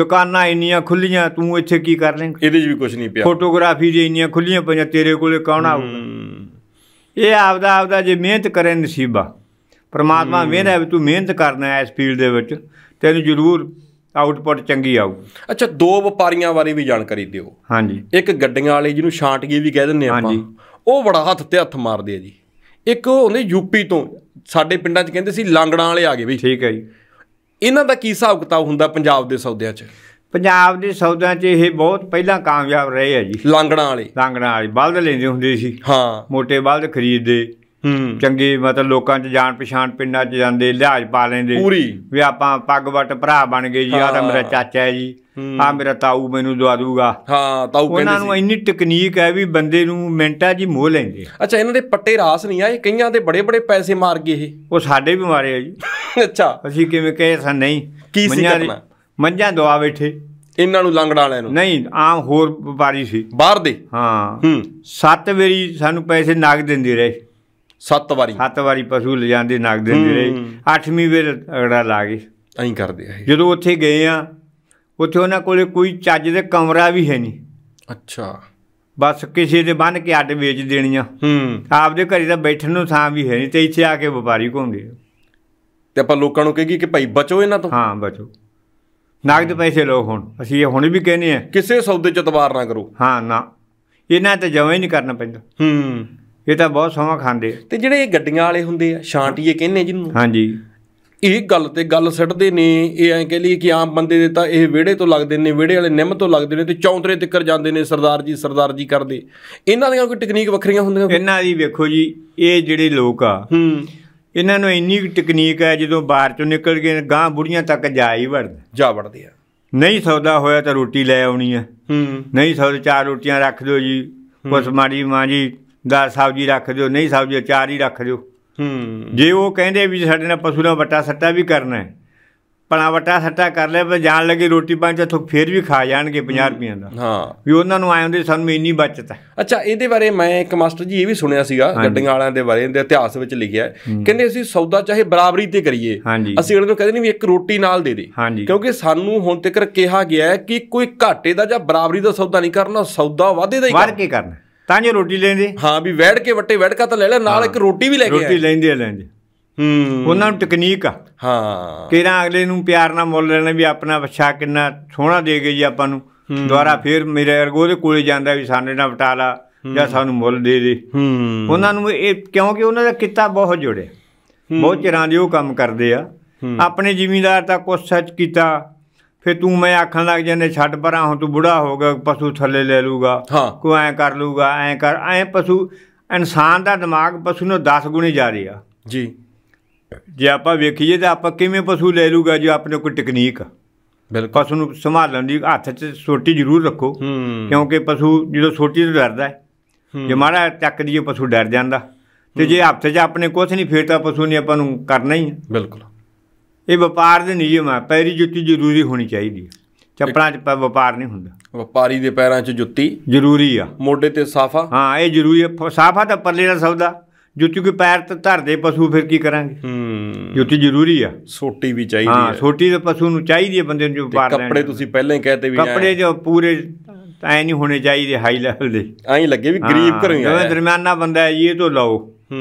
ਦੁਕਾਨਾਂ ਇੰਨੀਆਂ ਖੁੱਲੀਆਂ ਤੂੰ ਇੱਥੇ ਕੀ ਕਰ ਲੇਂਗਾ ਇਹਦੇ 'ਚ ਵੀ ਕੁਝ ਨਹੀਂ ਪਿਆ ਫੋਟੋਗ੍ਰਾਫੀ ਦੇ ਇੰਨੀਆਂ ਖੁੱਲੀਆਂ ਪਈਆਂ ਤੇਰੇ ਕੋਲੇ ਕੌਣ ਆਊਗਾ ਇਹ ਆਪਦਾ ਆਪਦਾ ਜੇ ਮਿਹਨਤ ਕਰੇ ਨਸੀਬਾ ਪਰਮਾਤਮਾ ਵੇਖਦਾ ਵੀ ਤੂੰ ਮਿਹਨਤ ਕਰਨਾ ਹੈ ਇਸ ਫੀਲਡ ਦੇ ਵਿੱਚ ਤੈਨੂੰ ਜ਼ਰੂਰ ਆਊਟਪੁੱਟ ਚੰਗੀ ਆਊ ਅੱਛਾ ਦੋ ਵਪਾਰੀਆਂ ਬਾਰੇ ਵੀ ਜਾਣਕਾਰੀ ਦਿਓ ਹਾਂਜੀ ਇੱਕ ਗੱਡੀਆਂ ਵਾਲੇ ਜਿਹਨੂੰ ਛਾਂਟਗੀ ਵੀ ਕਹਿ ਦਿੰਦੇ ਆਪਾਂ ਉਹ ਬੜਾ ਹੱਥ ਤੇ ਹੱਥ ਮਾਰਦੇ ਆ ਜੀ ਇੱਕ ਹੁੰਦੇ ਯੂਪੀ ਤੋਂ ਸਾਡੇ ਪਿੰਡਾਂ 'ਚ ਕਹਿੰਦੇ ਸੀ ਲਾਂਗੜਾਂ ਵਾਲੇ ਆ ਗਏ ਬਈ ਠੀਕ ਹੈ ਜੀ ਇਹਨਾਂ ਦਾ ਕੀ ਹਿਸਾਬ ਕਿਤਾਬ ਹੁੰਦਾ ਪੰਜਾਬ ਦੇ ਸੌਦਿਆਂ 'ਚ ਪੰਜਾਬ ਦੇ ਸੌਦਿਆਂ 'ਚ ਇਹ ਬਹੁਤ ਪਹਿਲਾਂ ਕਾਮਯਾਬ ਰਹੇ ਆ ਜੀ ਲਾਂਗੜਾਂ ਵਾਲੇ ਲਾਂਗੜਾਂ ਵਾਲੇ ਬਲਦ ਲੈਂਦੇ ਹੁੰਦੇ ਸੀ ਹਾਂ ਮੋٹے ਬਲਦ ਖਰੀਦਦੇ ਚੰਗੇ ਮਤਲਬ ਲੋਕਾਂ 'ਚ ਜਾਣ ਪਛਾਣ ਪਿੰਡਾਂ 'ਚ ਜਾਂਦੇ ਲਿਹਾਜ ਪਾ ਲੈਂਦੇ ਪੂਰੀ ਵੀ ਆਪਾਂ ਪੱਗ ਵੱਟ ਭਰਾ ਬਣ ਗਏ ਜੀ ਆ ਤਾਂ ਮੇਰਾ ਚਾਚਾ ਹੈ ਜੀ ਆ ਮੇਰਾ ਤਾਊ ਮੈਨੂੰ ਦਵਾ ਦੂਗਾ ਹਾਂ ਤਾਊ ਕਹਿੰਦੇ ਉਹਨਾਂ ਨੂੰ ਇੰਨੀ ਟੈਕਨੀਕ ਹੈ ਵੀ ਬੰਦੇ ਨੂੰ ਮਿੰਟਾ ਜੀ ਮੋਹ ਲੈਂਦੇ ਅੱਛਾ ਇਹਨਾਂ ਦੇ ਪੱਟੇ ਰਾਸ ਨਹੀਂ ਆ ਇਹ ਕਈਆਂ ਦੇ ਬੜੇ ਬੜੇ ਪੈਸੇ ਮਾਰ ਗਏ ਇਹ ਉਹ ਸਾਡੇ ਵੀ ਮਾਰੇ ਆ ਜੀ ਅੱਛਾ ਅਸੀਂ ਕਿਵੇਂ ਕਹੇ ਸਾਂ ਨਹੀਂ ਕੀ ਸੀ ਕਰਨਾ ਮੰਝਾਂ ਦਵਾ ਬੈਠੇ ਇਹਨਾਂ ਨੂੰ ਲੰਗੜਾ ਵਾਲਿਆਂ ਨੂੰ ਨਹੀਂ ਆਮ ਹੋਰ ਵਪਾਰੀ ਸੀ ਬਾਹਰ ਦੇ ਹਾਂ ਹੂੰ ਸੱਤ ਵਾਰੀ ਸਾਨੂੰ ਪੈਸੇ ਨਾਗ ਦਿੰਦੇ ਰਹੇ ਸੱਤ ਵਾਰੀ ਸੱਤ ਵਾਰੀ ਪਸ਼ੂ ਜਾਂਦੇ ਨਗ ਹੁੰਦੇ ਰਹੇ ਅੱਠਵੀਂ ਵੇਰ ਅਗੜਾ ਲਾ ਗਏ ਐਂ ਕਰਦੇ ਆ ਜਦੋਂ ਉੱਥੇ ਗਏ ਆ ਉੱਥੇ ਉਹਨਾਂ ਕੋਲੇ ਕੋਈ ਚੱਜ ਦੇ ਕਮਰਾ ਵੀ ਹੈ ਨਹੀਂ ਅੱਛਾ ਬਸ ਕਿਸੇ ਦੇ ਬੰਨ ਕੇ ਅੱਡ ਵੇਚ ਦੇਣੀਆਂ ਹੂੰ ਆਪਦੇ ਘਰੇ ਤਾਂ ਬੈਠਣ ਨੂੰ ਥਾਂ ਵੀ ਹੈ ਨਹੀਂ ਤੇ ਇੱਥੇ ਆ ਕੇ ਵਪਾਰੀ ਘੁੰਮਦੇ ਤੇ ਆਪਾਂ ਲੋਕਾਂ ਨੂੰ ਕਹੇਗੀ ਕਿ ਭਾਈ ਬਚੋ ਇਹਨਾਂ ਤੋਂ ਹਾਂ ਬਚੋ ਨਗਦ ਪੈਸੇ ਲੋ ਹੁਣ ਅਸੀਂ ਇਹ ਹੁਣ ਵੀ ਕਹਿੰਦੇ ਆ ਕਿਸੇ ਸੌਦੇ ਚ ਤਵਾਰ ਨਾ ਕਰੋ ਹਾਂ ਨਾ ਇਹਨਾਂ ਤੇ ਜਮਾ ਹੀ ਨਹੀਂ ਕਰਨਾ ਪੈਂਦਾ ਹੂੰ ਇਹ ਤਾਂ ਬਹੁਤ ਸਮਾਂ ਖਾਂਦੇ ਤੇ ਜਿਹੜੇ ਇਹ ਗੱਡੀਆਂ ਵਾਲੇ ਹੁੰਦੇ ਆ ਸ਼ਾਂਟੀਏ ਕਹਿੰਨੇ ਜਿੰਨੂੰ ਜਿਹਨੂੰ ਹਾਂਜੀ ਇਹ ਗੱਲ ਤੇ ਗੱਲ ਸੱਟਦੇ ਨੇ ਇਹ ਐਂ ਕਹ ਲਈ ਕਿ ਆਮ ਬੰਦੇ ਦੇ ਤਾਂ ਇਹ ਵਿਹੜੇ ਤੋਂ ਲੱਗਦੇ ਨੇ ਵਿਹੜੇ ਵਾਲੇ ਨਿੰਮ ਤੋਂ ਲੱਗਦੇ ਨੇ ਤੇ ਚੌਂਤਰੇ ਤਿੱਕਰ ਜਾਂਦੇ ਨੇ ਸਰਦਾਰ ਜੀ ਸਰਦਾਰ ਜੀ ਕਰਦੇ ਇਹਨਾਂ ਦੀਆਂ ਕੋਈ ਟੈਕਨੀਕ ਵੱਖਰੀਆਂ ਹੁੰਦੀਆਂ ਇਹਨਾਂ ਦੀ ਵੇਖੋ ਜੀ ਇਹ ਜਿਹੜੇ ਲੋਕ ਆ ਹੂੰ ਇਹਨਾਂ ਨੂੰ ਇੰਨੀ ਟੈਕਨੀਕ ਹੈ ਜਦੋਂ ਬਾਹਰ ਚੋਂ ਨਿਕਲ ਗਏ ਗਾਂ ਬੁੜੀਆਂ ਤੱਕ ਜਾ ਹੀ ਵੜਦਾ ਜਾ ਵੜਦੇ ਆ ਨਹੀਂ ਸੌਦਾ ਹੋਇਆ ਤਾਂ ਰੋਟੀ ਲੈ ਆਉਣੀ ਆ ਹੂੰ ਨਹੀਂ ਸੌਦਾ ਚਾਰ ਰੋਟੀਆਂ ਰੱਖ ਦਿਓ ਜੀ ਕੁਛ ਮਾੜੀ ਮਾਂ ਜੀ ਦਾਲ ਸਬਜ਼ੀ ਰੱਖ ਦਿਓ ਨਹੀਂ ਸਬਜ਼ੀ ਚਾਰ ਹੀ ਰੱਖ ਦਿਓ ਹੂੰ ਜੇ ਉਹ ਕਹਿੰਦੇ ਵੀ ਸਾਡੇ ਨਾਲ ਪਸ਼ੂ ਨਾਲ ਵਟਾ ਸੱਟਾ ਵੀ ਕਰਨਾ ਹੈ ਪਣਾ ਵਟਾ ਸੱਟਾ ਕਰ ਲਿਆ ਪਰ ਜਾਣ ਲੱਗੇ ਰੋਟੀ ਪਾਣੀ ਤਾਂ ਫੇਰ ਵੀ ਖਾ ਜਾਣਗੇ 50 ਰੁਪਈਆ ਦਾ ਹਾਂ ਵੀ ਉਹਨਾਂ ਨੂੰ ਆਏ ਹੁੰਦੇ ਸਾਨੂੰ ਇੰਨੀ ਬਚਤ ਹੈ ਅੱਛਾ ਇਹਦੇ ਬਾਰੇ ਮੈਂ ਇੱਕ ਮਾਸਟਰ ਜੀ ਇਹ ਵੀ ਸੁਣਿਆ ਸੀਗਾ ਗੱਡੀਆਂ ਵਾਲਿਆਂ ਦੇ ਬਾਰੇ ਇਹਦੇ ਇਤਿਹਾਸ ਵਿੱਚ ਲਿਖਿਆ ਕਹਿੰਦੇ ਅਸੀਂ ਸੌਦਾ ਚਾਹੇ ਬਰਾਬਰੀ ਤੇ ਕਰੀਏ ਅਸੀਂ ਉਹਨਾਂ ਨੂੰ ਕਹਿੰਦੇ ਨਹੀਂ ਵੀ ਇੱਕ ਰੋਟੀ ਨਾਲ ਦੇ ਦੇ ਕਿਉਂਕਿ ਸਾਨੂੰ ਹੁਣ ਤੱਕ ਕਿਹਾ ਗਿਆ ਹੈ ਕਿ ਕੋਈ ਘਾਟੇ ਦਾ ਜਾਂ ਬਰਾਬਰੀ ਦਾ ਸੌਦਾ ਨਹੀਂ ਕਰਨਾ ਸੌਦਾ ਵਾਧੇ ਦਾ ਹੀ ਵਾਧੇ ਕੇ ਕਰਨਾ ਤਾਂ ਜੋ ਰੋਟੀ ਲੈਂਦੇ ਹਾਂ ਵੀ ਵੈੜ ਕੇ ਵੱਟੇ ਵੜਕਾ ਤਾਂ ਲੈ ਲੈ ਨਾਲ ਇੱਕ ਰੋਟੀ ਵੀ ਲੈ ਕੇ ਰੋਟੀ ਲੈਂਦੇ ਆ ਲੈਂਦੇ ਹੂੰ ਉਹਨਾਂ ਨੂੰ ਟੈਕਨੀਕ ਆ ਹਾਂ ਕਿਹਨਾਂ ਅਗਲੇ ਨੂੰ ਪਿਆਰ ਨਾਲ ਮੁੱਲ ਲੈਣਾ ਵੀ ਆਪਣਾ ਬੱਚਾ ਕਿੰਨਾ ਸੋਹਣਾ ਦੇ ਗਈ ਜੀ ਆਪਾਂ ਨੂੰ ਦੁਆਰਾ ਫੇਰ ਮੇਰੇ ਅਰਗੋ ਦੇ ਕੋਲੇ ਜਾਂਦਾ ਵੀ ਸਾਡੇ ਨਾਲ ਵਟਾਲਾ ਜਾਂ ਸਾਨੂੰ ਮੁੱਲ ਦੇ ਦੇ ਹੂੰ ਉਹਨਾਂ ਨੂੰ ਇਹ ਕਿਉਂਕਿ ਉਹਨਾਂ ਦਾ ਕਿੱਤਾ ਬਹੁਤ ਜੁੜਿਆ ਬਹੁਤ ਚਿਰਾਂ ਦੀ ਉਹ ਕੰਮ ਕਰਦੇ ਆ ਆਪਣੇ ਜ਼ਿਮੀਂਦਾਰ ਤਾਂ ਕੁਛ ਸੱਚ ਕੀਤਾ ਫਿਰ ਤੂੰ ਮੈਂ ਆਖਣ ਲੱਗ ਜੰਨੇ ਛੱਡ ਪਰਾਂ ਹੁਣ ਤੂੰ ਬੁੜਾ ਹੋ ਗਿਆ ਪਸ਼ੂ ਥੱਲੇ ਲੈ ਲੂਗਾ ਕੋ ਐ ਕਰ ਲੂਗਾ ਐ ਕਰ ਐ ਪਸ਼ੂ ਇਨਸਾਨ ਦਾ ਦਿਮਾਗ ਪਸ਼ੂ ਨੂੰ 10 ਗੁਣੇ ਜਾ ਰਿਹਾ ਜੀ ਜੇ ਆਪਾਂ ਵੇਖੀਏ ਤਾਂ ਆਪਾਂ ਕਿਵੇਂ ਪਸ਼ੂ ਲੈ ਲੂਗਾ ਜੇ ਆਪਣੇ ਕੋਈ ਟੈਕਨੀਕ ਬਿਲਕੁਲ ਪਸ਼ੂ ਨੂੰ ਸੰਭਾਲਣ ਦੀ ਹੱਥ 'ਚ ਸੋਟੀ ਜ਼ਰੂਰ ਰੱਖੋ ਕਿਉਂਕਿ ਪਸ਼ੂ ਜਦੋਂ ਸੋਟੀ ਤੋਂ ਡਰਦਾ ਹੈ ਜੇ ਮਾੜਾ ਚੱਕ ਦੀਏ ਪਸ਼ੂ ਡਰ ਜਾਂਦਾ ਤੇ ਜੇ ਹੱਥ 'ਚ ਆਪਣੇ ਕੁਝ ਨਹੀਂ ਫੇਰ ਤਾਂ ਪਸ਼ੂ ਨੇ ਆਪਾਂ ਨੂੰ ਕਰਨਾ ਹੀ ਬਿਲਕੁਲ ਇਹ ਵਪਾਰ ਦੇ ਨਿਯਮ ਆ ਪੈਰੀ ਜੁੱਤੀ ਜ਼ਰੂਰੀ ਹੋਣੀ ਚਾਹੀਦੀ ਹੈ ਚੱਪਲਾਂ 'ਚ ਵਪਾਰ ਨਹੀਂ ਹੁੰਦਾ ਵਪਾਰੀ ਦੇ ਪੈਰਾਂ 'ਚ ਜੁੱਤੀ ਜ਼ਰੂਰੀ ਆ ਮੋਢੇ ਤੇ ਸਾਫਾ ਹਾਂ ਇਹ ਜ਼ਰੂਰੀ ਆ ਸਾਫਾ ਤਾਂ ਪਰਲੇ ਦਾ ਸੌਦਾ ਜੁੱਤੀ ਕੋਈ ਪੈਰ ਤੇ ਧਰਦੇ ਪਸ਼ੂ ਫਿਰ ਕੀ ਕਰਾਂਗੇ ਹੂੰ ਜੁੱਤੀ ਜ਼ਰੂਰੀ ਆ ਛੋਟੀ ਵੀ ਚਾਹੀਦੀ ਹੈ ਹਾਂ ਛੋਟੀ ਤੇ ਪਸ਼ੂ ਨੂੰ ਚਾਹੀਦੀ ਹੈ ਬੰਦੇ ਨੂੰ ਜੋ ਵਪਾਰ ਲੈਣ ਕੱਪੜੇ ਤੁਸੀਂ ਪਹਿਲਾਂ ਹੀ ਕਹਤੇ ਵੀ ਕੱਪੜੇ ਜੋ ਪੂਰੇ ਐ ਨਹੀਂ ਹੋਣੇ ਚਾਹੀਦੇ ਹਾਈ ਲੈਵਲ ਦੇ ਐਂ ਲੱਗੇ ਵੀ ਗਰੀਬ ਘਰੋਂ ਆਇਆ ਦਰਮਿਆਨਾ ਬੰਦਾ ਹੈ ਇਹ ਤੋਂ ਲਾਓ ਹੂੰ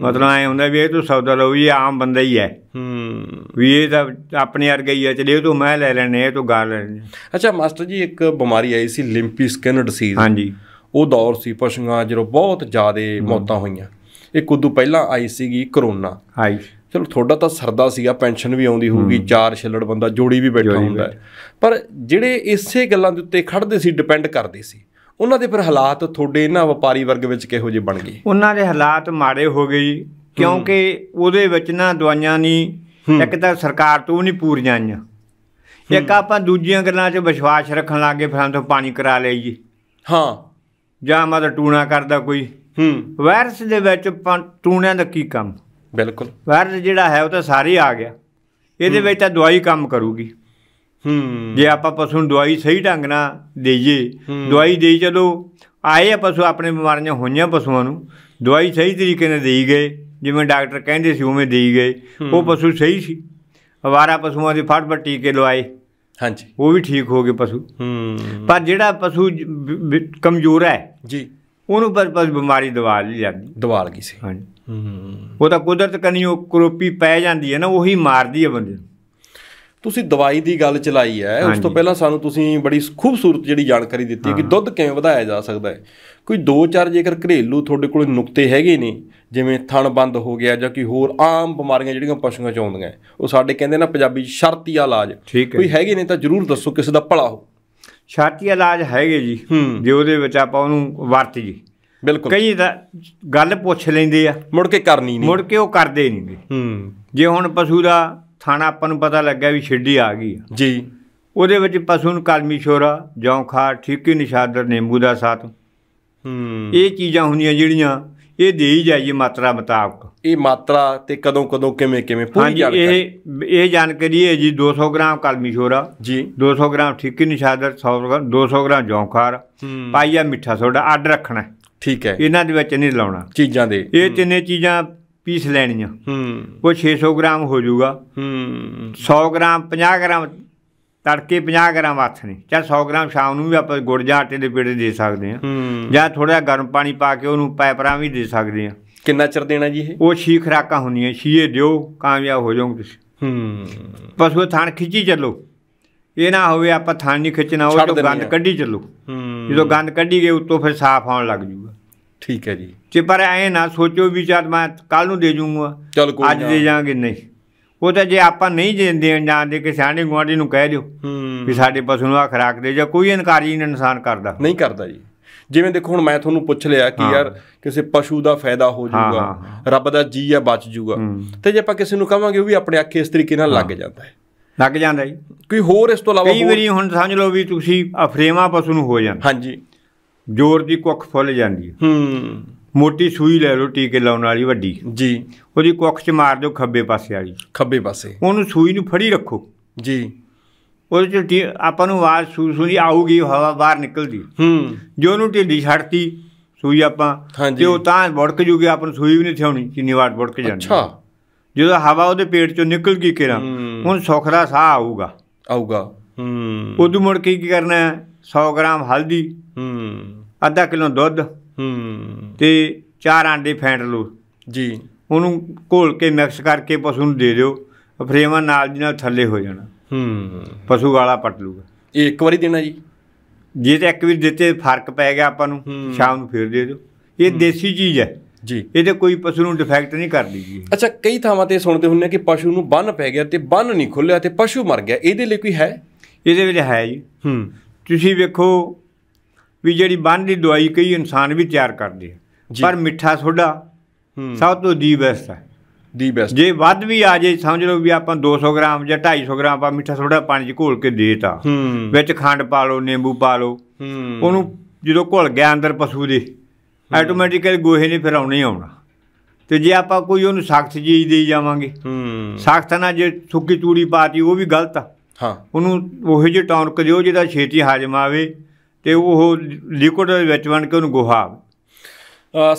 ਮਤਲਬ ਐ ਹੁੰਦਾ ਵੀ ਇਹ ਤੂੰ ਸੌਦਾ ਲਓ ਵੀ ਆਮ ਬੰਦਾ ਹੀ ਐ ਹੂੰ ਵੀ ਇਹ ਤਾਂ ਆਪਣੇ ਵਰਗਾ ਹੀ ਐ ਚਲੇ ਤੂੰ ਮੈਂ ਲੈ ਲੈਣੇ ਇਹ ਤੂੰ ਗਾ ਲੈਣੇ ਅੱਛਾ ਮਾਸਟਰ ਜੀ ਇੱਕ ਬਿਮਾਰੀ ਆਈ ਸੀ ਲਿੰਪੀ ਸਕਿਨ ਡਿਸੀਜ਼ ਹਾਂਜੀ ਉਹ ਦੌਰ ਸੀ ਪਸ਼ੂਆਂ ਜਿਹੜੋ ਬਹੁਤ ਜ਼ਿਆਦਾ ਮੌਤਾਂ ਹੋਈਆਂ ਇਹ ਕੁਦੂ ਪਹਿਲਾਂ ਆਈ ਸੀਗੀ ਕਰੋਨਾ ਆਈ ਚਲੋ ਤੁਹਾਡਾ ਤਾਂ ਸਰਦਾ ਸੀਗਾ ਪੈਨਸ਼ਨ ਵੀ ਆਉਂਦੀ ਹੋਊਗੀ ਚਾਰ ਛੱਲੜ ਬੰਦਾ ਜੋੜੀ ਵੀ ਬੈਠਾ ਹੁੰਦਾ ਪਰ ਜਿਹੜੇ ਇਸੇ ਗੱਲਾਂ ਦੇ ਉੱਤੇ ਖੜਦੇ ਸੀ ਡਿਪੈਂਡ ਕਰਦੇ ਸੀ ਉਹਨਾਂ ਦੇ ਫਿਰ ਹਾਲਾਤ ਤੁਹਾਡੇ ਇਹਨਾਂ ਵਪਾਰੀ ਵਰਗ ਵਿੱਚ ਕਿਹੋ ਜਿਹੇ ਬਣ ਗਏ ਉਹਨਾਂ ਦੇ ਹਾਲਾਤ ਮਾੜੇ ਹੋ ਗਏ ਕਿਉਂਕਿ ਉਹਦੇ ਵਿੱਚ ਨਾ ਦਵਾਈਆਂ ਨਹੀਂ ਇੱਕ ਤਾਂ ਸਰਕਾਰ ਤੋਂ ਨਹੀਂ ਪੂਰੀਆਂ ਆਈਆਂ ਇੱਕ ਆਪਾਂ ਦੂਜੀਆਂ ਗੱਲਾਂ 'ਚ ਵਿਸ਼ਵਾਸ ਰੱਖਣ ਲੱਗੇ ਫਿਰ ਤੋਂ ਪਾਣੀ ਕਰਾ ਲਈਏ ਹਾਂ ਜਾਂ ਮਤਲਬ ਟੂਣਾ ਕਰਦਾ ਕੋਈ ਹੂੰ ਵਾਇਰਸ ਦੇ ਵਿੱਚ ਟੂਣਿਆਂ ਦਾ ਕੀ ਕੰਮ ਬਿਲਕੁਲ ਵਾਇਰਸ ਜਿਹੜਾ ਹੈ ਉਹ ਤਾਂ ਸਾਰੇ ਆ ਗਿਆ ਇਹਦੇ ਵਿੱਚ ਤਾਂ ਦਵਾਈ ਕੰਮ ਕਰੂਗੀ ਹੂੰ ਜੇ ਆਪਾਂ ਪਸ਼ੂ ਨੂੰ ਦਵਾਈ ਸਹੀ ਢੰਗ ਨਾਲ ਦੇਈਏ ਦਵਾਈ ਦੇਈ ਚਲੋ ਆਏ ਆ ਪਸ਼ੂ ਆਪਣੇ ਬਿਮਾਰੀਆਂ ਹੋਈਆਂ ਪਸ਼ੂਆਂ ਨੂੰ ਦਵਾਈ ਸਹੀ ਤਰੀਕੇ ਨਾਲ ਦੇਈ ਗਏ ਜਿਵੇਂ ਡਾਕਟਰ ਕਹਿੰਦੇ ਸੀ ਉਵੇਂ ਦੇਈ ਗਏ ਉਹ ਪਸ਼ੂ ਸਹੀ ਸੀ ਅਵਾਰਾ ਪਸ਼ੂਆਂ ਦੀ ਦੇ ਬੱਟੀ ਕੇ ਲਵਾਏ ਹਾਂਜੀ ਉਹ ਵੀ ਠੀਕ ਹੋ ਗਏ ਪਸ਼ੂ ਹੂੰ ਪਰ ਜਿਹੜਾ ਪਸ਼ੂ ਕਮਜ਼ੋਰ ਹੈ ਜੀ ਉਹਨੂੰ ਬਸ ਬਸ ਬਿਮਾਰੀ ਦਵਾ ਲਈ ਜਾਂਦੀ ਦਵਾਲ ਗਈ ਸੀ ਹਾਂਜੀ ਹੂੰ ਉਹ ਤਾਂ ਕੁਦਰਤ ਕਨੀ ਉਹ ਕਰੋਪੀ ਪੈ ਜਾਂਦੀ ਹੈ ਨਾ ਉਹੀ ਮਾਰਦੀ ਹੈ ਬੰਦੇ ਨੂੰ ਤੁਸੀਂ ਦਵਾਈ ਦੀ ਗੱਲ ਚਲਾਈ ਹੈ ਉਸ ਤੋਂ ਪਹਿਲਾਂ ਸਾਨੂੰ ਤੁਸੀਂ ਬੜੀ ਖੂਬਸੂਰਤ ਜਿਹੜੀ ਜਾਣਕਾਰੀ ਦਿੱਤੀ ਕਿ ਦੁੱਧ ਕਿਵੇਂ ਵਧਾਇਆ ਜਾ ਸਕਦਾ ਹੈ ਕੋਈ ਦੋ ਚਾਰ ਜੇਕਰ ਘਰੇਲੂ ਤੁਹਾਡੇ ਕੋਲ ਨੁਕਤੇ ਹੈਗੇ ਨੇ ਜਿਵੇਂ ਥਣ ਬੰਦ ਹੋ ਗਿਆ ਜਾਂ ਕੋਈ ਹੋਰ ਆਮ ਬਿਮਾਰੀਆਂ ਜਿਹੜੀਆਂ ਪਸ਼ੂਆਂ ਚ ਆਉਂਦੀਆਂ ਉਹ ਸਾਡੇ ਕਹਿੰਦੇ ਨਾ ਪੰਜਾਬੀ ਸ਼ਰਤੀਆ ਇਲਾਜ ਕੋਈ ਹੈਗੇ ਨੇ ਤਾਂ ਜਰੂਰ ਦੱਸੋ ਕਿਸੇ ਦਾ ਭਲਾ ਹੋ ਸ਼ਰਤੀ ਇਲਾਜ ਹੈਗੇ ਜੀ ਜੇ ਉਹਦੇ ਵਿੱਚ ਆਪਾਂ ਉਹਨੂੰ ਵਰਤ ਜੀ ਬਿਲਕੁਲ ਕਈ ਦਾ ਗੱਲ ਪੁੱਛ ਲੈਂਦੇ ਆ ਮੁੜ ਕੇ ਕਰਨੀ ਨਹੀਂ ਮੁੜ ਕੇ ਉਹ ਕਰਦੇ ਨਹੀਂ ਹੂੰ ਜੇ ਹੁਣ ਪਸ਼ੂ ਦਾ ਥਾਣਾ ਆਪਾਂ ਨੂੰ ਪਤਾ ਲੱਗਿਆ ਵੀ ਛਿੱਡੀ ਆ ਗਈ ਆ ਜੀ ਉਹਦੇ ਵਿੱਚ ਪਸ਼ੂ ਨੂੰ ਕਲਮੀ ਛੋਰਾ ਜੌਂਖਾ ਠੀਕੀ ਨਿਸ਼ਾਦਰ ਨਿੰਬੂ ਦਾ ਸਾਥ ਹੂੰ ਇਹ ਚੀਜ਼ਾਂ ਹੁੰਦੀਆਂ ਜਿਹੜੀਆਂ ਇਹ ਦੇਈ ਜਾਈਏ ਮਾਤਰਾ ਮੁਤਾਬਕ ਇਹ ਮਾਤਰਾ ਤੇ ਕਦੋਂ ਕਦੋਂ ਕਿਵੇਂ ਕਿਵੇਂ ਪੂਰੀ ਜਾਣਕਾਰੀ ਇਹ ਇਹ ਜਾਣਕਾਰੀ ਹੈ ਜੀ 200 ਗ੍ਰਾਮ ਕਲਮੀ ਛੋਰਾ ਜੀ 200 ਗ੍ਰਾਮ ਠੀਕੀ ਨਿਸ਼ਾਦਰ 100 ਗ੍ਰਾਮ 200 ਗ੍ਰਾਮ ਜੌਂਖਾਰ ਪਾਈਆ ਮਿੱਠਾ ਸੋਡਾ ਅੱਡ ਰੱਖਣਾ ਠੀਕ ਹੈ ਇਹਨਾਂ ਦੇ ਵਿੱਚ ਨਹੀਂ ਲਾਉਣਾ ਚੀਜ਼ਾਂ ਦੇ ਇਹ ਤਿੰਨੇ ਚੀਜ਼ਾਂ ਪੀਸ ਲੈਣੀਆਂ ਹੂੰ ਕੋ 600 ਗ੍ਰਾਮ ਹੋ ਜਾਊਗਾ ਹੂੰ 100 ਗ੍ਰਾਮ 50 ਗ੍ਰਾਮ ਤੜਕੇ 50 ਗ੍ਰਾਮ ਹੱਥ ਨੇ ਚਾ 100 ਗ੍ਰਾਮ ਸ਼ਾਮ ਨੂੰ ਵੀ ਆਪਾਂ ਗੁੜ ਜਾਂ ਆਟੇ ਦੇ ਪੇੜੇ ਦੇ ਸਕਦੇ ਆ ਜਾਂ ਥੋੜਾ ਗਰਮ ਪਾਣੀ ਪਾ ਕੇ ਉਹਨੂੰ ਪੈਪਰਾਂ ਵੀ ਦੇ ਸਕਦੇ ਆ ਕਿੰਨਾ ਚਿਰ ਦੇਣਾ ਜੀ ਇਹ ਉਹ ਛੀ ਖਰਾਕਾਂ ਹੁੰਦੀਆਂ ਛੀਏ ਦਿਓ ਕਾਮਯਾਬ ਹੋ ਜਾਓਗੇ ਤੁਸੀਂ ਹੂੰ ਪਸ਼ੂ ਥਾਣ ਖਿੱਚੀ ਚੱਲੋ ਇਹ ਨਾ ਹੋਵੇ ਆਪਾਂ ਥਾਣ ਨਹੀਂ ਖਿੱਚਣਾ ਉਹ ਗੰਦ ਕੱਢੀ ਚੱਲੋ ਜਦੋਂ ਗੰਦ ਕੱਢੀ ਗਏ ਉਤੋਂ ਫਿਰ ਸਾਫ਼ ਆਉਣ ਲੱਗ ਜੂਗਾ ਠੀਕ ਹੈ ਜੀ ਜੇ ਪਰ ਐ ਨਾ ਸੋਚੋ ਵੀ ਚਲ ਮੈਂ ਕੱਲ ਨੂੰ ਦੇ ਜਾਊਂਗਾ ਅੱਜ ਦੇ ਜਾਾਂਗੇ ਨਹੀਂ ਉਹ ਤਾਂ ਜੇ ਆਪਾਂ ਨਹੀਂ ਦਿੰਦੇ ਜਾਂਦੇ ਕਿਸੇ ਸਾਡੇ ਗੁਆਂਢੀ ਨੂੰ ਕਹਿ ਦਿਓ ਵੀ ਸਾਡੇ ਪਸ਼ੂ ਨੂੰ ਆ ਖਰਾਕ ਦੇ ਜਾਂ ਕੋਈ ਇਨਕਾਰੀ ਇਨਸਾਨ ਕਰਦਾ ਨਹੀਂ ਕਰਦਾ ਜੀ ਜਿਵੇਂ ਦੇਖੋ ਹੁਣ ਮੈਂ ਤੁਹਾਨੂੰ ਪੁੱਛ ਲਿਆ ਕਿ ਯਾਰ ਕਿਸੇ ਪਸ਼ੂ ਦਾ ਫਾਇਦਾ ਹੋ ਜਾਊਗਾ ਰੱਬ ਦਾ ਜੀ ਆ ਬਚ ਜਾਊਗਾ ਤੇ ਜੇ ਆਪਾਂ ਕਿਸੇ ਨੂੰ ਕਹਾਂਗੇ ਉਹ ਵੀ ਆਪਣੇ ਅੱਖੇ ਇਸ ਤਰੀਕੇ ਨਾਲ ਲੱਗ ਜਾਂਦਾ ਹੈ ਲੱਗ ਜਾਂਦਾ ਜੀ ਕੋਈ ਹੋਰ ਇਸ ਤੋਂ ਇਲਾਵਾ ਕਈ ਵਾਰੀ ਹੁਣ ਸਮਝ ਲਓ ਵੀ ਤੁਸੀਂ ਅਫਰੇਵਾ ਪਸ਼ੂ ਨੂੰ ਹੋ ਜਾਂਦਾ ਹਾਂਜੀ ਜ਼ੋਰ ਦੀ ਕੁੱਖ ਫੁੱਲ ਜਾਂਦੀ ਹੈ ਹੂੰ ਮੋਟੀ ਸੂਈ ਲੈ ਲਓ ਟੀਕੇ ਲਾਉਣ ਵਾਲੀ ਵੱਡੀ ਜੀ ਉਹਦੀ ਕੁੱਖ 'ਚ ਮਾਰ ਦਿਓ ਖੱਬੇ ਪਾਸੇ ਵਾਲੀ ਖੱਬੇ ਪਾਸੇ ਉਹਨੂੰ ਸੂਈ ਨੂੰ ਫੜੀ ਰੱਖੋ ਜੀ ਉਹਦੇ 'ਚ ਆਪਾਂ ਨੂੰ ਆਵਾਜ਼ ਸੂ ਸੂਈ ਆਊਗੀ ਹਵਾ ਬਾਹਰ ਨਿਕਲਦੀ ਹੂੰ ਜੇ ਉਹਨੂੰ ਢਿੱਲੀ ਛੱਡਤੀ ਸੂਈ ਆਪਾਂ ਤੇ ਉਹ ਤਾਂ ਵੜਕ ਜੂਗੀ ਆਪਾਂ ਨੂੰ ਸੂਈ ਵੀ ਨਹੀਂ ਥਿਆਉਣੀ ਜਿੰਨੀ ਵਾਰ ਵੜਕ ਜਾਂਦੀ ਅੱਛਾ ਜਦੋਂ ਹਵਾ ਉਹਦੇ ਪੇਟ 'ਚੋਂ ਨਿਕਲ ਗਈ ਕਿਰਾ ਹੁਣ ਸੁਖਰਾ ਸਾਹ ਆਊਗਾ ਆਊਗਾ ਹੂੰ ਉਦੋਂ ਮੁੜ ਕੇ ਕੀ ਕਰਨਾ 100 ਗ੍ਰਾਮ ਹਲਦੀ ਹੂੰ ਅੱਧਾ ਕਿਲੋ ਦੁੱਧ ਹੂੰ ਤੇ ਚਾਰ ਆਂਡੇ ਫੈਂਟ ਲਓ ਜੀ ਉਹਨੂੰ ਘੋਲ ਕੇ ਮਿਕਸ ਕਰਕੇ ਪਸ਼ੂ ਨੂੰ ਦੇ ਦਿਓ ਫਰੇਮਾਂ ਨਾਲ ਦੀ ਨਾਲ ਥੱਲੇ ਹੋ ਜਾਣਾ ਹੂੰ ਪਸ਼ੂ ਵਾਲਾ ਪਟ ਲੂਗਾ ਇਹ ਇੱਕ ਵਾਰੀ ਦੇਣਾ ਜੀ ਜੇ ਤੇ ਇੱਕ ਵੀ ਦਿੱਤੇ ਫਰਕ ਪੈ ਗਿਆ ਆਪਾਂ ਨੂੰ ਸ਼ਾਮ ਨੂੰ ਫੇਰ ਦੇ ਦਿਓ ਇਹ ਦੇਸੀ ਚੀਜ਼ ਹੈ ਜੀ ਇਹਦੇ ਕੋਈ ਪਸ਼ੂ ਨੂੰ ਡਿਫੈਕਟ ਨਹੀਂ ਕਰਦੀ ਜੀ ਅੱਛਾ ਕਈ ਥਾਵਾਂ ਤੇ ਸੁਣਦੇ ਹੁੰਨੇ ਕਿ ਪਸ਼ੂ ਨੂੰ ਬੰਨ ਪੈ ਗਿਆ ਤੇ ਬੰਨ ਨਹੀਂ ਖੁੱਲਿਆ ਤੇ ਪਸ਼ੂ ਮਰ ਗਿਆ ਇਹਦੇ ਲਈ ਕੋਈ ਹੈ ਇਹਦੇ ਵਿੱਚ ਹੈ ਜੀ ਹੂੰ ਤੁਸੀਂ ਵੇਖੋ ਵੀ ਜਿਹੜੀ ਬੰਨ ਦੀ ਦਵਾਈ ਕਈ ਇਨਸਾਨ ਵੀ ਤਿਆਰ ਕਰਦੇ ਆ ਪਰ ਮਿੱਠਾ ਸੋਡਾ ਸਭ ਤੋਂ ਦੀ ਬੈਸਟ ਹੈ ਦੀ ਬੈਸਟ ਜੇ ਵੱਧ ਵੀ ਆ ਜੇ ਸਮਝ ਲਓ ਵੀ ਆਪਾਂ 200 ਗ੍ਰਾਮ ਜਾਂ 250 ਗ੍ਰਾਮ ਆਪਾਂ ਮਿੱਠਾ ਸੋਡਾ ਪਾਣੀ 'ਚ ਘੋਲ ਕੇ ਦੇਤਾ ਵਿੱਚ ਖੰਡ ਪਾ ਲਓ ਨਿੰਬੂ ਪਾ ਲਓ ਉਹਨੂੰ ਜਦੋਂ ਘੁਲ ਗਿਆ ਅੰਦਰ ਪਸ਼ੂ ਦੇ ਆਟੋਮੈਟਿਕਲੀ ਗੋਹੇ ਨੇ ਫਿਰ ਆਉਣੇ ਆਉਣਾ ਤੇ ਜੇ ਆਪਾਂ ਕੋਈ ਉਹਨੂੰ ਸਖਤ ਜੀ ਦੇਈ ਜਾਵਾਂਗੇ ਹੂੰ ਸਖਤ ਨਾ ਜੇ ਸੁੱਕੀ ਤੂੜੀ ਪਾਤੀ ਉਹ ਵੀ ਗਲਤ ਆ ਹਾਂ ਉਹਨੂੰ ਉਹੋ ਜਿਹਾ ਟੌਨਕ ਦਿਓ ਜਿਹਦਾ ਛੇਤੀ ਹਾਜਮ ਆਵੇ ਤੇ ਉਹ ਲਿਕਵਿਡ ਵਿੱਚ ਬਣ ਕੇ ਉਹਨੂੰ ਗੁਹਾ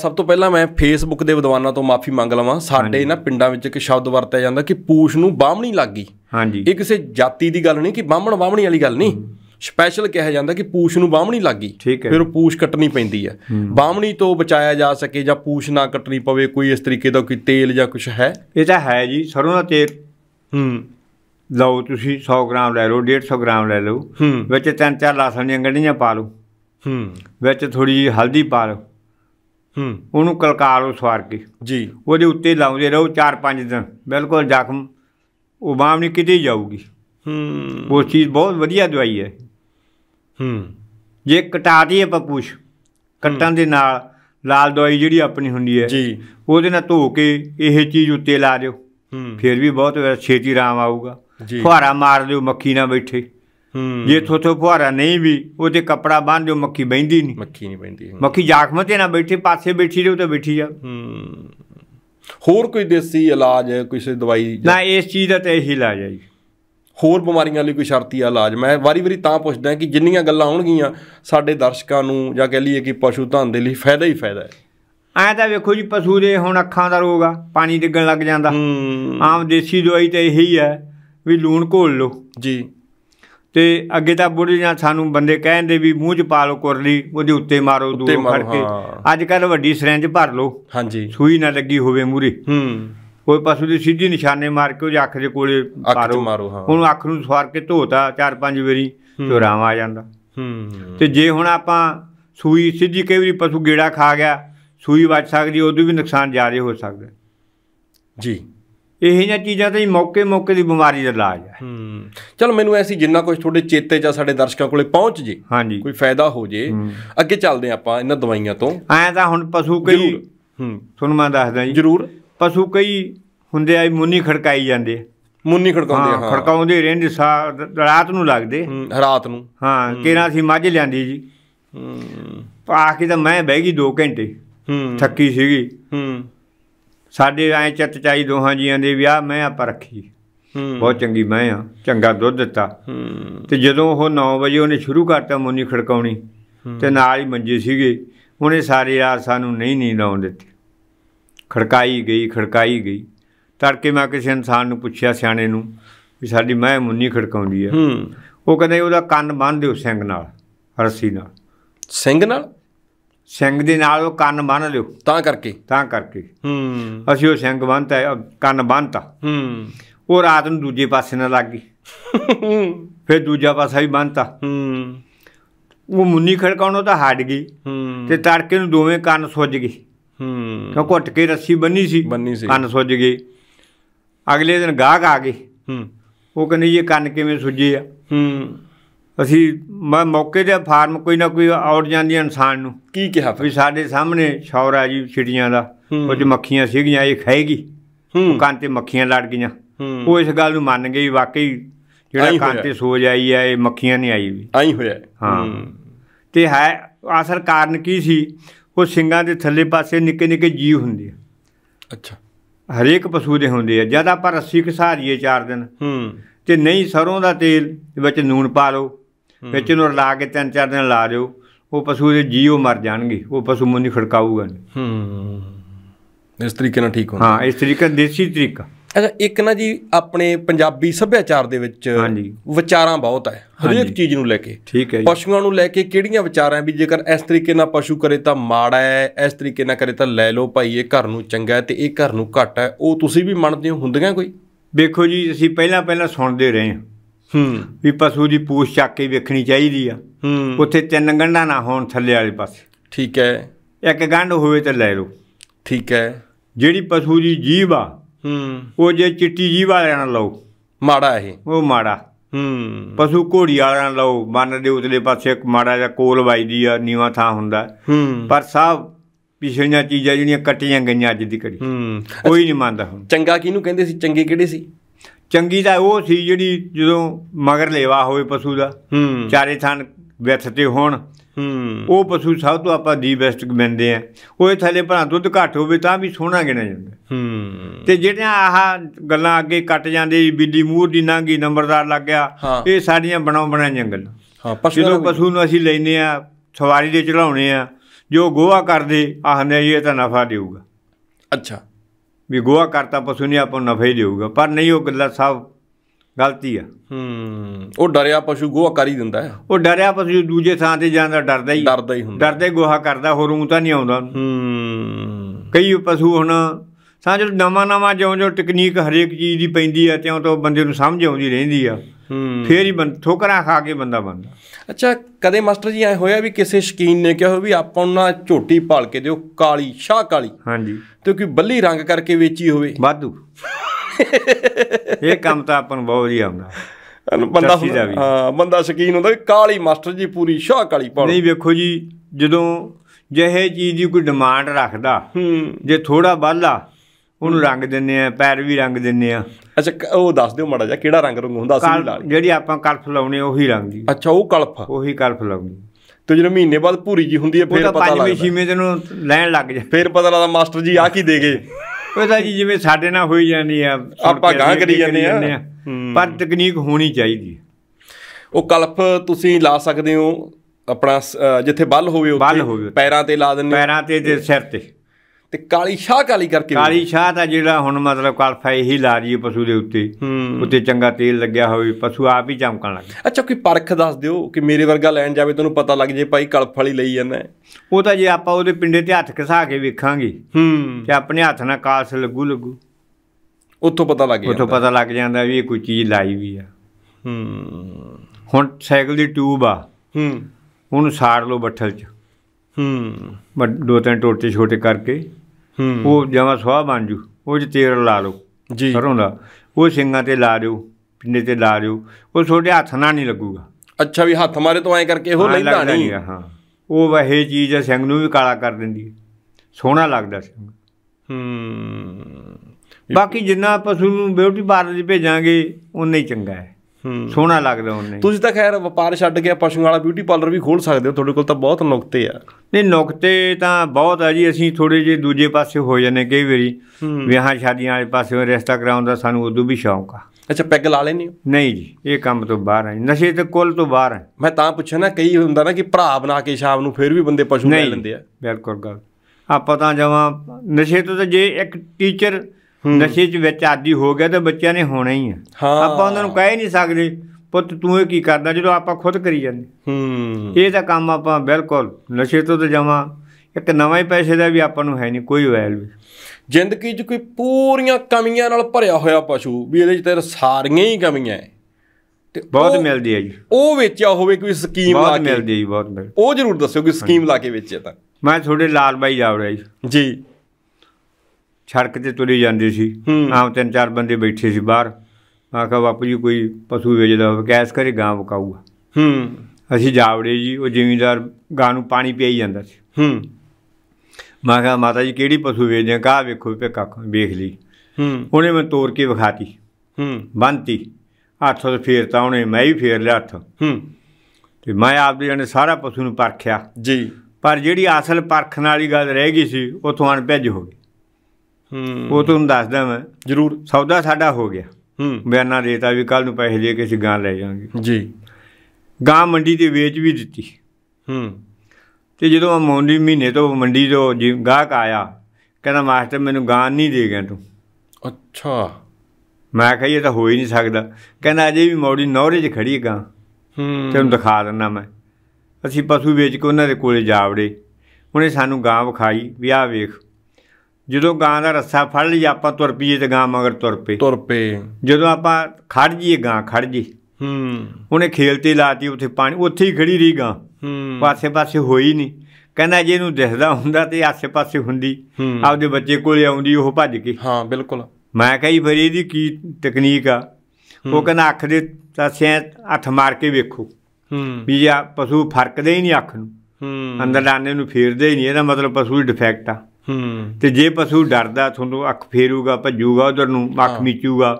ਸਭ ਤੋਂ ਪਹਿਲਾਂ ਮੈਂ ਫੇਸਬੁੱਕ ਦੇ ਵਿਦਵਾਨਾਂ ਤੋਂ ਮਾਫੀ ਮੰਗ ਲਵਾਂ ਸਾਡੇ ਨਾ ਪਿੰਡਾਂ ਵਿੱਚ ਇੱਕ ਸ਼ਬਦ ਵਰਤਿਆ ਜਾਂਦਾ ਕਿ ਪੂਛ ਨੂੰ ਬਾਹਮਣੀ ਲੱਗ ਗਈ ਹਾਂਜੀ ਇਹ ਕਿਸੇ ਜਾਤੀ ਦੀ ਗੱਲ ਨਹੀਂ ਕਿ ਬਾਹਮਣ ਬਾਹਮਣੀ ਵਾਲੀ ਗੱਲ ਨਹੀਂ ਸਪੈਸ਼ਲ ਕਿਹਾ ਜਾਂਦਾ ਕਿ ਪੂਛ ਨੂੰ ਬਾਹਮਣੀ ਲੱਗ ਗਈ ਫਿਰ ਉਹ ਪੂਛ ਕੱਟਣੀ ਪੈਂਦੀ ਹੈ ਬਾਹਮਣੀ ਤੋਂ ਬਚਾਇਆ ਜਾ ਸਕੇ ਜਾਂ ਪੂਛ ਨਾ ਕੱਟਣੀ ਪਵੇ ਕੋਈ ਇਸ ਤਰੀਕੇ ਦਾ ਕੋਈ ਤੇਲ ਜਾਂ ਕੁਝ ਹੈ ਇਹ ਤਾਂ ਹੈ ਜੀ ਸਰੋਂ ਦਾ ਤੇਲ ਹੂੰ ਲਓ ਤੁਸੀਂ 100 ਗ੍ਰਾਮ ਲੈ ਲਓ 150 ਗ੍ਰਾਮ ਲੈ ਲਓ ਵਿੱਚ ਤਿੰਨ ਚਾਰ ਲਸਣ ਦੀਆਂ ਗੰਢੀਆਂ ਪਾ ਲਓ ਹੂੰ ਵਿੱਚ ਥੋੜੀ ਜਿਹੀ ਹਲਦੀ ਪਾ ਲਓ ਹੂੰ ਉਹਨੂੰ ਕਲਕਾ ਲਓ ਸਵਾਰ ਕੇ ਜੀ ਉਹਦੇ ਉੱਤੇ ਲਾਉਂਦੇ ਰਹੋ 4-5 ਦਿਨ ਬਿਲਕੁਲ ਜ਼ਖਮ ਉਹ ਬਾਹਮ ਨਹੀਂ ਕਿਤੇ ਜਾਊਗੀ ਹੂੰ ਉਹ ਚੀਜ਼ ਬਹੁਤ ਵਧੀਆ ਦਵਾਈ ਹੈ ਹੂੰ ਜੇ ਕਟਾ ਦਈਏ ਪਪੂਸ਼ ਕੱਟਾਂ ਦੇ ਨਾਲ ਲਾਲ ਦਵਾਈ ਜਿਹੜੀ ਆਪਣੀ ਹੁੰਦੀ ਹੈ ਜੀ ਉਹਦੇ ਨਾਲ ਧੋ ਕੇ ਇਹ ਚੀਜ਼ ਉੱਤੇ ਲਾ ਦਿਓ ਫਿਰ ਵੀ ਬਹੁਤ ਛੇਤੀ ਆਰਾਮ ਆਊਗਾ ਫੁਹਾਰਾ ਮਾਰ ਦਿਓ ਮੱਖੀ ਨਾ ਬੈਠੇ ਹੂੰ ਜੇ ਥੋਥੋ ਫੁਹਾਰਾ ਨਹੀਂ ਵੀ ਉਹਦੇ ਕਪੜਾ ਬੰਨ ਦਿਓ ਮੱਖੀ ਬੈਂਦੀ ਨਹੀਂ ਮੱਖੀ ਨਹੀਂ ਬੈਂਦੀ ਮੱਖੀ ਜਾਖਮ ਤੇ ਨਾ ਬੈਠੇ ਪਾਸੇ ਬੈਠੀ ਰਹੋ ਤਾਂ ਬੈਠੀ ਜਾ ਹੂੰ ਹੋਰ ਕੋਈ ਦੇਸੀ ਇਲਾਜ ਕਿਸੇ ਦਵਾਈ ਨਾ ਇਸ ਚੀਜ਼ ਦਾ ਤੇ ਇਹੀ ਇਲਾਜ ਹੈ ਹੋਰ ਬਿਮਾਰੀਆਂ ਲਈ ਕੋਈ ਸ਼ਰਤੀ ਇਲਾਜ ਮੈਂ ਵਾਰੀ-ਵਾਰੀ ਤਾਂ ਪੁੱਛਦਾ ਕਿ ਜਿੰਨੀਆਂ ਗੱਲਾਂ ਆਉਣਗੀਆਂ ਸਾਡੇ ਦਰਸ਼ਕਾਂ ਨੂੰ ਜਾਂ ਕਹ ਲਈਏ ਕਿ ਪਸ਼ੂ ਧਨ ਦੇ ਲਈ ਫਾਇਦਾ ਹੀ ਫਾਇਦਾ ਹੈ ਐ ਤਾਂ ਵੇਖੋ ਜੀ ਪਸ਼ੂ ਦੇ ਹੁਣ ਅੱਖਾਂ ਦਾ ਰੋਗ ਆ ਪਾਣੀ ਡਿੱਗਣ ਲੱਗ ਜਾਂਦਾ ਆਮ ਦੇਸੀ ਦਵਾਈ ਤਾਂ ਇਹੀ ਹੈ ਵੀ ਲੂਣ ਘੋਲ ਲਓ ਜੀ ਤੇ ਅੱਗੇ ਤਾਂ ਬੁੜੇ ਜਾਂ ਸਾਨੂੰ ਬੰਦੇ ਕਹਿੰਦੇ ਵੀ ਮੂੰਹ 'ਚ ਪਾ ਲਓ ਕੁਰਲੀ ਉਹਦੇ ਉੱਤੇ ਮਾਰੋ ਦੂਰ ਫੜ ਕੇ ਅੱਜ ਕੱਲ ਵੱਡੀ ਸਰੈਂਜ ਭਰ ਲਓ ਹਾਂਜੀ ਸੂਈ ਨਾ ਲੱਗੀ ਹੋਵੇ ਮੂਰੇ ਹੂੰ ਕੋਈ ਪਸ਼ੂ ਦੀ ਸਿੱਧੀ ਨਿਸ਼ਾਨੇ ਮਾਰ ਕੇ ਉਹ ਅੱਖ ਦੇ ਕੋਲੇ ਮਾਰੋ ਹੁਣ ਅੱਖ ਨੂੰ ਸਵਾਰ ਕੇ ਧੋਤਾ ਚਾਰ ਪੰਜ ਵਾਰੀ ਤੇ ਰਾਮ ਆ ਜਾਂਦਾ ਹੂੰ ਤੇ ਜੇ ਹੁਣ ਆਪਾਂ ਸੂਈ ਸਿੱਧੀ ਕਈ ਵਾਰੀ ਪਸ਼ੂ ਗੇੜਾ ਖਾ ਗਿਆ ਸੂਈ ਵੱਜ ਸਕਦੀ ਉਹਦੇ ਵੀ ਨੁਕਸਾਨ ਜ਼ਿਆਦਾ ਹੋ ਸਕਦਾ ਜੀ ਇਹੀਆਂ ਜਿਹੀਆਂ ਚੀਜ਼ਾਂ ਤੇ ਮੌਕੇ ਮੌਕੇ ਦੀ ਬਿਮਾਰੀ ਦਾ ਇਲਾਜ ਹੈ ਹੂੰ ਚਲ ਮੈਨੂੰ ਐਸੀ ਜਿੰਨਾ ਕੁਝ ਤੁਹਾਡੇ ਚੇਤੇ ਚ ਸਾਡੇ ਦਰਸ਼ਕਾਂ ਕੋਲੇ ਪਹੁੰਚ ਜੇ ਹਾਂਜੀ ਕੋਈ ਫਾਇਦਾ ਹੋ ਜੇ ਅੱਗੇ ਚੱਲਦੇ ਆਪਾਂ ਇਹਨਾਂ ਦਵਾਈਆਂ ਤੋਂ ਐ ਤਾਂ ਹੁਣ ਪਸ਼ੂ ਕਈ ਹੂੰ ਤੁਹਾਨੂੰ ਮੈਂ ਦੱਸਦਾ ਜੀ ਜ਼ਰੂਰ ਪਸ਼ੂ ਕਈ ਹੁੰਦੇ ਆ ਮੁੰਨੀ ਖੜਕਾਈ ਜਾਂਦੇ ਮੁੰਨੀ ਖੜਕਾਉਂਦੇ ਹਾਂ ਖੜਕਾਉਂਦੇ ਰਹਿੰਦੇ ਰਾਤ ਨੂੰ ਲੱਗਦੇ ਰਾਤ ਨੂੰ ਹਾਂ ਕਿਹਨਾਂ ਸੀ ਮੱਝ ਲਿਆਂਦੀ ਜੀ ਹੂੰ ਪਾ ਕੇ ਤਾਂ ਮੈਂ ਬਹਿ ਗਈ 2 ਘੰਟੇ ਹੂੰ ਥੱਕੀ ਸੀਗੀ ਹੂੰ ਸਾਡੇ ਐ ਚਿੱਤ ਚਾਈ ਦੋਹਾਂ ਜੀਆਂ ਦੇ ਵਿਆਹ ਮੈਂ ਆਪ ਰੱਖੀ ਬਹੁਤ ਚੰਗੀ ਮੈਂ ਆ ਚੰਗਾ ਦੁੱਧ ਦਿੱਤਾ ਤੇ ਜਦੋਂ ਉਹ 9 ਵਜੇ ਉਹਨੇ ਸ਼ੁਰੂ ਕਰਤਾ ਮੋਨੀ ਖੜਕਾਉਣੀ ਤੇ ਨਾਲ ਹੀ ਮੰਜੇ ਸੀਗੇ ਉਹਨੇ ਸਾਰੇ ਰਾਤ ਸਾਨੂੰ ਨਹੀਂ ਨੀਂਦ ਆਉਣ ਦਿੱਤੀ ਖੜਕਾਈ ਗਈ ਖੜਕਾਈ ਗਈ ਤੜਕੇ ਮੈਂ ਕਿਸੇ ਇਨਸਾਨ ਨੂੰ ਪੁੱਛਿਆ ਸਿਆਣੇ ਨੂੰ ਵੀ ਸਾਡੀ ਮੈਂ ਮੁੰਨੀ ਖੜਕਾਉਂਦੀ ਆ ਉਹ ਕਹਿੰਦਾ ਉਹਦਾ ਕੰਨ ਬੰਨ ਦਿਓ ਸਿੰਘ ਨਾਲ ਰੱਸੀ ਨਾਲ ਸਿੰਘ ਨਾਲ ਸਿੰਘ ਦੇ ਨਾਲ ਉਹ ਕੰਨ ਬੰਨ ਲਿਓ ਤਾਂ ਕਰਕੇ ਤਾਂ ਕਰਕੇ ਹੂੰ ਅਸੀਂ ਉਹ ਸਿੰਘ ਬੰਨਤਾ ਕੰਨ ਬੰਨਤਾ ਹੂੰ ਉਹ ਰਾਤ ਨੂੰ ਦੂਜੇ ਪਾਸੇ ਨਾਲ ਲੱਗ ਗਈ ਫਿਰ ਦੂਜਾ ਪਾਸਾ ਵੀ ਬੰਨਤਾ ਹੂੰ ਉਹ ਮੁੰਨੀ ਖੜਕਾਉਣੋਂ ਤਾਂ ਹਟ ਗਈ ਹੂੰ ਤੇ ਤੜਕੇ ਨੂੰ ਦੋਵੇਂ ਕੰਨ ਸੁੱਜ ਗਏ ਹੂੰ ਕਿਉਂ ਘੁੱਟ ਕੇ ਰੱਸੀ ਬੰਨੀ ਸੀ ਬੰਨੀ ਸੀ ਕੰਨ ਸੁੱਜ ਗਏ ਅਗਲੇ ਦਿਨ ਗਾਹਕ ਆ ਗਏ ਹੂੰ ਉਹ ਕਹਿੰਦੇ ਇਹ ਕੰਨ ਕਿਵੇਂ ਸੁੱਜੇ ਆ ਹੂੰ ਅਸੀਂ ਮੈਂ ਮੌਕੇ ਤੇ ਫਾਰਮ ਕੋਈ ਨਾ ਕੋਈ ਆਉਟ ਜਾਂਦੀ ਇਨਸਾਨ ਨੂੰ ਕੀ ਕਿਹਾ ਫਿਰ ਵੀ ਸਾਡੇ ਸਾਹਮਣੇ ਸ਼ੌਰ ਜੀ ਛਿੜੀਆਂ ਦਾ ਕੁਝ ਮੱਖੀਆਂ ਸੀਗੀਆਂ ਇਹ ਖਾਏਗੀ ਕੰਨ ਤੇ ਮੱਖੀਆਂ ਲੜ ਗਈਆਂ ਉਹ ਇਸ ਗੱਲ ਨੂੰ ਮੰਨ ਗਏ ਵਾਕਈ ਜਿਹੜਾ ਕੰਨ ਤੇ ਸੋਜ ਆਈ ਹੈ ਇਹ ਮੱਖੀਆਂ ਨਹੀਂ ਆਈ ਵੀ ਆਈ ਹੋਇਆ ਹਾਂ ਤੇ ਹੈ ਅਸਰ ਕਾਰਨ ਕੀ ਸੀ ਉਹ ਸਿੰਘਾਂ ਦੇ ਥੱਲੇ ਪਾਸੇ ਨਿੱਕੇ ਨਿੱਕੇ ਜੀਵ ਹੁੰਦੇ ਆ ਅੱਛਾ ਹਰੇਕ ਪਸ਼ੂ ਦੇ ਹੁੰਦੇ ਆ ਜਦ ਆਪਾਂ ਰੱਸੀ ਖਸਾਰੀਏ 4 ਦਿਨ ਹੂੰ ਤੇ ਨਹੀਂ ਸਰੋਂ ਦਾ ਤੇਲ ਵਿੱਚ ਨੂਨ ਪਾ ਲਓ ਵਿੱਚ ਨੂੰ ਰਲਾ ਕੇ ਤਿੰਨ ਚਾਰ ਦਿਨ ਲਾ ਦਿਓ ਉਹ ਪਸ਼ੂ ਦੇ ਜੀਓ ਮਰ ਜਾਣਗੇ ਉਹ ਪਸ਼ੂ ਮੁੰਨੀ ਖੜਕਾਊਗਾ ਹੂੰ ਇਸ ਤਰੀਕੇ ਨਾਲ ਠੀਕ ਹੁੰਦਾ ਹਾਂ ਇਸ ਤਰੀਕੇ ਦੇਸੀ ਤਰੀਕਾ ਅੱਛਾ ਇੱਕ ਨਾ ਜੀ ਆਪਣੇ ਪੰਜਾਬੀ ਸੱਭਿਆਚਾਰ ਦੇ ਵਿੱਚ ਵਿਚਾਰਾਂ ਬਹੁਤ ਹੈ ਹਰੇਕ ਚੀਜ਼ ਨੂੰ ਲੈ ਕੇ ਠੀਕ ਹੈ ਪਸ਼ੂਆਂ ਨੂੰ ਲੈ ਕੇ ਕਿਹੜੀਆਂ ਵਿਚਾਰਾਂ ਵੀ ਜੇਕਰ ਇਸ ਤਰੀਕੇ ਨਾਲ ਪਸ਼ੂ ਕਰੇ ਤਾਂ ਮਾੜਾ ਹੈ ਇਸ ਤਰੀਕੇ ਨਾਲ ਕਰੇ ਤਾਂ ਲੈ ਲਓ ਭਾਈ ਇਹ ਘਰ ਨੂੰ ਚੰਗਾ ਤੇ ਇਹ ਘਰ ਨੂੰ ਘਟਾ ਹੈ ਉਹ ਤੁਸੀਂ ਵੀ ਮੰਨਦੇ ਹੋ ਹੁੰਦੀਆਂ ਕੋਈ ਵੇਖੋ ਜੀ ਅਸੀਂ ਪਹਿਲਾਂ ਪਹਿਲਾਂ ਸੁਣਦੇ ਰਹੇ ਹਾਂ ਹੂੰ ਵੀ ਪਸ਼ੂ ਦੀ ਪੂਛ ਚੱਕ ਕੇ ਵੇਖਣੀ ਚਾਹੀਦੀ ਆ ਹੂੰ ਉੱਥੇ ਤਿੰਨ ਗੰਢਾਂ ਨਾ ਹੋਣ ਥੱਲੇ ਵਾਲੇ ਪਾਸੇ ਠੀਕ ਹੈ ਇੱਕ ਗੰਢ ਹੋਵੇ ਤਾਂ ਲੈ ਲਓ ਠੀਕ ਹੈ ਜਿਹੜੀ ਪਸ਼ੂ ਦੀ ਜੀਭ ਆ ਹੂੰ ਉਹ ਜੇ ਚਿੱਟੀ ਜੀਭ ਵਾਲਿਆਂ ਨਾਲ ਲਓ ਮਾੜਾ ਇਹ ਉਹ ਮਾੜਾ ਹੂੰ ਪਸ਼ੂ ਘੋੜੀ ਵਾਲਿਆਂ ਨਾਲ ਲਓ ਮਨ ਦੇ ਉਤਲੇ ਪਾਸੇ ਇੱਕ ਮਾੜਾ ਜਿਹਾ ਕੋਲ ਵੱਜਦੀ ਆ ਨੀਵਾ ਥਾਂ ਹੁੰਦਾ ਹੂੰ ਪਰ ਸਾਹਿਬ ਪਿਛਲੀਆਂ ਚੀਜ਼ਾਂ ਜਿਹੜੀਆਂ ਕੱਟੀਆਂ ਗਈਆਂ ਅੱਜ ਦੀ ਘੜੀ ਹੂੰ ਕੋਈ ਨਹੀਂ ਮੰਨਦਾ ਹੁਣ ਚੰਗਾ ਕਿਹਨੂੰ ਕਹਿੰਦੇ ਸੀ ਚੰਗੇ ਕਿਹੜੇ ਸੀ ਚੰਗੀ ਤਾਂ ਉਹ ਸੀ ਜਿਹੜੀ ਜਦੋਂ ਮਗਰ ਲੇਵਾ ਹੋਵੇ ਪਸ਼ੂ ਦਾ ਹੂੰ ਚਾਰੇ ਥਾਂ ਵਿਥ ਤੇ ਹੋਣ ਉਹ ਪਸ਼ੂ ਸਭ ਤੋਂ ਆਪਾਂ ਦੀ ਬੈਸਟ ਮੰਨਦੇ ਆ ਉਹਦੇ ਥੱਲੇ ਭਾਂ ਦੁੱਧ ਘੱਟ ਹੋਵੇ ਤਾਂ ਵੀ ਸੋਹਣਾ ਗਿਣਿਆ ਜਾਂਦਾ ਹੂੰ ਤੇ ਜਿਹੜੀਆਂ ਆਹ ਗੱਲਾਂ ਅੱਗੇ ਕੱਟ ਜਾਂਦੇ ਬਿੱਲੀ ਮੂਰ ਦੀ ਨਾਂਗੀ ਨੰਬਰਦਾਰ ਲੱਗ ਗਿਆ ਇਹ ਸਾਡੀਆਂ ਬਣਾਉ ਬਣਾ ਜੰਗਲ ਹਾਂ ਜਦੋਂ ਪਸ਼ੂ ਨੂੰ ਅਸੀਂ ਲੈਨੇ ਆ ਸਵਾਰੀ ਦੇ ਚੜਾਉਣੇ ਆ ਜੋ ਗੋਹਾ ਕਰਦੇ ਆਹਨੇ ਇਹ ਤਾਂ ਨਫਾ ਦੇਊਗਾ ਅੱਛਾ ਵੀ ਗੋਆ ਕਰਤਾ ਪਸ਼ੂ ਨਹੀਂ ਆਪਾਂ ਨਫਾ ਹੀ ਦੇਊਗਾ ਪਰ ਨਹੀਂ ਉਹ ਗੱਲਾਂ ਸਭ ਗਲਤੀ ਆ ਹੂੰ ਉਹ ਡਰਿਆ ਪਸ਼ੂ ਗੋਹਾ ਕਰ ਹੀ ਦਿੰਦਾ ਉਹ ਡਰਿਆ ਪਸ਼ੂ ਦੂਜੇ ਥਾਂ ਤੇ ਜਾਂਦਾ ਡਰਦਾ ਹੀ ਡਰਦਾ ਹੀ ਹੁੰਦਾ ਡਰਦੇ ਗੋਹਾ ਕਰਦਾ ਹੋਰ ਉਹ ਤਾਂ ਨਹੀਂ ਆਉਂਦਾ ਹੂੰ ਕਈ ਪਸ਼ੂ ਹੁਣ ਸਾਂ ਜਦ ਨਵਾਂ ਨਵਾਂ ਜਿਉਂ ਜਿਉਂ ਟੈਕਨੀਕ ਹਰੇਕ ਚੀਜ਼ ਦੀ ਪੈਂਦੀ ਆ ਤਿਉਂ ਤੋਂ ਬੰਦੇ ਨੂੰ ਸਮਝ ਆਉਂਦੀ ਰਹਿੰਦੀ ਆ ਹੂੰ ਫੇਰ ਹੀ ਬੰਦ ਠੋਕਰਾਂ ਖਾ ਕੇ ਬੰਦਾ ਬਣਦਾ ਅੱਛਾ ਕਦੇ ਮਾਸਟਰ ਜੀ ਆਏ ਹੋਇਆ ਵੀ ਕਿਸੇ ਸ਼ਕੀਨ ਨੇ ਕਿਹਾ ਵੀ ਆਪਾਂ ਨੂੰ ਨਾ ਝੋਟੀ ਪਾਲ ਕੇ ਦਿਓ ਕਾਲੀ ਸ਼ਾਹ ਕਾਲੀ ਹਾਂਜੀ ਤੇ ਕੋਈ ਬੱਲੀ ਰੰਗ ਕਰਕੇ ਵੇਚੀ ਹੋਵੇ ਵਾਧੂ ਇਹ ਕੰਮ ਤਾਂ ਆਪਾਂ ਨੂੰ ਬਹੁਤ ਵਧੀਆ ਆਉਂਦਾ ਬੰਦਾ ਹਾਂ ਬੰਦਾ ਸ਼ਕੀਨ ਹੁੰਦਾ ਕਾਲੀ ਮਾਸਟਰ ਜੀ ਪੂਰੀ ਸ਼ਾਹ ਕਾਲੀ ਪਾਉਣ ਨਹੀਂ ਵੇਖੋ ਜੀ ਜਦੋਂ ਜਿਹੇ ਚੀਜ਼ ਦੀ ਕੋਈ ਡਿਮਾਂਡ ਰੱਖਦਾ ਜੇ ਥੋੜਾ ਵੱਧਾ ਉਹਨੂੰ ਰੰਗ ਦਿੰਨੇ ਆ ਪੈਰ ਵੀ ਰੰਗ ਦਿੰਨੇ ਆ ਅੱਛਾ ਉਹ ਦੱਸ ਦਿਓ ਮਾੜਾ ਜਿਹਾ ਕਿਹੜਾ ਰੰਗ ਰੰਗ ਹੁੰਦਾ ਸੀ ਜਿਹੜੀ ਆਪਾਂ ਕਲਫ ਲਾਉਣੇ ਉਹੀ ਰੰਗ ਦੀ ਅੱਛਾ ਉਹ ਕਲਫ ਉਹੀ ਕਲਫ ਲਾਉਣੀ ਤੇ ਜਦੋਂ ਮਹੀਨੇ ਬਾਅਦ ਪੂਰੀ ਜੀ ਹੁੰਦੀ ਹੈ ਫਿਰ ਪਤਾ ਲੱਗਦਾ ਪੰਜਵੇਂ ਛੇਵੇਂ ਦਿਨ ਨੂੰ ਲੈਣ ਲੱਗ ਜਾ ਫਿਰ ਪਤਾ ਲੱਗਦਾ ਮਾਸਟਰ ਜੀ ਆ ਕੀ ਦੇ ਗਏ ਉਹ ਤਾਂ ਜੀ ਜਿਵੇਂ ਸਾਡੇ ਨਾਲ ਹੋਈ ਜਾਂਦੀ ਆ ਆਪਾਂ ਗਾਂ ਕਰੀ ਜਾਂਦੇ ਆ ਪਰ ਤਕਨੀਕ ਹੋਣੀ ਚਾਹੀਦੀ ਉਹ ਕਲਪ ਤੁਸੀਂ ਲਾ ਸਕਦੇ ਹੋ ਆਪਣਾ ਜਿੱਥੇ ਬੱਲ ਹੋਵੇ ਉੱਥੇ ਪੈਰਾਂ ਤੇ ਲਾ ਦਿੰਦੇ ਪੈਰਾਂ ਤੇ ਤੇ ਸਿਰ ਤੇ ਤੇ ਕਾਲੀ ਸ਼ਾਹ ਕਾਲੀ ਕਰਕੇ ਕਾਲੀ ਸ਼ਾਹ ਤਾਂ ਜਿਹੜਾ ਹੁਣ ਮਤਲਬ ਕਲਫਾ ਇਹੀ ਲਾ ਰਹੀ ਹੈ ਪਸ਼ੂ ਦੇ ਉੱਤੇ ਉੱਤੇ ਚੰਗਾ ਤੇਲ ਲੱਗਿਆ ਹੋਵੇ ਪਸ਼ੂ ਆਪ ਹੀ ਚਮਕਣ ਲੱਗ ਅੱਛਾ ਕੋਈ ਪਰਖ ਦੱਸ ਦਿਓ ਕਿ ਮੇਰੇ ਵਰਗਾ ਲੈਣ ਜਾਵੇ ਤੈਨੂੰ ਪਤਾ ਲੱਗ ਜੇ ਭਾਈ ਕਲਫਾ ਵਾਲੀ ਲਈ ਜਾਂਦਾ ਉਹ ਤਾਂ ਜੇ ਆਪਾਂ ਉਹਦੇ ਪਿੰਡੇ ਤੇ ਹੱਥ ਘਸਾ ਕੇ ਵੇਖਾਂਗੇ ਹੂੰ ਤੇ ਆਪਣੇ ਹੱਥ ਨਾਲ ਕਾਸ ਲੱਗੂ ਲੱਗੂ ਉੱਥੋਂ ਪਤਾ ਲੱਗ ਜਾਂਦਾ ਉੱਥੋਂ ਪਤਾ ਲੱਗ ਜਾਂਦਾ ਵੀ ਇਹ ਕੋਈ ਚੀਜ਼ ਲਾਈ ਵੀ ਆ ਹੂੰ ਹੁਣ ਸਾਈਕਲ ਦੀ ਟਿਊਬ ਆ ਹੂੰ ਉਹਨੂੰ ਸਾੜ ਲਓ ਬੱਠਲ 'ਚ ਹੂੰ ਬਟ ਦੋ ਤਿੰਨ ਟੋਟੇ ਛੋਟੇ ਕਰਕੇ ਹੂੰ ਉਹ ਜਮਾ ਸਵਾਹ ਬਣ ਜੂ ਉਹ ਚ ਤੇਲ ਲਾ ਲਓ ਜੀ ਸਰੋਂ ਦਾ ਉਹ ਸਿੰਘਾਂ ਤੇ ਲਾ ਦਿਓ ਪਿੰਡੇ ਤੇ ਲਾ ਦਿਓ ਉਹ ਛੋਟੇ ਹੱਥ ਨਾਲ ਨਹੀਂ ਲੱਗੂਗਾ ਅੱਛਾ ਵੀ ਹੱਥ ਮਾਰੇ ਤੋਂ ਐ ਕਰਕੇ ਉਹ ਲੈਂਦਾ ਨਹੀਂ ਹਾਂ ਉਹ ਵਹੇ ਚੀਜ਼ ਸਿੰਘ ਨੂੰ ਵੀ ਕਾਲਾ ਕਰ ਦਿੰਦੀ ਸੋਹਣਾ ਲੱਗਦਾ ਸਿੰਘ ਹੂੰ ਬਾਕੀ ਜਿੰਨਾ ਪਸ਼ੂ ਨੂੰ ਬਿਊਟੀ ਪਾਰਲਰ 'ਚ ਭੇਜਾਂਗੇ ਉਨਾ ਹੀ ਚੰਗਾ ਹੈ ਸੋਹਣਾ ਲੱਗਦਾ ਉਹਨੇ ਤੁਸੀਂ ਤਾਂ ਖੈਰ ਵਪਾਰ ਛੱਡ ਕੇ ਪਸ਼ੂ ਵਾਲਾ ਬਿਊਟੀ ਪਾਰਲਰ ਵੀ ਖੋਲ ਸਕਦੇ ਹੋ ਤੁਹਾਡੇ ਕੋਲ ਤਾਂ ਬਹੁਤ ਨੁਕਤੇ ਆ ਨਹੀਂ ਨੁਕਤੇ ਤਾਂ ਬਹੁਤ ਆ ਜੀ ਅਸੀਂ ਥੋੜੇ ਜੇ ਦੂਜੇ ਪਾਸੇ ਹੋ ਜਾਂਦੇ ਕਈ ਵਾਰੀ ਵਿਆਹਾਂ ਸ਼ਾਦੀਆਂ ਵਾਲੇ ਪਾਸੇ ਰਿਸ਼ਤਾ ਕਰਾਉਣ ਦਾ ਸਾਨੂੰ ਉਦੋਂ ਵੀ ਸ਼ੌਂਕ ਆ ਅੱਛਾ ਪੈਗ ਲਾ ਲੈਣੀ ਨਹੀਂ ਜੀ ਇਹ ਕੰਮ ਤੋਂ ਬਾਹਰ ਆ ਨਸ਼ੇ ਤੇ ਕੁੱਲ ਤੋਂ ਬਾਹਰ ਹੈ ਮੈਂ ਤਾਂ ਪੁੱਛਿਆ ਨਾ ਕਈ ਹੁੰਦਾ ਨਾ ਕਿ ਭਰਾ ਬਣਾ ਕੇ ਸ਼ਾਮ ਨੂੰ ਫੇਰ ਵੀ ਬੰਦੇ ਪਸ਼ੂ ਲੈ ਲੈਂਦੇ ਆ ਬਿਲਕੁਲ ਗੱਲ ਆਪਾਂ ਤਾਂ ਜਾਵਾਂ ਨਸ਼ੇ ਤੋਂ ਤਾਂ ਜੇ ਇੱਕ ਟੀਚਰ ਨਸ਼ੇ 'ਚ ਵਿੱਚ ਆਦੀ ਹੋ ਗਿਆ ਤਾਂ ਬੱਚਿਆਂ ਨੇ ਹੋਣਾ ਹੀ ਆ ਆਪਾਂ ਉਹਨਾਂ ਨੂੰ ਕਹਿ ਨਹੀਂ ਸਕਦੇ ਪੁੱਤ ਤੂੰ ਇਹ ਕੀ ਕਰਦਾ ਜਦੋਂ ਆਪਾਂ ਖੁਦ ਕਰੀ ਜਾਂਦੇ ਹੂੰ ਇਹ ਤਾਂ ਕੰਮ ਆਪਾਂ ਬਿਲਕੁਲ ਨਸ਼ੇ ਤੋਂ ਤਾਂ ਜਮਾ ਇੱਕ ਨਵਾਂ ਹੀ ਪੈਸੇ ਦਾ ਵੀ ਆਪਾਂ ਨੂੰ ਹੈ ਨਹੀਂ ਕੋਈ ਵੈਲਿਊ ਜ਼ਿੰਦਗੀ 'ਚ ਕੋਈ ਪੂਰੀਆਂ ਕਮੀਆਂ ਨਾਲ ਭਰਿਆ ਹੋਇਆ ਪਸ਼ੂ ਵੀ ਇਹਦੇ 'ਚ ਤੇ ਸਾਰੀਆਂ ਹੀ ਕਮੀਆਂ ਹੈ ਤੇ ਬਹੁਤ ਮਿਲਦੀ ਹੈ ਜੀ ਉਹ ਵੇਚਿਆ ਹੋਵੇ ਕੋਈ ਸਕੀਮ ਲਾ ਕੇ ਬਹੁਤ ਮਿਲਦੀ ਹੈ ਜੀ ਬਹੁਤ ਮਿਲਦੀ ਉਹ ਜ਼ਰੂਰ ਦੱਸਿਓ ਕਿ ਸਕੀਮ ਲਾ ਕੇ ਵੇਚਿਆ ਤਾਂ ਮੈਂ ਤੁਹਾਡੇ ਲਾਲ ਬਾਈ ਜਾ ਰਿਹਾ ਜੀ ਜੀ ਛੜਕ ਤੇ ਤੁਰੇ ਜਾਂਦੇ ਸੀ ਆਮ ਤਿੰਨ ਚਾਰ ਬੰਦੇ ਬੈਠੇ ਸੀ ਬਾਹਰ ਮੈਂ ਕਿਹਾ ਬਾਪੂ ਜੀ ਕੋਈ ਪਸ਼ੂ ਵੇਚਦਾ ਹੋਵੇ ਕੈਸ ਕਰੇ ਗਾਂ ਵਕਾਊਗਾ ਹੂੰ ਅਸੀਂ ਜਾਵੜੇ ਜੀ ਉਹ ਜ਼ਿਮੀਂਦਾਰ ਗਾਂ ਨੂੰ ਪਾਣੀ ਪਿਆਈ ਜਾਂਦਾ ਸੀ ਹੂੰ ਮੈਂ ਕਿਹਾ ਮਾਤਾ ਜੀ ਕਿਹੜੀ ਪਸ਼ੂ ਵੇਚਦੇ ਕਾ ਵੇਖੋ ਪੇ ਕੱਖ ਵੇਖ ਲਈ ਹੂੰ ਉਹਨੇ ਮੈਂ ਤੋੜ ਕੇ ਵਿਖਾਤੀ ਹੂੰ ਬੰਨਤੀ ਤੇ ਫੇਰਤਾ ਉਹਨੇ ਮੈਂ ਵੀ ਫੇਰ ਲਿਆ ਹੱਥ ਹੂੰ ਤੇ ਮੈਂ ਆਪ ਦੇ ਜਣੇ ਸਾਰਾ ਪਸ਼ੂ ਨੂੰ ਪਰਖਿਆ ਜੀ ਪਰ ਜਿਹੜੀ ਅਸਲ ਪਰਖਣ ਵਾਲੀ ਗੱਲ ਰਹਿ ਗਈ ਸੀ ਉਥੋਂ ਅਣਭਿੱਜ ਹੋ ਗਈ ਹੂੰ ਉਹ ਤੁਹਾਨੂੰ ਦੱਸਦਾ ਮੈਂ ਜ਼ਰੂਰ ਸੌਦਾ ਸਾਡਾ ਹੋ ਗਿਆ ਹੂੰ ਬਿਆਨਾ ਦੇਤਾ ਵੀ ਕੱਲ ਨੂੰ ਪੈਸੇ ਦੇ ਕੇ ਅਸੀਂ ਗਾਂ ਲੈ ਜਾਾਂਗੇ ਜੀ ਗਾਂ ਮੰਡੀ ਤੇ ਵੇਚ ਵੀ ਦਿੱਤੀ ਹੂੰ ਤੇ ਜਦੋਂ ਮੌਂਡੀ ਮਹੀਨੇ ਤੋਂ ਮੰਡੀ ਤੋਂ ਗਾਹਕ ਆਇਆ ਕਹਿੰਦਾ ਮਾਸਟਰ ਮੈਨੂੰ ਗਾਂ ਨਹੀਂ ਦੇ ਗਿਆ ਤੂੰ ਅੱਛਾ ਮੈਂ ਕਿਹਾ ਇਹ ਤਾਂ ਹੋ ਹੀ ਨਹੀਂ ਸਕਦਾ ਕਹਿੰਦਾ ਅਜੇ ਵੀ ਮੌੜੀ ਨੌਰੇ 'ਚ ਖੜੀ ਗਾਂ ਹੂੰ ਤੈਨੂੰ ਦਿਖਾ ਦਿੰਨਾ ਮੈਂ ਅਸੀਂ ਪਸ਼ੂ ਵੇਚ ਕੇ ਉਹਨਾਂ ਦੇ ਕੋਲੇ ਜਾਵੜੇ ਉਹਨੇ ਸਾਨੂੰ ਗਾਂ ਵਿਖਾਈ ਵੀ ਆ ਵੇਖ ਜਦੋਂ ਗਾਂ ਦਾ ਰੱਸਾ ਫੜ ਲਈ ਆਪਾਂ ਤੁਰ ਪਈਏ ਤੇ ਗਾਂ ਮਗਰ ਤੁਰ ਪਈ ਤੁਰ ਪਈ ਜਦੋਂ ਆਪਾਂ ਖੜ ਜੀਏ ਗਾਂ ਖੜ ਜੀ ਹੂੰ ਉਹਨੇ ਖੇਲ ਤੇ ਲਾਤੀ ਉੱਥੇ ਪਾਣੀ ਉੱਥੇ ਹੀ ਖੜੀ ਰਹੀ ਗਾਂ ਹੂੰ ਪਾਸੇ-ਪਾਸੇ ਹੋਈ ਨਹੀਂ ਕਹਿੰਦਾ ਜੇ ਇਹਨੂੰ ਦਿਖਦਾ ਹੁੰਦਾ ਤੇ ਆਸੇ-ਪਾਸੇ ਹੁੰਦੀ ਆਪਦੇ ਬੱਚੇ ਕੋਲੇ ਆਉਂਦੀ ਉਹ ਭੱਜ ਕੇ ਹਾਂ ਬਿਲਕੁਲ ਮੈਂ ਕਹੀ ਫਿਰ ਇਹਦੀ ਕੀ ਤਕਨੀਕ ਆ ਉਹ ਕਹਿੰਦਾ ਅੱਖ ਦੇ ਤਸਿਆਂ ਹੱਥ ਮਾਰ ਕੇ ਵੇਖੋ ਹੂੰ ਵੀ ਆ ਪਸ਼ੂ ਫਰਕਦੇ ਹੀ ਨਹੀਂ ਅੱਖ ਨੂੰ ਹੂੰ ਅੰਦਰ ਡਾਨੇ ਨੂੰ ਫੇਰਦੇ ਹੀ ਨਹੀਂ ਇਹਦਾ ਮਤਲਬ ਪਸ਼ੂ ਡਿਫੈਕਟ ਆ ਤੇ ਜੇ ਪਸ਼ੂ ਡਰਦਾ ਤੁਹਾਨੂੰ ਅੱਖ ਫੇਰੂਗਾ ਭੱਜੂਗਾ ਉਧਰ ਨੂੰ ਅੱਖ ਮੀਚੂਗਾ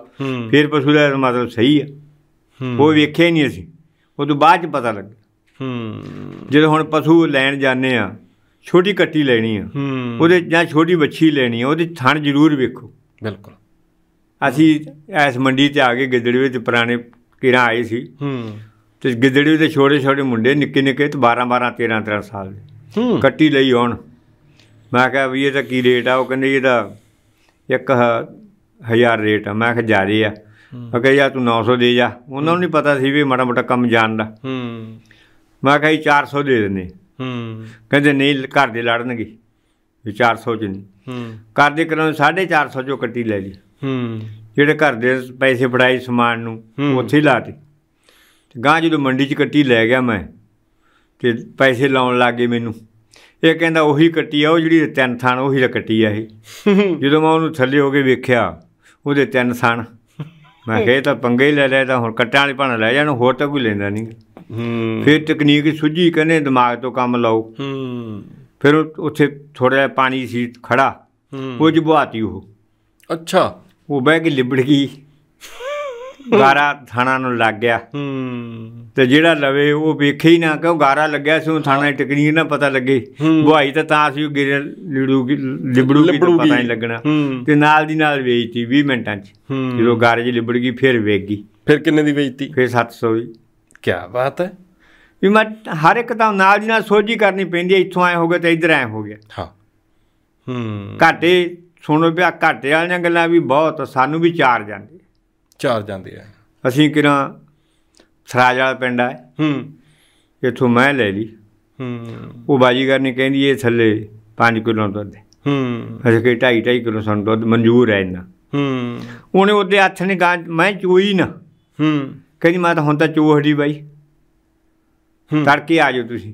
ਫਿਰ ਪਸ਼ੂ ਦਾ ਮਤਲਬ ਸਹੀ ਆ ਉਹ ਵੇਖਿਆ ਨਹੀਂ ਅਸੀਂ ਉਹ ਤੋਂ ਬਾਅਦ ਚ ਪਤਾ ਲੱਗ ਹੂੰ ਜਦੋਂ ਹੁਣ ਪਸ਼ੂ ਲੈਣ ਜਾਂਦੇ ਆ ਛੋਟੀ ਕੱਟੀ ਲੈਣੀ ਆ ਉਹਦੇ ਜਾਂ ਛੋਟੀ ਵੱਛੀ ਲੈਣੀ ਆ ਉਹਦੇ ਥਣ ਜ਼ਰੂਰ ਵੇਖੋ ਬਿਲਕੁਲ ਅਸੀਂ ਇਸ ਮੰਡੀ ਤੇ ਆ ਕੇ ਗਿੱਦੜੀ ਵਿੱਚ ਪੁਰਾਣੇ ਕਿਰਾਂ ਆਏ ਸੀ ਹੂੰ ਤੇ ਗਿੱਦੜੀ ਦੇ ਛੋਟੇ ਛੋਟੇ ਮੁੰਡੇ ਨਿੱਕੇ ਨਿੱਕੇ ਤੇ 12 12 13 13 ਸਾਲ ਦੇ ਕੱਟੀ ਲਈ ਆਉਣ ਮੈਂ ਕਿਹਾ ਵੀ ਇਹ ਤਾਂ ਕੀ ਰੇਟ ਆ ਉਹ ਕਹਿੰਦੇ ਇਹ ਤਾਂ 1000 ਰੇਟ ਆ ਮੈਂ ਕਿਹਾ ਜਾਰੀ ਆ ਉਹ ਕਹੇ ਯਾ ਤੂੰ 900 ਦੇ ਜਾ ਉਹਨਾਂ ਨੂੰ ਨਹੀਂ ਪਤਾ ਸੀ ਵੀ ਮਾੜਾ ਮੋਟਾ ਕੰਮ ਜਾਣਦਾ ਹੂੰ ਮੈਂ ਕਿਹਾ 400 ਦੇ ਦਿੰਦੇ ਹੂੰ ਕਹਿੰਦੇ ਨਹੀਂ ਘਰ ਦੇ ਲੜਨਗੇ ਵੀ 400 ਚ ਨਹੀਂ ਹੂੰ ਘਰ ਦੇ ਕਰਾਂ 450 ਚੋਂ ਕੱਟੀ ਲੈ ਲਈ ਹੂੰ ਜਿਹੜੇ ਘਰ ਦੇ ਪੈਸੇ ਫੜਾਈ ਸਮਾਨ ਨੂੰ ਉੱਥੇ ਹੀ ਲਾਤੇ ਗਾਂ ਜਦੋਂ ਮੰਡੀ 'ਚ ਕੱਟੀ ਲੈ ਗਿਆ ਮੈਂ ਤੇ ਪੈਸੇ ਲਾਉਣ ਲੱਗੇ ਮੈਨੂੰ ਇਹ ਕਹਿੰਦਾ ਉਹੀ ਕੱਟੀ ਆ ਉਹ ਜਿਹੜੀ ਤਿੰਨ ਥਣ ਉਹੀ ਤਾਂ ਕੱਟੀ ਆ ਇਹ ਜਦੋਂ ਮੈਂ ਉਹਨੂੰ ਥੱਲੇ ਹੋ ਕੇ ਵੇਖਿਆ ਉਹਦੇ ਤਿੰਨ ਥਣ ਮੈਂ ਕਿਹਾ ਤਾਂ ਪੰਗੇ ਲੈ ਲਿਆ ਤਾਂ ਹੁਣ ਕੱਟਾਂ ਵਾਲੇ ਭਾਣਾ ਲੈ ਜਾਣ ਹੋਰ ਤਾਂ ਕੋਈ ਲੈਂਦਾ ਨਹੀਂ ਹੂੰ ਫਿਰ ਤਕਨੀਕ ਸੁਝੀ ਕਹਿੰਦੇ ਦਿਮਾਗ ਤੋਂ ਕੰਮ ਲਾਓ ਹੂੰ ਫਿਰ ਉੱਥੇ ਥੋੜਾ ਜਿਹਾ ਪਾਣੀ ਸੀ ਖੜਾ ਉਹ ਜਬਵਾਤੀ ਉਹ ਅੱਛਾ ਉਹ ਬਹਿ ਕੇ ਲਿਬੜ ਗਈ ਗਾਰਾ ਥਾਣਾ ਨੂੰ ਲੱਗ ਗਿਆ ਹੂੰ ਤੇ ਜਿਹੜਾ ਲਵੇ ਉਹ ਵੇਖੇ ਹੀ ਨਾ ਕਿ ਉਹ ਗਾਰਾ ਲੱਗਿਆ ਸੀ ਉਹ ਥਾਣਾ ਦੀ ਟਕਨੀਰ ਨਾ ਪਤਾ ਲੱਗੇ ਗੁਹਾਈ ਤਾਂ ਤਾਂ ਸੀ ਗਿਰ ਲਿੜੂ ਲਿਬੜੂ ਕੀ ਪਤਾ ਨਹੀਂ ਲੱਗਣਾ ਤੇ ਨਾਲ ਦੀ ਨਾਲ ਵੇਚਤੀ 20 ਮਿੰਟਾਂ 'ਚ ਜਦੋਂ ਗਾਰੇ ਜੀ ਲਿਬੜ ਗਈ ਫਿਰ ਵੇਚ ਗਈ ਫਿਰ ਕਿੰਨੇ ਦੀ ਵੇਚਤੀ ਫਿਰ 700 ਦੀ ਕੀ ਬਾਤ ਹੈ ਵੀ ਮੈਂ ਹਰ ਇੱਕ ਤਾਂ ਨਾਲ ਦੀ ਨਾਲ ਸੋਝੀ ਕਰਨੀ ਪੈਂਦੀ ਇੱਥੋਂ ਆਏ ਹੋਗੇ ਤੇ ਇੱਧਰ ਆਏ ਹੋਗੇ ਹਾਂ ਹੂੰ ਘਾਟੇ ਸੁਣੋ ਵੀ ਆ ਘਾਟੇ ਵਾਲੀਆਂ ਗੱਲਾਂ ਵੀ ਬਹੁਤ ਸਾਨੂੰ ਵੀ ਚਾਰ ਜਾਂਦੇ ਚਾਰ ਜਾਂਦੇ ਆ ਅਸੀਂ ਕਿਰਾਂ ਸਰਾਜ ਵਾਲਾ ਪਿੰਡ ਆ ਹੂੰ ਇੱਥੋਂ ਮੈਂ ਲੈ ਲਈ ਹੂੰ ਉਹ ਬਾਜੀਗਰ ਨੇ ਕਹਿੰਦੀ ਇਹ ਥੱਲੇ 5 ਕਿਲੋ ਦੁੱਧ ਹੂੰ ਅਸੀਂ ਕਿ 2.5 2.5 ਕਿਲੋ ਸਾਨੂੰ ਦੁੱਧ ਮਨਜ਼ੂਰ ਹੈ ਇਹਨਾਂ ਹੂੰ ਉਹਨੇ ਉਹਦੇ ਹੱਥ ਨੇ ਗਾਂ ਮੈਂ ਚੋਈ ਨਾ ਹੂੰ ਕਹਿੰਦੀ ਮੈਂ ਤਾਂ ਹੁਣ ਤਾਂ ਚੋਹੜੀ ਬਾਈ ਹੂੰ ਤੜਕੇ ਆ ਜਾਓ ਤੁਸੀਂ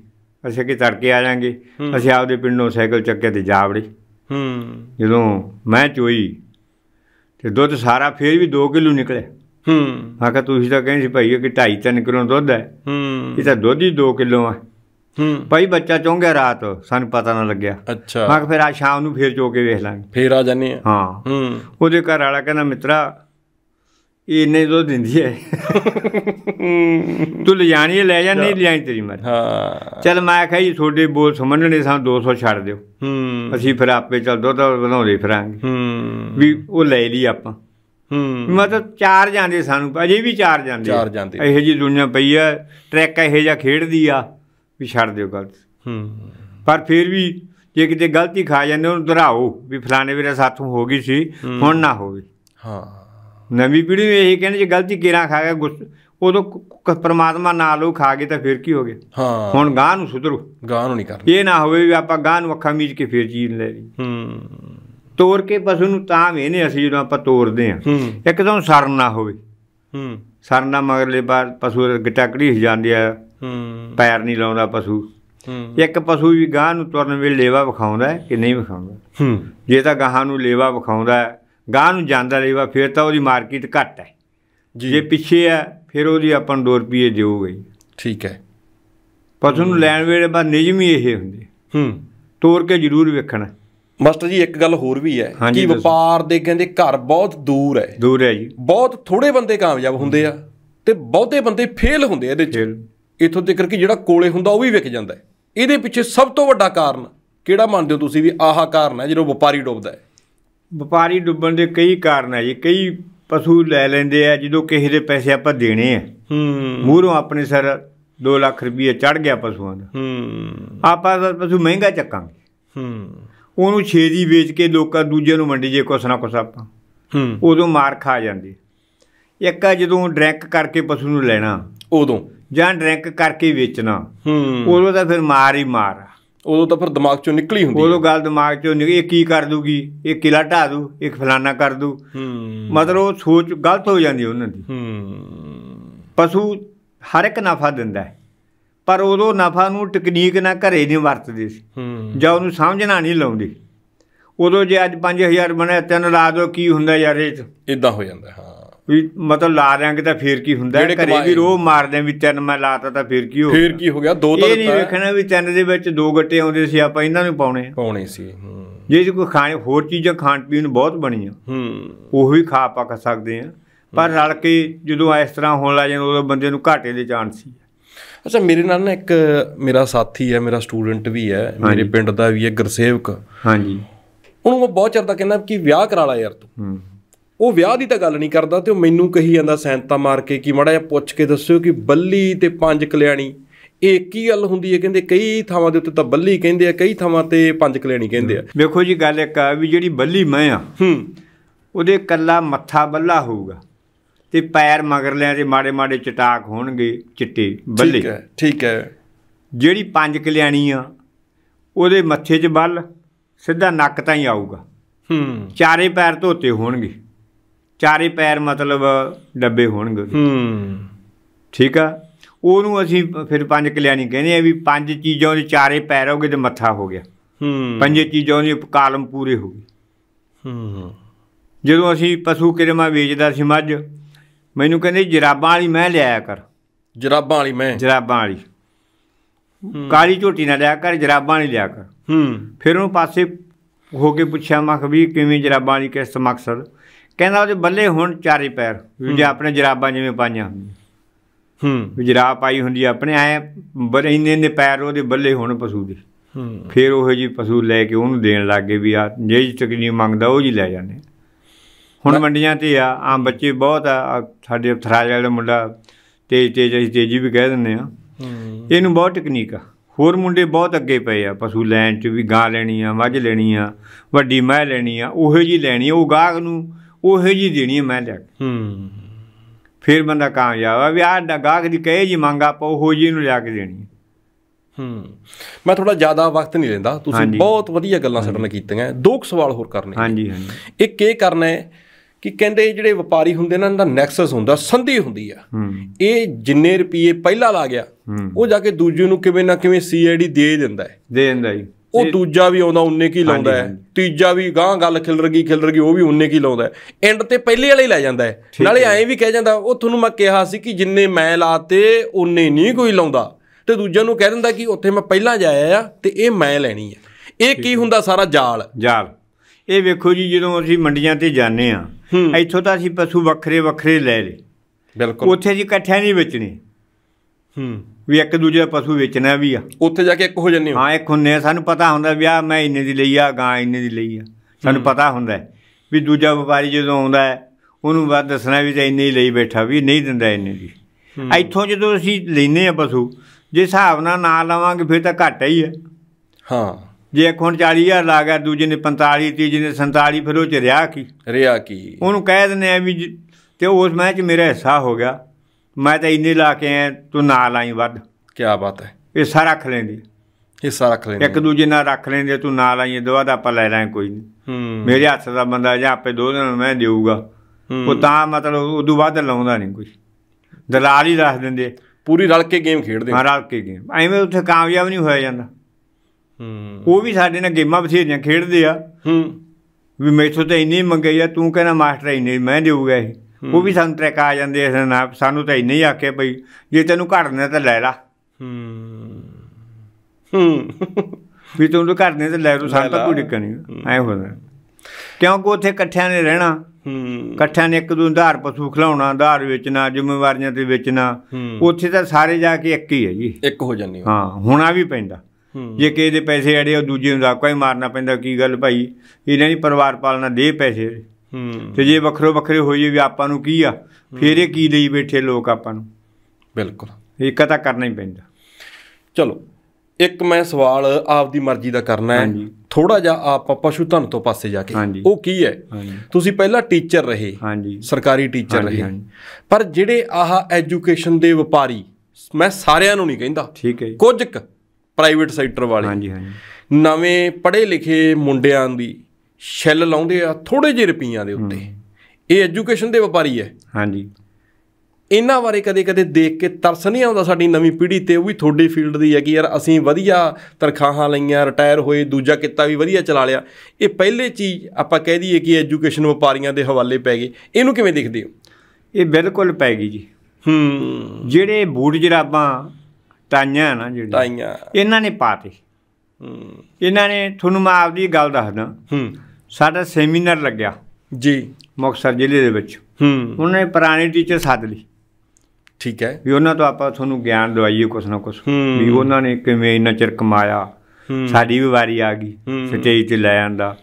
ਅਸੀਂ ਕਿ ਤੜਕੇ ਆ ਜਾਾਂਗੇ ਅਸੀਂ ਆਪਦੇ ਪਿੰਡੋਂ ਸਾਈਕਲ ਚੱਕ ਕੇ ਤੇ ਜਾਵੜੇ ਹੂੰ ਜਦੋਂ ਮੈਂ ਚੋਈ ਤੇ ਦੁੱਧ ਸਾਰਾ ਫੇਰ ਵੀ 2 ਕਿਲੋ ਨਿਕਲੇ ਹੂੰ ਮੈਂ ਕਿਹਾ ਤੁਸੀਂ ਤਾਂ ਕਹਿੰਦੇ ਸੀ ਭਾਈ ਕਿ 2.5 ਤਿੰਨ ਕਿਲੋ ਦੁੱਧ ਹੈ ਹੂੰ ਇਹ ਤਾਂ ਦੁੱਧ ਹੀ 2 ਕਿਲੋ ਆ ਹੂੰ ਭਾਈ ਬੱਚਾ ਚੋਂਗਿਆ ਰਾਤ ਸਾਨੂੰ ਪਤਾ ਨਾ ਲੱਗਿਆ ਅੱਛਾ ਮੈਂ ਕਿਹਾ ਫਿਰ ਆ ਸ਼ਾਮ ਨੂੰ ਫੇਰ ਚੋ ਕੇ ਵੇਖ ਲਾਂਗੇ ਫੇਰ ਆ ਜਾਨੀ ਆ ਹਾਂ ਹੂੰ ਉਹਦੇ ਘਰ ਵਾਲਾ ਕਹਿੰਦਾ ਮਿੱਤਰਾ ਇਹ ਇੰਨੇ ਦੁੱਧ ਦਿੰਦੀ ਹੈ ਤੂੰ ਲਿਆਣੀ ਲੈ ਜਾ ਨਹੀਂ ਲਿਆਈ ਤੇਰੀ ਮਰ ਹਾਂ ਚਲ ਮੈਂ ਕਹੀ ਜੀ ਤੁਹਾਡੇ ਬੋਲ ਸਮਝਣੇ ਸਾਂ 200 ਛੱਡ ਦਿਓ ਹੂੰ ਅਸੀਂ ਫਿਰ ਆਪੇ ਚਲ ਦੁੱਧ ਬਣਾਉਂਦੇ ਫਿਰਾਂਗੇ ਹੂੰ ਵੀ ਉਹ ਲੈ ਲਈ ਆਪਾਂ ਹੂੰ ਮਤਲਬ ਚਾਰ ਜਾਂਦੇ ਸਾਨੂੰ ਅਜੇ ਵੀ ਚਾਰ ਜਾਂਦੇ ਚਾਰ ਜਾਂਦੇ ਇਹੋ ਜੀ ਦੁਨੀਆ ਪਈ ਐ ਟਰੈਕ ਇਹੋ ਜਿਹਾ ਖੇਡਦੀ ਆ ਵੀ ਛੱਡ ਦਿਓ ਗਲਤ ਹੂੰ ਪਰ ਫਿਰ ਵੀ ਜੇ ਕਿਤੇ ਗਲਤੀ ਖਾ ਜਾਂਦੇ ਉਹਨੂੰ ਦਰਾਓ ਵੀ ਫਲਾਣੇ ਵੀਰੇ ਸਾਥੋਂ ਹੋ ਗਈ ਸੀ ਹੁਣ ਨਾ ਹੋਵੇ ਹਾਂ ਨਵੀਂ ਪੀੜ੍ਹੀ ਨੂੰ ਇਹ ਕਹਿੰਦੇ ਜੇ ਗਲਤੀ ਕੇਰਾ ਖਾ ਗਿਆ ਗੁੱਸ ਉਦੋਂ ਪਰਮਾਤਮਾ ਨਾਲ ਉਹ ਖਾ ਗਏ ਤਾਂ ਫਿਰ ਕੀ ਹੋ ਗਿਆ ਹਾਂ ਹੁਣ ਗਾਂ ਨੂੰ ਸੁਧਰੋ ਗਾਂ ਨੂੰ ਨਹੀਂ ਕਰਨਾ ਇਹ ਨਾ ਹੋਵੇ ਵੀ ਆਪਾਂ ਗਾਂ ਨੂੰ ਅੱਖਾਂ ਮੀਚ ਕੇ ਫੇਰ ਜੀ ਲੈ ਲਈ ਹੂੰ ਤੋੜ ਕੇ ਪਸ਼ੂ ਨੂੰ ਤਾਂ ਵੇਨੇ ਅਸੀਂ ਜਦੋਂ ਆਪਾਂ ਤੋੜਦੇ ਆ ਇੱਕ ਤਾਂ ਸਰਨ ਨਾ ਹੋਵੇ ਹੂੰ ਸਰਨ ਨਾ ਮਗਰਲੇ ਬਾਅਦ ਪਸ਼ੂ ਗਟਕੜੀ ਹੋ ਜਾਂਦੀ ਆ ਹੂੰ ਪੈਰ ਨਹੀਂ ਲਾਉਂਦਾ ਪਸ਼ੂ ਇੱਕ ਪਸ਼ੂ ਵੀ ਗਾਂ ਨੂੰ ਤੁਰਨ ਵੇਲੇ ਲੇਵਾ ਵਿਖਾਉਂਦਾ ਕਿ ਨਹੀਂ ਵਿਖਾਉਂਦਾ ਹੂੰ ਜੇ ਤਾਂ ਗਾਂ ਨੂੰ ਲੇਵਾ ਵਿਖਾਉਂਦਾ ਗਾਂ ਨੂੰ ਜਾਂਦਾ ਲੇਵਾ ਫਿਰ ਤਾਂ ਉਹਦੀ ਮਾਰਕੀਟ ਘੱਟ ਹੈ ਜੇ ਪਿੱਛੇ ਆ ਫਿਰ ਉਹਦੀ ਆਪਾਂ ਨੂੰ 2 ਰੁਪਏ ਦਿਓਗੇ ਠੀਕ ਹੈ ਪਸ਼ੂ ਨੂੰ ਲੈਣ ਵੇਲੇ ਬਾ ਨਿਯਮ ਹੀ ਇਹ ਹੁੰਦੇ ਹੂੰ ਤੋਰ ਕੇ ਜ਼ਰੂਰ ਵੇਖਣਾ ਮਾਸਟਰ ਜੀ ਇੱਕ ਗੱਲ ਹੋਰ ਵੀ ਹੈ ਕਿ ਵਪਾਰ ਦੇ ਕਹਿੰਦੇ ਘਰ ਬਹੁਤ ਦੂਰ ਹੈ ਦੂਰ ਹੈ ਜੀ ਬਹੁਤ ਥੋੜੇ ਬੰਦੇ ਕਾਮਯਾਬ ਹੁੰਦੇ ਆ ਤੇ ਬਹੁਤੇ ਬੰਦੇ ਫੇਲ ਹੁੰਦੇ ਆ ਇਹਦੇ ਚ ਇਥੋਂ ਤੱਕ ਕਿ ਜਿਹੜਾ ਕੋਲੇ ਹੁੰਦਾ ਉਹ ਵੀ ਵਿਕ ਜਾਂਦਾ ਹੈ ਇਹਦੇ ਪਿੱਛੇ ਸਭ ਤੋਂ ਵੱਡਾ ਕਾਰਨ ਕਿਹੜਾ ਮੰਨਦੇ ਹੋ ਤੁਸੀਂ ਵੀ ਆਹਾ ਕਾਰਨ ਹੈ ਜਦੋਂ ਵਪਾਰੀ ਡੁੱਬਦਾ ਹੈ ਵਪਾਰੀ ਡੁੱਬਣ ਦੇ ਕਈ ਕਾਰਨ ਹੈ ਜੀ ਕਈ ਪਸ਼ੂ ਲੈ ਲੈਂਦੇ ਆ ਜਦੋਂ ਕਿਸੇ ਦੇ ਪੈਸੇ ਆਪਾਂ ਦੇਣੇ ਆ ਹੂੰ ਮੂਹਰੋਂ ਆਪਣੇ ਸਰ 2 ਲੱਖ ਰੁਪਏ ਚੜ ਗਿਆ ਪਸ਼ੂਆਂ ਦਾ ਹੂੰ ਆਪਾਂ ਦਾ ਪਸ਼ੂ ਮਹਿੰਗਾ ਚੱਕਾਂਗੇ ਹੂੰ ਉਹਨੂੰ ਛੇਦੀ ਵੇਚ ਕੇ ਲੋਕਾਂ ਦੂਜੇ ਨੂੰ ਮੰਡੀ ਜੇ ਕੁਛ ਨਾ ਕੁਛ ਆਪਾਂ ਹੂੰ ਉਦੋਂ ਮਾਰ ਖਾ ਜਾਂਦੀ ਇੱਕ ਆ ਜਦੋਂ ਡਰੈਂਕ ਕਰਕੇ ਪਸ਼ੂ ਨੂੰ ਲੈਣਾ ਉਦੋਂ ਜਾਂ ਡਰੈਂਕ ਕਰਕੇ ਵੇਚਣਾ ਹੂੰ ਉਦੋਂ ਤਾਂ ਫਿਰ ਮਾਰ ਹੀ ਮਾਰ ਉਦੋਂ ਤਾਂ ਫਿਰ ਦਿਮਾਗ ਚੋਂ ਨਿਕਲੀ ਹੁੰਦੀ ਉਦੋਂ ਗੱਲ ਦਿਮਾਗ ਚੋਂ ਨਿਕਲੀ ਇਹ ਕੀ ਕਰ ਦੂਗੀ ਇਹ ਕਿਲਾ ਢਾ ਦੂ ਇੱਕ ਫਲਾਨਾ ਕਰ ਦੂ ਮਤਲਬ ਉਹ ਸੋਚ ਗਲਤ ਹੋ ਜਾਂਦੀ ਉਹਨਾਂ ਦੀ ਪਸ਼ੂ ਹਰ ਇੱਕ ਨਫਾ ਦਿੰਦਾ ਹੈ ਪਰ ਉਦੋਂ ਨਫਾ ਨੂੰ ਟੈਕਨੀਕ ਨਾਲ ਘਰੇ ਨਹੀਂ ਵਰਤਦੇ ਸੀ ਜਾਂ ਉਹਨੂੰ ਸਮਝਣਾ ਨਹੀਂ ਲਾਉਂਦੇ ਉਦੋਂ ਜੇ ਅੱਜ 5000 ਬਣਿਆ ਤਿੰਨ ਲਾ ਦੋ ਕੀ ਹੁੰਦਾ ਯਾਰ ਇਹ ਇਦਾਂ ਹੋ ਜਾਂਦਾ ਹਾਂ ਵੀ ਮਤਲਬ ਲਾ ਕਿ ਤਾਂ ਫੇਰ ਕੀ ਹੁੰਦਾ ਘਰੇ ਵੀ ਰੋਹ ਮਾਰਦੇ ਵੀ ਤਿੰਨ ਮੈਂ ਲਾਤਾ ਤਾਂ ਫੇਰ ਕੀ ਹੋ ਫੇਰ ਕੀ ਹੋ ਗਿਆ ਦੋ ਤਾਂ ਇਹ ਨਹੀਂ ਵੇਖਣਾ ਵੀ ਤਿੰਨ ਦੇ ਵਿੱਚ ਦੋ ਗੱਟੇ ਆਉਂਦੇ ਸੀ ਆਪਾਂ ਇਹਨਾਂ ਨੂੰ ਪਾਉਣੇ ਪਾਉਣੇ ਸੀ ਜੇ ਕੋਈ ਖਾਣੇ ਹੋਰ ਚੀਜ਼ਾਂ ਖਾਣ ਪੀਣ ਬਹੁਤ ਬਣੀਆਂ ਹੂੰ ਉਹ ਵੀ ਖਾ ਪਾ ਸਕਦੇ ਆ ਪਰ ਰਲ ਕੇ ਜਦੋਂ ਇਸ ਤਰ੍ਹਾਂ ਹੋਣ ਲੱਗ ਜਾਂਦਾ ਉਦੋਂ ਬੰਦੇ ਨੂੰ ਘਾਟੇ ਦੇ ਚਾਂਸ ਸੀ ਅੱਛਾ ਮੇਰੇ ਨਾਲ ਨਾ ਇੱਕ ਮੇਰਾ ਸਾਥੀ ਹੈ ਮੇਰਾ ਸਟੂਡੈਂਟ ਵੀ ਹੈ ਮੇਰੇ ਪਿੰਡ ਦਾ ਵੀ ਹੈ ਗਰਸੇਵਕ ਹਾਂਜੀ ਉਹਨੂੰ ਮੈਂ ਬਹੁਤ ਚਿਰ ਦਾ ਕਹਿੰਦਾ ਕਿ ਵਿਆਹ ਕਰਾ ਲੈ ਯਾਰ ਤੂੰ ਹੂੰ ਉਹ ਵਿਆਹ ਦੀ ਤਾਂ ਗੱਲ ਨਹੀਂ ਕਰਦਾ ਤੇ ਉਹ ਮੈਨੂੰ ਕਹੀ ਜਾਂਦਾ ਸੈਂਤਾ ਮਾਰ ਕੇ ਕਿ ਮੜਾ ਜਿਹਾ ਪੁੱਛ ਕੇ ਦੱਸਿਓ ਕਿ ਬੱਲੀ ਤੇ ਪੰਜ ਕਲਿਆਣੀ ਇਹ ਕੀ ਗੱਲ ਹੁੰਦੀ ਹੈ ਕਹਿੰਦੇ ਕਈ ਥਾਵਾਂ ਦੇ ਉੱਤੇ ਤਾਂ ਬੱਲੀ ਕਹਿੰਦੇ ਆ ਕਈ ਥਾਵਾਂ ਤੇ ਪੰਜ ਕਲਿਆਣੀ ਕਹਿੰਦੇ ਆ ਵੇਖੋ ਜੀ ਗੱਲ ਇੱਕ ਆ ਵੀ ਜਿਹੜੀ ਬੱਲੀ ਮੈਂ ਆ ਹੂੰ ਉਹਦੇ ਕੱਲਾ ਮੱਥਾ ਬੱਲਾ ਹੋਊਗਾ ਤੇ ਪੈਰ ਮਗਰ ਲਿਆ ਦੇ ਮਾੜੇ ਮਾੜੇ ਚਟਾਕ ਹੋਣਗੇ ਚਿੱਟੇ ਬੱਲੇ ਠੀਕ ਹੈ ਠੀਕ ਹੈ ਜਿਹੜੀ ਪੰਜ ਕਲਿਆਣੀ ਆ ਉਹਦੇ ਮੱਥੇ 'ਚ ਬੱਲ ਸਿੱਧਾ ਨੱਕ ਤਾਂ ਹੀ ਆਊਗਾ ਹੂੰ ਚਾਰੇ ਪੈਰ ਧੋਤੇ ਹੋਣਗੇ ਚਾਰੇ ਪੈਰ ਮਤਲਬ ਡੱਬੇ ਹੋਣਗੇ ਹੂੰ ਠੀਕ ਆ ਉਹਨੂੰ ਅਸੀਂ ਫਿਰ ਪੰਜ ਕਲਿਆਣੀ ਕਹਿੰਦੇ ਆ ਵੀ ਪੰਜ ਚੀਜ਼ਾਂ ਦੇ ਚਾਰੇ ਪੈਰ ਹੋ ਗਏ ਤੇ ਮੱਥਾ ਹੋ ਗਿਆ ਹੂੰ ਪੰਜੇ ਚੀਜ਼ਾਂ ਦੇ ਕਾਲਮ ਪੂਰੇ ਹੋ ਗਏ ਹੂੰ ਜਦੋਂ ਅਸੀਂ ਪਸ਼ੂ ਕਿਰਮਾ ਵੇਚਦਾ ਸੀ ਮੱਝ ਮੈਨੂੰ ਕਹਿੰਦੇ ਜਰਾਬਾਂ ਵਾਲੀ ਮੈਂ ਲਿਆਇਆ ਕਰ ਜਰਾਬਾਂ ਵਾਲੀ ਮੈਂ ਜਰਾਬਾਂ ਵਾਲੀ ਕਾਲੀ ਝੋਟੀ ਨਾਲ ਲਿਆ ਕਰ ਜਰਾਬਾਂ ਵਾਲੀ ਲਿਆ ਕਰ ਹੂੰ ਫਿਰ ਉਹਨੂੰ ਪਾਸੇ ਹੋ ਕੇ ਪੁੱਛਿਆ ਮਖ ਵੀ ਕਿਵੇਂ ਜਰਾਬਾਂ ਵਾਲੀ ਕਿਸ ਮਕਸਦ ਕਹਿੰਦਾ ਉਹਦੇ ਬੱਲੇ ਹੁਣ ਚਾਰੇ ਪੈਰ ਜੇ ਆਪਣੇ ਜਰਾਬਾਂ ਜਿਵੇਂ ਪਾਈਆਂ ਹੂੰ ਜਰਾਬ ਪਾਈ ਹੁੰਦੀ ਆਪਣੇ ਐ ਬੜੇ ਇੰਨੇ ਨੇ ਪੈਰ ਉਹਦੇ ਬੱਲੇ ਹੁਣ ਪਸ਼ੂ ਦੇ ਫਿਰ ਉਹ ਜੀ ਪਸ਼ੂ ਲੈ ਕੇ ਉਹਨੂੰ ਦੇਣ ਲੱਗੇ ਵੀ ਆ ਜੇ ਤਕਨੀ ਮੰਗਦਾ ਉਹ ਜੀ ਲੈ ਜਾਂਦੇ ਹੁਣ ਮੰਡੀਆਂ ਤੇ ਆ ਆਮ ਬੱਚੇ ਬਹੁਤ ਆ ਸਾਡੇ ਥਰਾਜ ਵਾਲੇ ਮੁੰਡਾ ਤੇਜ ਤੇਜ ਅਸੀਂ ਤੇਜੀ ਵੀ ਕਹਿ ਦਿੰਦੇ ਆ ਇਹਨੂੰ ਬਹੁਤ ਟੈਕਨੀਕ ਆ ਹੋਰ ਮੁੰਡੇ ਬਹੁਤ ਅੱਗੇ ਪਏ ਆ ਪਸ਼ੂ ਲੈਣ ਚ ਵੀ ਗਾਂ ਲੈਣੀ ਆ ਮੱਝ ਲੈਣੀ ਆ ਵੱਡੀ ਮਹਿ ਲੈਣੀ ਆ ਉਹੋ ਜੀ ਲੈਣੀ ਆ ਉਹ ਗਾਹਕ ਨੂੰ ਉਹ ਜੀ ਦੇਣੀ ਮੈਂ ਲੈ ਹੂੰ ਫਿਰ ਬੰਦਾ ਕਾਮਯਾਬ ਆ ਵੀ ਆ ਗਾਹਕ ਦੀ ਕਹੇ ਜੀ ਮੰਗਾ ਪਾ ਉਹ ਜੀ ਨੂੰ ਲਿਆ ਕੇ ਦੇਣੀ ਹੂੰ ਮੈਂ ਥੋੜਾ ਜ਼ਿਆਦਾ ਵਕਤ ਨਹੀਂ ਲੈਂਦਾ ਤੁਸੀਂ ਬਹੁਤ ਵਧੀਆ ਗੱਲਾਂ ਸਾਡੇ ਨਾਲ ਕੀਤੀਆਂ ਦੋ ਕੁ ਸਵਾਲ ਹੋਰ ਕਰਨੇ ਹਾਂਜੀ ਹਾਂਜੀ ਇੱਕ ਇਹ ਕਰਨਾ ਹੈ ਕਿ ਕਹਿੰਦੇ ਜਿਹੜੇ ਵਪਾਰੀ ਹੁੰਦੇ ਨੇ ਇਹਨਾਂ ਦਾ ਨੈਕਸਸ ਹੁੰਦਾ ਸੰਧੀ ਹੁੰਦੀ ਆ ਇਹ ਜਿੰਨੇ ਰੁਪਏ ਪਹਿਲਾਂ ਲਾ ਗਿਆ ਉਹ ਜਾ ਕੇ ਦੂਜੇ ਨੂੰ ਕਿਵੇਂ ਨਾ ਕਿਵੇਂ ਸੀਆਈਡੀ ਦੇ ਦਿੰਦਾ ਹੈ ਦੇ ਦਿੰਦਾ ਜੀ ਉਹ ਦੂਜਾ ਵੀ ਆਉਂਦਾ ਉਹਨੇ ਕੀ ਲਾਉਂਦਾ ਹੈ ਤੀਜਾ ਵੀ ਗਾਂ ਗੱਲ ਖਿਲਰ ਗਈ ਖਿਲਰ ਗਈ ਉਹ ਵੀ ਉਹਨੇ ਕੀ ਲਾਉਂਦਾ ਹੈ ਐਂਡ ਤੇ ਪਹਿਲੇ ਵਾਲੇ ਹੀ ਲੈ ਜਾਂਦਾ ਹੈ ਨਾਲੇ ਐਂ ਵੀ ਕਹਿ ਜਾਂਦਾ ਉਹ ਤੁਹਾਨੂੰ ਮੈਂ ਕਿਹਾ ਸੀ ਕਿ ਜਿੰਨੇ ਮੈਂ ਲਾਤੇ ਉਹਨੇ ਨਹੀਂ ਕੋਈ ਲਾਉਂਦਾ ਤੇ ਦੂਜਿਆਂ ਨੂੰ ਕਹਿ ਦਿੰਦਾ ਕਿ ਉੱਥੇ ਮੈਂ ਪਹਿਲਾਂ ਜਾਇਆ ਆ ਤੇ ਇਹ ਮੈਂ ਲੈਣੀ ਹੈ ਇਹ ਕੀ ਹੁੰਦਾ ਸਾਰਾ ਜਾਲ ਜਾਲ ਇਹ ਵੇਖੋ ਜੀ ਜਦੋਂ ਅਸੀਂ ਮੰਡੀਆਂ ਤੇ ਜਾਂਦੇ ਆ ਇੱਥੋਂ ਤਾਂ ਅਸੀਂ ਪਸ਼ੂ ਵੱਖਰੇ ਵੱਖਰੇ ਲੈ ਲਏ ਬਿਲਕੁਲ ਉੱਥੇ ਜੀ ਇਕੱਠਿਆਂ ਨਹੀਂ ਵੇਚਣੇ ਹੂੰ ਵੀ ਇੱਕ ਦੂਜੇ ਦਾ ਪਸ਼ੂ ਵੇਚਣਾ ਵੀ ਆ ਉੱਥੇ ਜਾ ਕੇ ਇੱਕ ਹੋ ਜੰਨੇ ਹਾਂ ਇੱਕ ਹੁੰਨੇ ਸਾਨੂੰ ਪਤਾ ਹੁੰਦਾ ਵੀ ਆ ਮੈਂ ਇੰਨੇ ਦੀ ਲਈ ਆ ਗਾਂ ਇੰਨੇ ਦੀ ਲਈ ਆ ਸਾਨੂੰ ਪਤਾ ਹੁੰਦਾ ਵੀ ਦੂਜਾ ਵਪਾਰੀ ਜਦੋਂ ਆਉਂਦਾ ਉਹਨੂੰ ਬਾਅਦ ਦੱਸਣਾ ਵੀ ਤੇ ਇੰਨੇ ਹੀ ਲਈ ਬੈਠਾ ਵੀ ਨਹੀਂ ਦਿੰਦਾ ਇੰਨੇ ਦੀ ਇੱਥੋਂ ਜਦੋਂ ਅਸੀਂ ਲੈਨੇ ਆ ਪਸ਼ੂ ਜੇ ਹਿਸਾਬ ਨਾਲ ਨਾ ਲਾਵਾਂਗੇ ਫਿਰ ਤਾਂ ਘਾਟਾ ਹੀ ਆ ਹਾਂ ਜੇ ਇੱਕ ਹੁਣ 40000 ਲਾ ਗਿਆ ਦੂਜੇ ਨੇ 45 ਤੀਜੇ ਨੇ 47 ਫਿਰ ਉਹ ਚ ਰਿਆ ਕੀ ਰਿਆ ਕੀ ਉਹਨੂੰ ਕਹਿ ਦਿੰਦੇ ਆ ਵੀ ਤੇ ਉਸ ਮੈਚ ਮੇਰਾ ਹਿੱਸਾ ਹੋ ਗਿਆ ਮੈਂ ਤਾਂ ਇੰਨੀ ਲਾ ਕੇ ਆਇਆ ਤੂੰ ਨਾ ਲਾਈ ਵੱਧ ਕੀ ਬਾਤ ਹੈ ਇਹ ਸਾਰਾ ਰੱਖ ਲੈਂਦੀ ਸਾਰਾ ਰੱਖ ਲੈਂਦੀ ਇੱਕ ਦੂਜੇ ਨਾਲ ਰੱਖ ਲੈਂਦੇ ਤੂੰ ਨਾ ਲਾਈ ਦਵਾ ਦਾ ਆਪਾਂ ਲੈ ਲਾਂ ਕੋਈ ਨਹੀਂ ਮੇਰੇ ਹੱਥ ਦਾ ਬੰਦਾ ਜਾਂ ਆਪੇ ਦੋ ਦਿਨ ਮੈਂ ਦੇਊਗਾ ਉਹ ਤਾਂ ਮਤਲਬ ਉਦੋਂ ਵੱਧ ਲਾਉਂਦਾ ਨਹੀਂ ਕੋਈ ਦਲਾਲ ਹੀ ਰੱਖ ਦਿੰਦੇ ਪੂਰੀ ਰਲ ਕੇ ਗੇਮ ਖੇਡਦੇ ਹਾਂ ਰਲ ਕੇ ਗੇਮ ਐਵੇਂ ਉੱਥੇ ਕਾਮਯਾਬ ਨਹੀਂ ਹੋਇਆ ਜਾਂਦਾ ਹੂੰ ਉਹ ਵੀ ਸਾਡੇ ਨਾਲ ਗੇਮਾਂ ਬਥੇਰੀਆਂ ਖੇਡਦੇ ਆ ਹੂੰ ਵੀ ਮੈਥੋਂ ਤਾਂ ਇੰਨੀ ਮੰਗਈ ਆ ਤੂੰ ਕਹਿੰਦਾ ਮਾਸਟਰ ਇੰਨੀ ਮੈਂ ਦੇਊਗਾ ਇਹ ਉਹ ਵੀ ਸਾਨੂੰ ਟ੍ਰੈਕ ਆ ਜਾਂਦੇ ਇਸ ਨਾਲ ਸਾਨੂੰ ਤਾਂ ਇੰਨੇ ਹੀ ਆਖੇ ਭਈ ਜੇ ਤੈਨੂੰ ਘੜਨੇ ਤਾਂ ਲੈ ਲਾ ਹੂੰ ਹੂੰ ਵੀ ਤੈਨੂੰ ਘੜਨੇ ਤਾਂ ਲੈ ਰੂ ਸਾਨੂੰ ਤਾਂ ਕੋਈ ਦਿੱਕਤ ਨਹੀਂ ਐ ਹੋ ਜਾਂਦਾ ਕਿਉਂਕਿ ਉੱਥੇ ਇਕੱਠਿਆਂ ਨੇ ਰਹਿਣਾ ਹੂੰ ਇਕੱਠਿਆਂ ਨੇ ਇੱਕ ਦੂਜੇ ਦਾ ਆਧਾਰ ਪਸ਼ੂ ਖਲਾਉਣਾ ਆਧਾਰ ਵੇਚਣਾ ਜ਼ਿੰਮੇਵਾਰੀਆਂ ਤੇ ਵੇਚਣਾ ਉੱਥੇ ਤਾਂ ਸਾਰੇ ਜਾ ਕੇ ਇੱਕ ਹੀ ਹੈ ਜੀ ਇੱਕ ਹੋ ਜਾਂਦੇ ਹਾਂ ਹੋਣਾ ਵੀ ਪੈਂਦਾ ਜੇ ਕਿਸੇ ਦੇ ਪੈਸੇ ਅੜੇ ਉਹ ਦੂਜੇ ਨੂੰ ਦਾ ਕੋਈ ਮਾਰਨਾ ਪੈਂਦਾ ਕੀ ਗੱਲ ਭਾਈ ਇਹਨਾਂ ਦੀ ਪਰਿਵਾਰ ਪਾਲਣਾ ਦੇ ਪੈਸੇ ਤੇ ਜੇ ਵੱਖਰੇ ਵੱਖਰੇ ਹੋਈਏ ਵੀ ਆਪਾਂ ਨੂੰ ਕੀ ਆ ਫੇਰ ਇਹ ਕੀ ਲਈ ਬੈਠੇ ਲੋਕ ਆਪਾਂ ਨੂੰ ਬਿਲਕੁਲ ਇੱਕ ਤਾਂ ਕਰਨਾ ਹੀ ਪੈਂਦਾ ਚਲੋ ਇੱਕ ਮੈਂ ਸਵਾਲ ਆਪਦੀ ਮਰਜ਼ੀ ਦਾ ਕਰਨਾ ਹੈ ਥੋੜਾ ਜਿਹਾ ਆਪਾਂ ਪਸ਼ੂ ਧਨ ਤੋਂ ਪਾਸੇ ਜਾ ਕੇ ਉਹ ਕੀ ਹੈ ਤੁਸੀਂ ਪਹਿਲਾਂ ਟੀਚਰ ਰਹੇ ਸਰਕਾਰੀ ਟੀਚਰ ਰਹੇ ਪਰ ਜਿਹੜੇ ਆਹ ਐਜੂਕੇਸ਼ਨ ਦੇ ਵਪਾਰੀ ਮੈਂ ਸਾਰਿਆਂ ਨੂੰ ਨਹੀਂ ਕਹਿੰਦਾ ਠੀਕ ਹੈ ਕੁਝ ਪ੍ਰਾਈਵੇਟ ਸੈਕਟਰ ਵਾਲੇ ਨਵੇਂ ਪੜ੍ਹੇ ਲਿਖੇ ਮੁੰਡਿਆਂ ਦੀ ਸ਼ੈਲ ਲਾਉਂਦੇ ਆ ਥੋੜੇ ਜਿਹੇ ਰੁਪਈਆਂ ਦੇ ਉੱਤੇ ਇਹ ਐਜੂਕੇਸ਼ਨ ਦੇ ਵਪਾਰੀ ਹੈ ਹਾਂਜੀ ਇਹਨਾਂ ਬਾਰੇ ਕਦੇ-ਕਦੇ ਦੇਖ ਕੇ ਤਰਸ ਨਹੀਂ ਆਉਂਦਾ ਸਾਡੀ ਨਵੀਂ ਪੀੜ੍ਹੀ ਤੇ ਉਹ ਵੀ ਥੋੜੀ ਫੀਲਡ ਦੀ ਹੈ ਕਿ ਯਾਰ ਅਸੀਂ ਵਧੀਆ ਤਨਖਾਹਾਂ ਲਈਆਂ ਰਿਟਾਇਰ ਹੋਏ ਦੂਜਾ ਕਿੱਤਾ ਵੀ ਵਧੀਆ ਚਲਾ ਲਿਆ ਇਹ ਪਹਿਲੇ ਚੀਜ਼ ਆਪਾਂ ਕਹਿ ਦਈਏ ਕਿ ਐਜੂਕੇਸ਼ਨ ਵਪਾਰੀਆਂ ਦੇ ਹਵਾਲੇ ਪੈ ਗਏ ਇਹਨੂੰ ਕਿਵੇਂ ਦੇਖਦੇ ਹੋ ਇਹ ਬਿਲਕੁਲ ਪੈ ਗਈ ਜੀ ਹੂੰ ਜਿਹੜੇ ਬੂਟ ਜਰਾਬਾਂ ਟਾਈਆਂ ਨਾ ਜਿਹੜੀਆਂ ਟਾਈਆਂ ਇਹਨਾਂ ਨੇ ਪਾਤੇ ਹੂੰ ਇਹਨਾਂ ਨੇ ਤੁਹਾਨੂੰ ਮੈਂ ਆਪਦੀ ਗੱਲ ਦੱਸਦਾ ਹੂੰ ਸਾਡਾ ਸੈਮੀਨਾਰ ਲੱਗਿਆ ਜੀ ਮੁਕਸਰ ਜ਼ਿਲ੍ਹੇ ਦੇ ਵਿੱਚ ਹੂੰ ਉਹਨਾਂ ਨੇ ਪੁਰਾਣੇ ਟੀਚਰ ਸੱਦ ਲਈ ਠੀਕ ਹੈ ਵੀ ਉਹਨਾਂ ਤੋਂ ਆਪਾਂ ਤੁਹਾਨੂੰ ਗਿਆਨ ਦਵਾਈਏ ਕੁਛ ਨਾ ਕੁਛ ਵੀ ਉਹਨਾਂ ਨੇ ਕਿਵੇਂ ਇੰਨਾ ਚਿਰ ਕਮਾਇਆ ਸਾਡੀ ਵੀ ਵਾਰੀ ਆ ਗਈ ਸਟੇਜ ਤੇ ਲੈ ਆਂਦਾ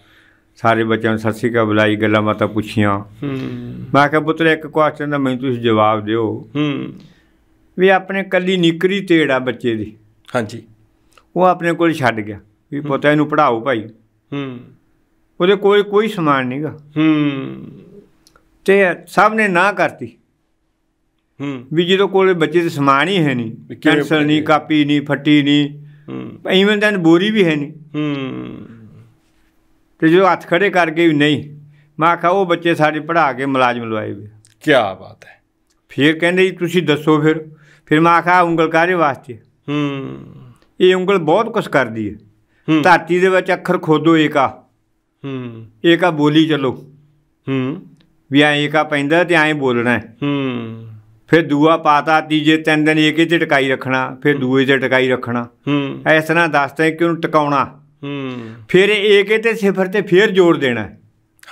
ਸਾਰੇ ਬੱਚਿਆਂ ਨੂੰ ਸਤਿ ਕਾ ਬੁਲਾਈ ਗੱਲਾਂ ਮਾਤਾ ਪੁੱਛੀਆਂ ਮੈਂ ਕਿਹਾ ਪੁੱਤਰ ਇੱਕ ਕੁਐਸਚਨ ਦਾ ਮੈਨੂੰ ਤੁਸੀਂ ਜਵਾਬ ਦਿਓ ਵੀ ਆਪਣੇ ਕੱਲੀ ਨਿਕਰੀ ਤੇੜਾ ਬੱਚੇ ਦੀ ਹਾਂਜੀ ਉਹ ਆਪਣੇ ਕੋਲ ਛੱਡ ਗਿਆ ਵੀ ਪੁੱਤ ਇਹਨੂੰ ਪੜਾਓ ਭਾਈ ਹੂੰ ਉਹਦੇ ਕੋਈ ਕੋਈ ਸਮਾਨ ਨਹੀਂਗਾ ਹੂੰ ਤੇ ਸਭ ਨੇ ਨਾ ਕਰਤੀ ਹੂੰ ਵੀ ਜਿਹਦੇ ਕੋਲੇ ਬੱਚੇ ਦੇ ਸਮਾਨ ਹੀ ਹੈ ਨਹੀਂ ਕੈਂਸਲ ਨਹੀਂ ਕਾਪੀ ਨਹੀਂ ਫੱਟੀ ਨਹੀਂ ਹੂੰ ਐਵੇਂ ਤਾਂ ਬੋਰੀ ਵੀ ਹੈ ਨਹੀਂ ਹੂੰ ਤੇ ਜੋ ਹੱਥ ਖੜੇ ਕਰਕੇ ਵੀ ਨਹੀਂ ਮੈਂ ਆਖਾ ਉਹ ਬੱਚੇ ਸਾਡੇ ਪੜਾ ਕੇ ਮੁਲਾਜ਼ਮ ਲਵਾਏ ਵੀ ਕੀ ਬਾਤ ਹੈ ਫਿਰ ਕਹਿੰਦੇ ਜੀ ਤੁਸੀਂ ਦੱਸੋ ਫਿਰ ਫਿਰ ਮੈਂ ਆਖਾ ਉਂਗਲ ਕਾਰੇ ਵਾਸਤੇ ਹੂੰ ਇਹ ਉਂਗਲ ਬਹੁਤ ਕੁਝ ਕਰਦੀ ਹੈ ਧਰਤੀ ਦੇ ਵਿੱਚ ਅੱਖਰ ਖੋਦੋ ਏਕਾ ਹੂੰ ਕਾ ਬੋਲੀ ਚਲੋ ਹੂੰ ਵੀ ਆਏ ਕਾ ਪੈਂਦਾ ਤੇ ਆਏ ਬੋਲਣਾ ਹੂੰ ਫਿਰ ਦੂਆ ਪਾਤਾ ਤੀਜੇ ਤਿੰਨ ਦਿਨ ਏਕੇ ਤੇ ਟਿਕਾਈ ਰੱਖਣਾ ਫਿਰ ਦੂਏ ਤੇ ਟਿਕਾਈ ਰੱਖਣਾ ਹੂੰ ਇਸ ਤਰ੍ਹਾਂ ਦੱਸਦੇ ਕਿ ਉਹਨੂੰ ਟਿਕਾਉਣਾ ਹੂੰ ਫਿਰ ਏਕੇ ਤੇ ਸਿਫਰ ਤੇ ਫਿਰ ਜੋੜ ਦੇਣਾ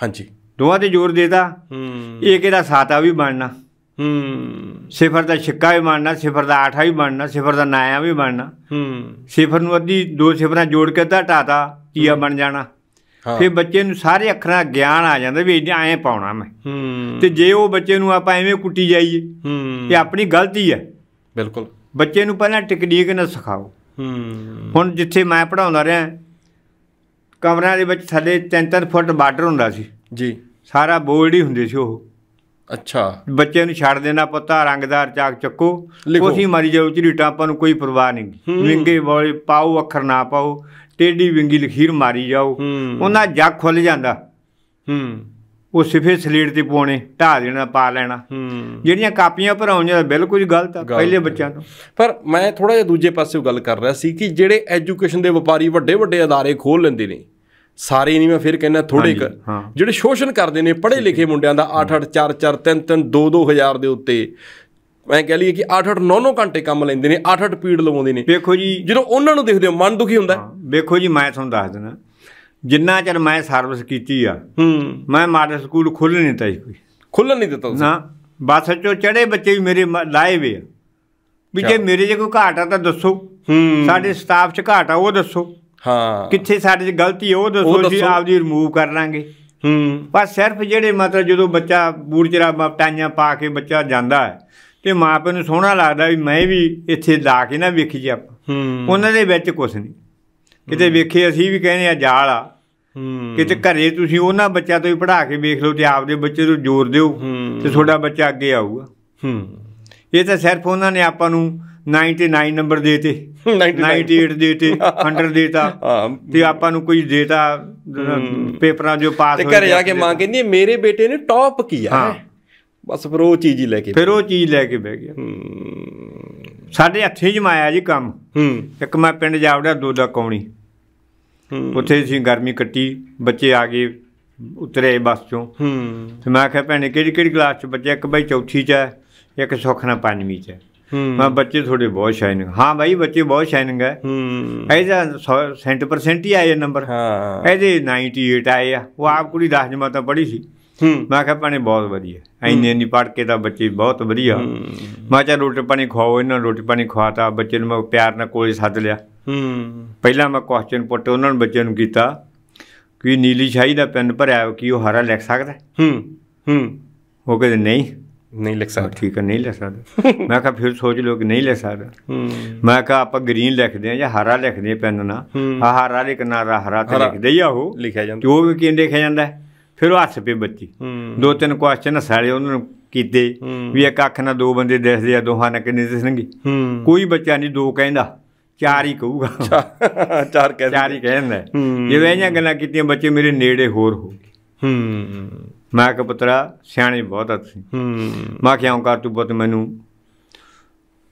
ਹਾਂਜੀ ਦੋਹਾਂ ਤੇ ਜੋੜ ਦੇਦਾ ਹੂੰ ਏਕੇ ਦਾ ਸਾਤਾ ਵੀ ਬਣਨਾ ਹੂੰ ਸਿਫਰ ਦਾ ਛਿੱਕਾ ਵੀ ਬਣਨਾ ਸਿਫਰ ਦਾ ਆਠਾ ਵੀ ਬਣਨਾ ਸਿਫਰ ਦਾ ਨਾਇਆ ਵੀ ਬਣਨਾ ਹੂੰ ਸਿਫਰ ਨੂੰ ਅੱਧੀ ਦੋ ਸਿਫਰਾਂ ਜੋੜ ਕੇ ਤਾਂ ਟਾਤਾ ਕੀਆ ਬਣ ਜਾਣਾ ਫਿਰ ਬੱਚੇ ਨੂੰ ਸਾਰੇ ਅੱਖਰਾਂ ਗਿਆਨ ਆ ਜਾਂਦਾ ਵੀ ਐਂ ਪਾਉਣਾ ਮੈਂ ਤੇ ਜੇ ਉਹ ਬੱਚੇ ਨੂੰ ਆਪਾਂ ਐਵੇਂ ਕੁੱਟੀ ਜਾਈਏ ਤੇ ਆਪਣੀ ਗਲਤੀ ਹੈ ਬਿਲਕੁਲ ਬੱਚੇ ਨੂੰ ਪਹਿਲਾਂ ਟੈਕਨੀਕ ਨਾਲ ਸਿਖਾਓ ਹੁਣ ਜਿੱਥੇ ਮੈਂ ਪੜਾਉਂਦਾ ਰਿਹਾ ਕਮਰਿਆਂ ਦੇ ਵਿੱਚ ਥੱਲੇ 3-3 ਫੁੱਟ ਬਾਰਡਰ ਹੁੰਦਾ ਸੀ ਜੀ ਸਾਰਾ ਬੋਰਡ ਹੀ ਹੁੰਦੇ ਸੀ ਉਹ ਅੱਛਾ ਬੱਚੇ ਨੂੰ ਛੱਡ ਦੇਣਾ ਪਤਾ ਰੰਗਦਾਰ ਚਾਕ ਚੱਕੋ ਕੋਸੀ ਮਾਰੀ ਜਾਓ ਝਰੀਟਾਂ ਆਪਾਂ ਨੂੰ ਕੋਈ ਪਰਵਾਹ ਨਹੀਂ ਵਿੰਗੇ ਬੋਲੇ ਪਾਉ ਅੱਖਰ ਨਾ ਪਾਉ ਟੇਢੀ ਵਿੰਗੀ ਲਖੀਰ ਮਾਰੀ ਜਾਓ ਉਹਨਾਂ ਜੱਗ ਖੁੱਲ ਜਾਂਦਾ ਹੂੰ ਉਹ ਸਿਫੇ ਸਲੇਟ ਤੇ ਪਾਉਣੇ ਢਾ ਦੇਣਾ ਪਾ ਲੈਣਾ ਹੂੰ ਜਿਹੜੀਆਂ ਕਾਪੀਆਂ ਭਰਾਉਣੀਆਂ ਬਿਲਕੁਲ ਗਲਤ ਆ ਪਹਿਲੇ ਬੱਚਿਆਂ ਤੋਂ ਪਰ ਮੈਂ ਥੋੜਾ ਜਿਹਾ ਦੂਜੇ ਪਾਸੇ ਗੱਲ ਕਰ ਰਿਹਾ ਸੀ ਕਿ ਜਿਹੜੇ ਐਜੂਕੇਸ਼ਨ ਦੇ ਵਪਾਰੀ ਵੱਡੇ ਵੱਡੇ ادارے ਖੋਲ ਲੈਂਦੇ ਨੇ ਸਾਰੇ ਨਹੀਂ ਮੈਂ ਫਿਰ ਕਹਿੰਦਾ ਥੋੜੇ ਜਿਹੜੇ ਸ਼ੋਸ਼ਣ ਕਰਦੇ ਨੇ ਪੜ੍ਹੇ ਲਿਖੇ ਮੁੰਡਿਆਂ ਦਾ 8 8 4 4 3 3 2 2000 ਦੇ ਉੱਤੇ ਐਂ ਕਹ ਲਈਏ ਕਿ 8-8 9-9 ਘੰਟੇ ਕੰਮ ਲੈਂਦੇ ਨੇ 8-8 ਪੀੜ ਲਵਾਉਂਦੇ ਨੇ ਵੇਖੋ ਜੀ ਜਦੋਂ ਉਹਨਾਂ ਨੂੰ ਦੇਖਦੇ ਹੋ ਮਨ ਦੁਖੀ ਹੁੰਦਾ ਵੇਖੋ ਜੀ ਮੈਂ ਤੁਹਾਨੂੰ ਦੱਸ ਦਿੰਦਾ ਜਿੰਨਾ ਚਿਰ ਮੈਂ ਸਰਵਿਸ ਕੀਤੀ ਆ ਹੂੰ ਮੈਂ ਮਾਡਲ ਸਕੂਲ ਖੁੱਲ ਨਹੀਂ ਦਿੱਤਾ ਜੀ ਕੋਈ ਖੁੱਲ ਨਹੀਂ ਦਿੱਤਾ ਨਾ ਬਸ ਚੋ ਚੜੇ ਬੱਚੇ ਵੀ ਮੇਰੇ ਲਾਏ ਵੇ ਵੀ ਜੇ ਮੇਰੇ ਜੇ ਕੋਈ ਘਾਟ ਆ ਤਾਂ ਦੱਸੋ ਹੂੰ ਸਾਡੇ ਸਟਾਫ 'ਚ ਘਾਟ ਆ ਉਹ ਦੱਸੋ ਹਾਂ ਕਿੱਥੇ ਸਾਡੇ 'ਚ ਗਲਤੀ ਉਹ ਦੱਸੋ ਜੀ ਆਪ ਦੀ ਰਿਮੂਵ ਕਰ ਲਾਂਗੇ ਹੂੰ ਪਰ ਸਿਰਫ ਜਿਹੜੇ ਮਤਲਬ ਜਦੋਂ ਬੱਚਾ ਬੂੜ ਚਰਾ ਟਾਈਆਂ ਪਾ ਕੇ ਬੱਚਾ ਜਾਂਦਾ ਹੈ ਤੇ ਪਿਓ ਨੂੰ ਸੋਹਣਾ ਲੱਗਦਾ ਵੀ ਮੈਂ ਵੀ ਇੱਥੇ ਲਾ ਕੇ ਨਾ ਵੇਖੀ ਆਪਾਂ ਉਹਨਾਂ ਦੇ ਵਿੱਚ ਕੁਝ ਨਹੀਂ ਕਿਤੇ ਵੇਖੇ ਅਸੀਂ ਵੀ ਕਹਿੰਦੇ ਆ ਜਾਲ ਆ ਕਿਤੇ ਘਰੇ ਤੁਸੀਂ ਉਹਨਾਂ ਬੱਚਾ ਤੋਂ ਹੀ ਪੜਾ ਕੇ ਵੇਖ ਲਓ ਤੇ ਆਪਦੇ ਬੱਚੇ ਨੂੰ ਜ਼ੋਰ ਦਿਓ ਤੇ ਤੁਹਾਡਾ ਬੱਚਾ ਅੱਗੇ ਆਊਗਾ ਇਹ ਤਾਂ ਸਿਰਫ ਉਹਨਾਂ ਨੇ ਆਪਾਂ ਨੂੰ 99 ਨੰਬਰ ਦੇਤੇ 98 ਦੇਤੇ 100 ਦੇਤਾ ਤੇ ਆਪਾਂ ਨੂੰ ਕੋਈ ਦੇਤਾ ਪੇਪਰਾਂ ਜੋ ਪਾਸ ਹੋਏ ਤੇ ਘਰੇ ਜਾ ਕੇ ਮਾਂ ਕਹਿੰਦੀ ਮੇਰੇ ਬੇਟੇ ਨੇ ਟੌਪ ਕੀਤਾ ਹੈ ਬਸ ਫਿਰ ਉਹ ਚੀਜ਼ ਹੀ ਲੈ ਕੇ ਫਿਰ ਉਹ ਚੀਜ਼ ਲੈ ਕੇ ਬਹਿ ਗਿਆ ਸਾਡੇ ਹੱਥੇ ਜਮਾਇਆ ਜੀ ਕੰਮ ਇੱਕ ਮੈਂ ਪਿੰਡ ਜਾਵੜਾ ਦਾ ਕੌਣੀ ਉੱਥੇ ਸੀ ਗਰਮੀ ਕੱਟੀ ਬੱਚੇ ਆ ਗਏ ਉਤਰੇ ਬੱਸ ਚੋਂ ਹੂੰ ਤੇ ਮੈਂ ਕਿਹਾ ਭੈਣੇ ਕਿਹੜੀ ਕਿਹੜੀ ਕਲਾਸ ਚ ਬੱਚੇ ਇੱਕ ਬਾਈ ਚੌਥੀ ਚ ਹੈ ਇੱਕ ਸੁਖਨਾ ਪੰਜਵੀਂ ਚ ਹੈ ਮੈਂ ਬੱਚੇ ਤੁਹਾਡੇ ਬਹੁਤ ਸ਼ਾਈਨਿੰਗ ਹਾਂ ਭਾਈ ਬੱਚੇ ਬਹੁਤ ਸ਼ਾਈਨਿੰਗ ਹੈ ਹੂੰ ਇਹਦਾ 100% ਹੀ ਆਏ ਨੰਬਰ ਹਾਂ ਇਹਦੇ 98 ਆਏ ਆ ਉਹ ਆਪ ਕੁੜੀ 10 ਜਮਾਤਾ ਪੜ੍ਹੀ ਸੀ ਮੈਂ ਕਿਹਾ ਪਾਣੀ ਬਹੁਤ ਵਧੀਆ ਐਨੇ ਨਹੀਂ ਪੜ ਕੇ ਤਾਂ ਬੱਚੇ ਬਹੁਤ ਵਧੀਆ ਮੈਂ ਚਾ ਰੋਟੀ ਪਾਣੀ ਖਵਾਓ ਇਹਨਾਂ ਰੋਟੀ ਪਾਣੀ ਖਵਾਤਾ ਬੱਚੇ ਨੂੰ ਮੈਂ ਪਿਆਰ ਨਾਲ ਕੋਲੇ ਸੱਦ ਲਿਆ ਪਹਿਲਾਂ ਮੈਂ ਕੁਐਸਚਨ ਪੁੱਟ ਉਹਨਾਂ ਨੂੰ ਬੱਚੇ ਨੂੰ ਕੀਤਾ ਕਿ ਨੀਲੀ ਸ਼ਾਹੀ ਦਾ ਪੈਨ ਭਰਿਆ ਕੀ ਉਹ ਹਰਾ ਲਿਖ ਸਕਦਾ ਹੂੰ ਹੂੰ ਉਹ ਕਹਿੰਦੇ ਨਹੀਂ ਨਹੀਂ ਲਿਖ ਸਕਦਾ ਠੀਕ ਹੈ ਨਹੀਂ ਲਿਖ ਸਕਦਾ ਮੈਂ ਕਿਹਾ ਫਿਰ ਸੋਚ ਲਓ ਕਿ ਨਹੀਂ ਲਿਖ ਸਕਦਾ ਮੈਂ ਕਿਹਾ ਆਪਾਂ ਗ੍ਰੀਨ ਲਿਖਦੇ ਆ ਜਾਂ ਹਰਾ ਲਿਖਦੇ ਪੈਨ ਨਾਲ ਆ ਹਰਾ ਕਿਨਾਰਾ ਹਰਾ ਤੇ ਲਿਖਦੇ ਆ ਉਹ ਲਿਖਿਆ ਜਾਂਦਾ ਉਹ ਵੀ ਕਿੰਨੇ ਲਿਖਿਆ ਜਾਂਦਾ ਫਿਰ ਉਹ ਹੱਥ ਪੇ ਬੱਚੀ ਦੋ ਤਿੰਨ ਕੁਐਸਚਨ ਸਾਰੇ ਉਹਨਾਂ ਨੂੰ ਕੀਤੇ ਵੀ ਇੱਕ ਅੱਖ ਨਾਲ ਦੋ ਬੰਦੇ ਦੇਖਦੇ ਆ ਦੋਹਾਂ ਨਾਲ ਕਿੰਨੇ ਦਿਸਣਗੇ ਕੋਈ ਬੱਚਾ ਨਹੀਂ ਦੋ ਕਹਿੰਦਾ ਚਾਰ ਹੀ ਕਹੂਗਾ ਚਾਰ ਕਹਿੰਦਾ ਚਾਰ ਹੀ ਕਹਿੰਦਾ ਜਿਵੇਂ ਇਹਨਾਂ ਗੱਲਾਂ ਕੀਤੀਆਂ ਬੱਚੇ ਮੇਰੇ ਨੇੜੇ ਹੋਰ ਹੋ ਗਏ ਮੈਂ ਕਿ ਪੁੱਤਰਾ ਸਿਆਣੇ ਬਹੁਤ ਆ ਤੁਸੀਂ ਮੈਂ ਕਿਹਾ ਕਰ ਤੂੰ ਬਤ ਮੈਨੂੰ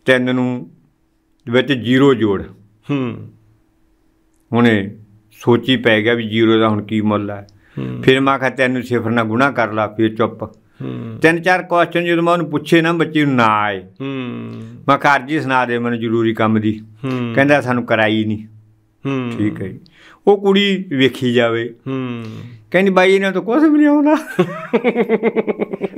ਤਿੰਨ ਨੂੰ ਵਿੱਚ ਜ਼ੀਰੋ ਜੋੜ ਹੁਣੇ ਸੋਚੀ ਪੈ ਗਿਆ ਵੀ ਜ਼ੀਰੋ ਦਾ ਹੁਣ ਕੀ ਮੁੱਲ ਹੈ ਫਿਰ ਮੈਂ ਕਿਹਾ ਤੈਨੂੰ ਸਿਫਰ ਨਾਲ ਗੁਣਾ ਕਰ ਲਾ ਫਿਰ ਚੁੱਪ ਤਿੰਨ ਚਾਰ ਕੁਐਸਚਨ ਜਦੋਂ ਮੈਂ ਉਹਨੂੰ ਪੁੱਛੇ ਨਾ ਬੱਚੇ ਨੂੰ ਨਾ ਆਏ ਮੈਂ ਕਿਹਾ ਜੀ ਸੁਣਾ ਦੇ ਮੈਨੂੰ ਜ਼ਰੂਰੀ ਕੰਮ ਦੀ ਕਹਿੰਦਾ ਸਾਨੂੰ ਕਰਾਈ ਨਹੀਂ ਠੀਕ ਹੈ ਉਹ ਕੁੜੀ ਵੇਖੀ ਜਾਵੇ ਕਹਿੰਦੀ ਬਾਈ ਇਹਨਾਂ ਤੋਂ ਕੁਝ ਵੀ ਨਹੀਂ ਆਉਂਦਾ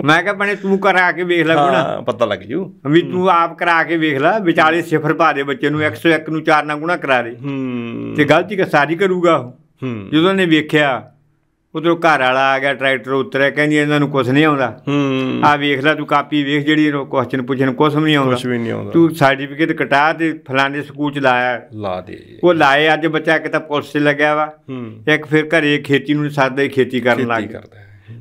ਮੈਂ ਕਿਹਾ ਬਣੇ ਤੂੰ ਕਰਾ ਕੇ ਵੇਖ ਲੈ ਗੁਣਾ ਪਤਾ ਲੱਗ ਜੂ ਵੀ ਤੂੰ ਆਪ ਕਰਾ ਕੇ ਵੇਖ ਲੈ ਵਿਚਾਲੇ ਸਿਫਰ ਪਾ ਦੇ ਬੱਚੇ ਨੂੰ 101 ਨੂੰ 4 ਨਾਲ ਗੁਣਾ ਕਰਾ ਦੇ ਤੇ ਗਲਤੀ ਸਾਰੀ ਕਰੂਗਾ ਉਹ ਜਦੋਂ ਨੇ ਵੇਖਿਆ ਉਧਰੋਂ ਘਰ ਵਾਲਾ ਆ ਗਿਆ ਟਰੈਕਟਰ ਉਤਰਿਆ ਕਹਿੰਦੀ ਇਹਨਾਂ ਨੂੰ ਕੁਝ ਨਹੀਂ ਆਉਂਦਾ ਹੂੰ ਆ ਵੇਖ ਲੈ ਤੂੰ ਕਾਪੀ ਵੇਖ ਜਿਹੜੀ ਕੁਐਸਚਨ ਪੁੱਛਣ ਕੁਝ ਵੀ ਨਹੀਂ ਆਉਂਦਾ ਕੁਝ ਵੀ ਨਹੀਂ ਆਉਂਦਾ ਤੂੰ ਸਰਟੀਫਿਕੇਟ ਕਟਾ ਦੇ ਫਲਾਣੇ ਸਕੂਲ ਚ ਲਾਇਆ ਲਾ ਦੇ ਉਹ ਲਾਏ ਅੱਜ ਬੱਚਾ ਕਿਤਾ ਤਾਂ ਪੁਲਿਸ ਤੇ ਲੱਗਿਆ ਵਾ ਇੱਕ ਫਿਰ ਘਰੇ ਖੇਤੀ ਨੂੰ ਸਾਦਾ ਹੀ ਖੇਤੀ ਕਰਨ ਲੱਗ ਗਿਆ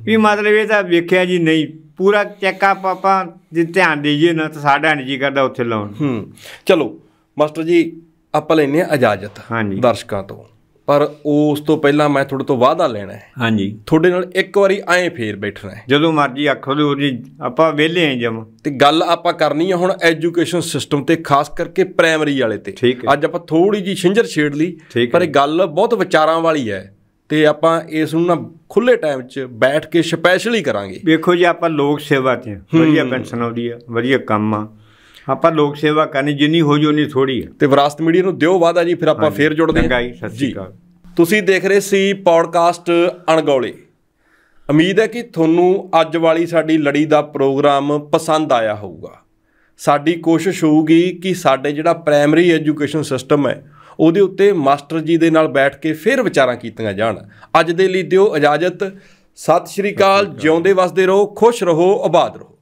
ਵੀ ਮਤਲਬ ਇਹ ਤਾਂ ਵੇਖਿਆ ਜੀ ਨਹੀਂ ਪੂਰਾ ਚੈੱਕਅਪ ਆਪਾਂ ਜੇ ਧਿਆਨ ਦੇਈਏ ਨਾ ਤਾਂ ਸਾਡਾ ਨਹੀਂ ਜੀ ਕਰਦਾ ਉੱਥੇ ਲਾਉਣ ਹੂੰ ਚਲੋ ਮਾਸਟਰ ਜੀ ਆਪਾਂ ਲੈਨੇ ਆ ਇਜਾਜ਼ਤ ਦਰਸ਼ਕਾਂ ਤੋਂ ਪਰ ਉਸ ਤੋਂ ਪਹਿਲਾਂ ਮੈਂ ਤੁਹਾਡੇ ਤੋਂ ਵਾਅਦਾ ਲੈਣਾ ਹੈ ਹਾਂਜੀ ਤੁਹਾਡੇ ਨਾਲ ਇੱਕ ਵਾਰੀ ਐਂ ਫੇਰ ਬੈਠਣਾ ਹੈ ਜਦੋਂ ਮਰਜੀ ਆਖੋ ਲੋ ਜੀ ਆਪਾਂ ਵਿਹਲੇ ਆਂ ਜਮ ਤੇ ਗੱਲ ਆਪਾਂ ਕਰਨੀ ਹੈ ਹੁਣ ਐਜੂਕੇਸ਼ਨ ਸਿਸਟਮ ਤੇ ਖਾਸ ਕਰਕੇ ਪ੍ਰਾਇਮਰੀ ਵਾਲੇ ਤੇ ਅੱਜ ਆਪਾਂ ਥੋੜੀ ਜੀ ਛਿੰਝਰ ਛੇੜ ਲਈ ਪਰ ਇਹ ਗੱਲ ਬਹੁਤ ਵਿਚਾਰਾਂ ਵਾਲੀ ਹੈ ਤੇ ਆਪਾਂ ਇਸ ਨੂੰ ਨਾ ਖੁੱਲੇ ਟਾਈਮ 'ਚ ਬੈਠ ਕੇ ਸਪੈਸ਼ਲੀ ਕਰਾਂਗੇ ਵੇਖੋ ਜੀ ਆਪਾਂ ਲੋਕ ਸੇਵਾ ਤੇ ਵਧੀਆ ਪੈਨਸ਼ਨ ਆਉਦੀ ਆ ਵਧੀਆ ਕੰਮ ਆ ਆਪਾਂ ਲੋਕ ਸੇਵਾ ਕਰਨੀ ਜਿੰਨੀ ਹੋ ਜੋ ਨਹੀਂ ਥੋੜੀ ਹੈ ਤੇ ਵਿਰਾਸਤ ਮੀਡੀਆ ਨੂੰ ਦਿਓ ਵਾਦਾ ਜੀ ਫਿਰ ਆਪਾਂ ਫੇਰ ਜੁੜਦੇ ਹਾਂ ਜੀ ਸਤਿ ਸ਼੍ਰੀ ਅਕਾਲ ਤੁਸੀਂ ਦੇਖ ਰਹੇ ਸੀ ਪੌਡਕਾਸਟ ਅਣਗੌਲੇ ਉਮੀਦ ਹੈ ਕਿ ਤੁਹਾਨੂੰ ਅੱਜ ਵਾਲੀ ਸਾਡੀ ਲੜੀ ਦਾ ਪ੍ਰੋਗਰਾਮ ਪਸੰਦ ਆਇਆ ਹੋਊਗਾ ਸਾਡੀ ਕੋਸ਼ਿਸ਼ ਹੋਊਗੀ ਕਿ ਸਾਡੇ ਜਿਹੜਾ ਪ੍ਰਾਇਮਰੀ ਐਜੂਕੇਸ਼ਨ ਸਿਸਟਮ ਹੈ ਉਹਦੇ ਉੱਤੇ ਮਾਸਟਰ ਜੀ ਦੇ ਨਾਲ ਬੈਠ ਕੇ ਫੇਰ ਵਿਚਾਰਾਂ ਕੀਤੀਆਂ ਜਾਣ ਅੱਜ ਦੇ ਲਈ ਦਿਓ ਇਜਾਜ਼ਤ ਸਤਿ ਸ਼੍ਰੀ ਅਕਾਲ ਜਿਉਂਦੇ ਵਸਦੇ ਰਹੋ ਖੁਸ਼ ਰਹੋ ਆਬਾਦ ਰਹੋ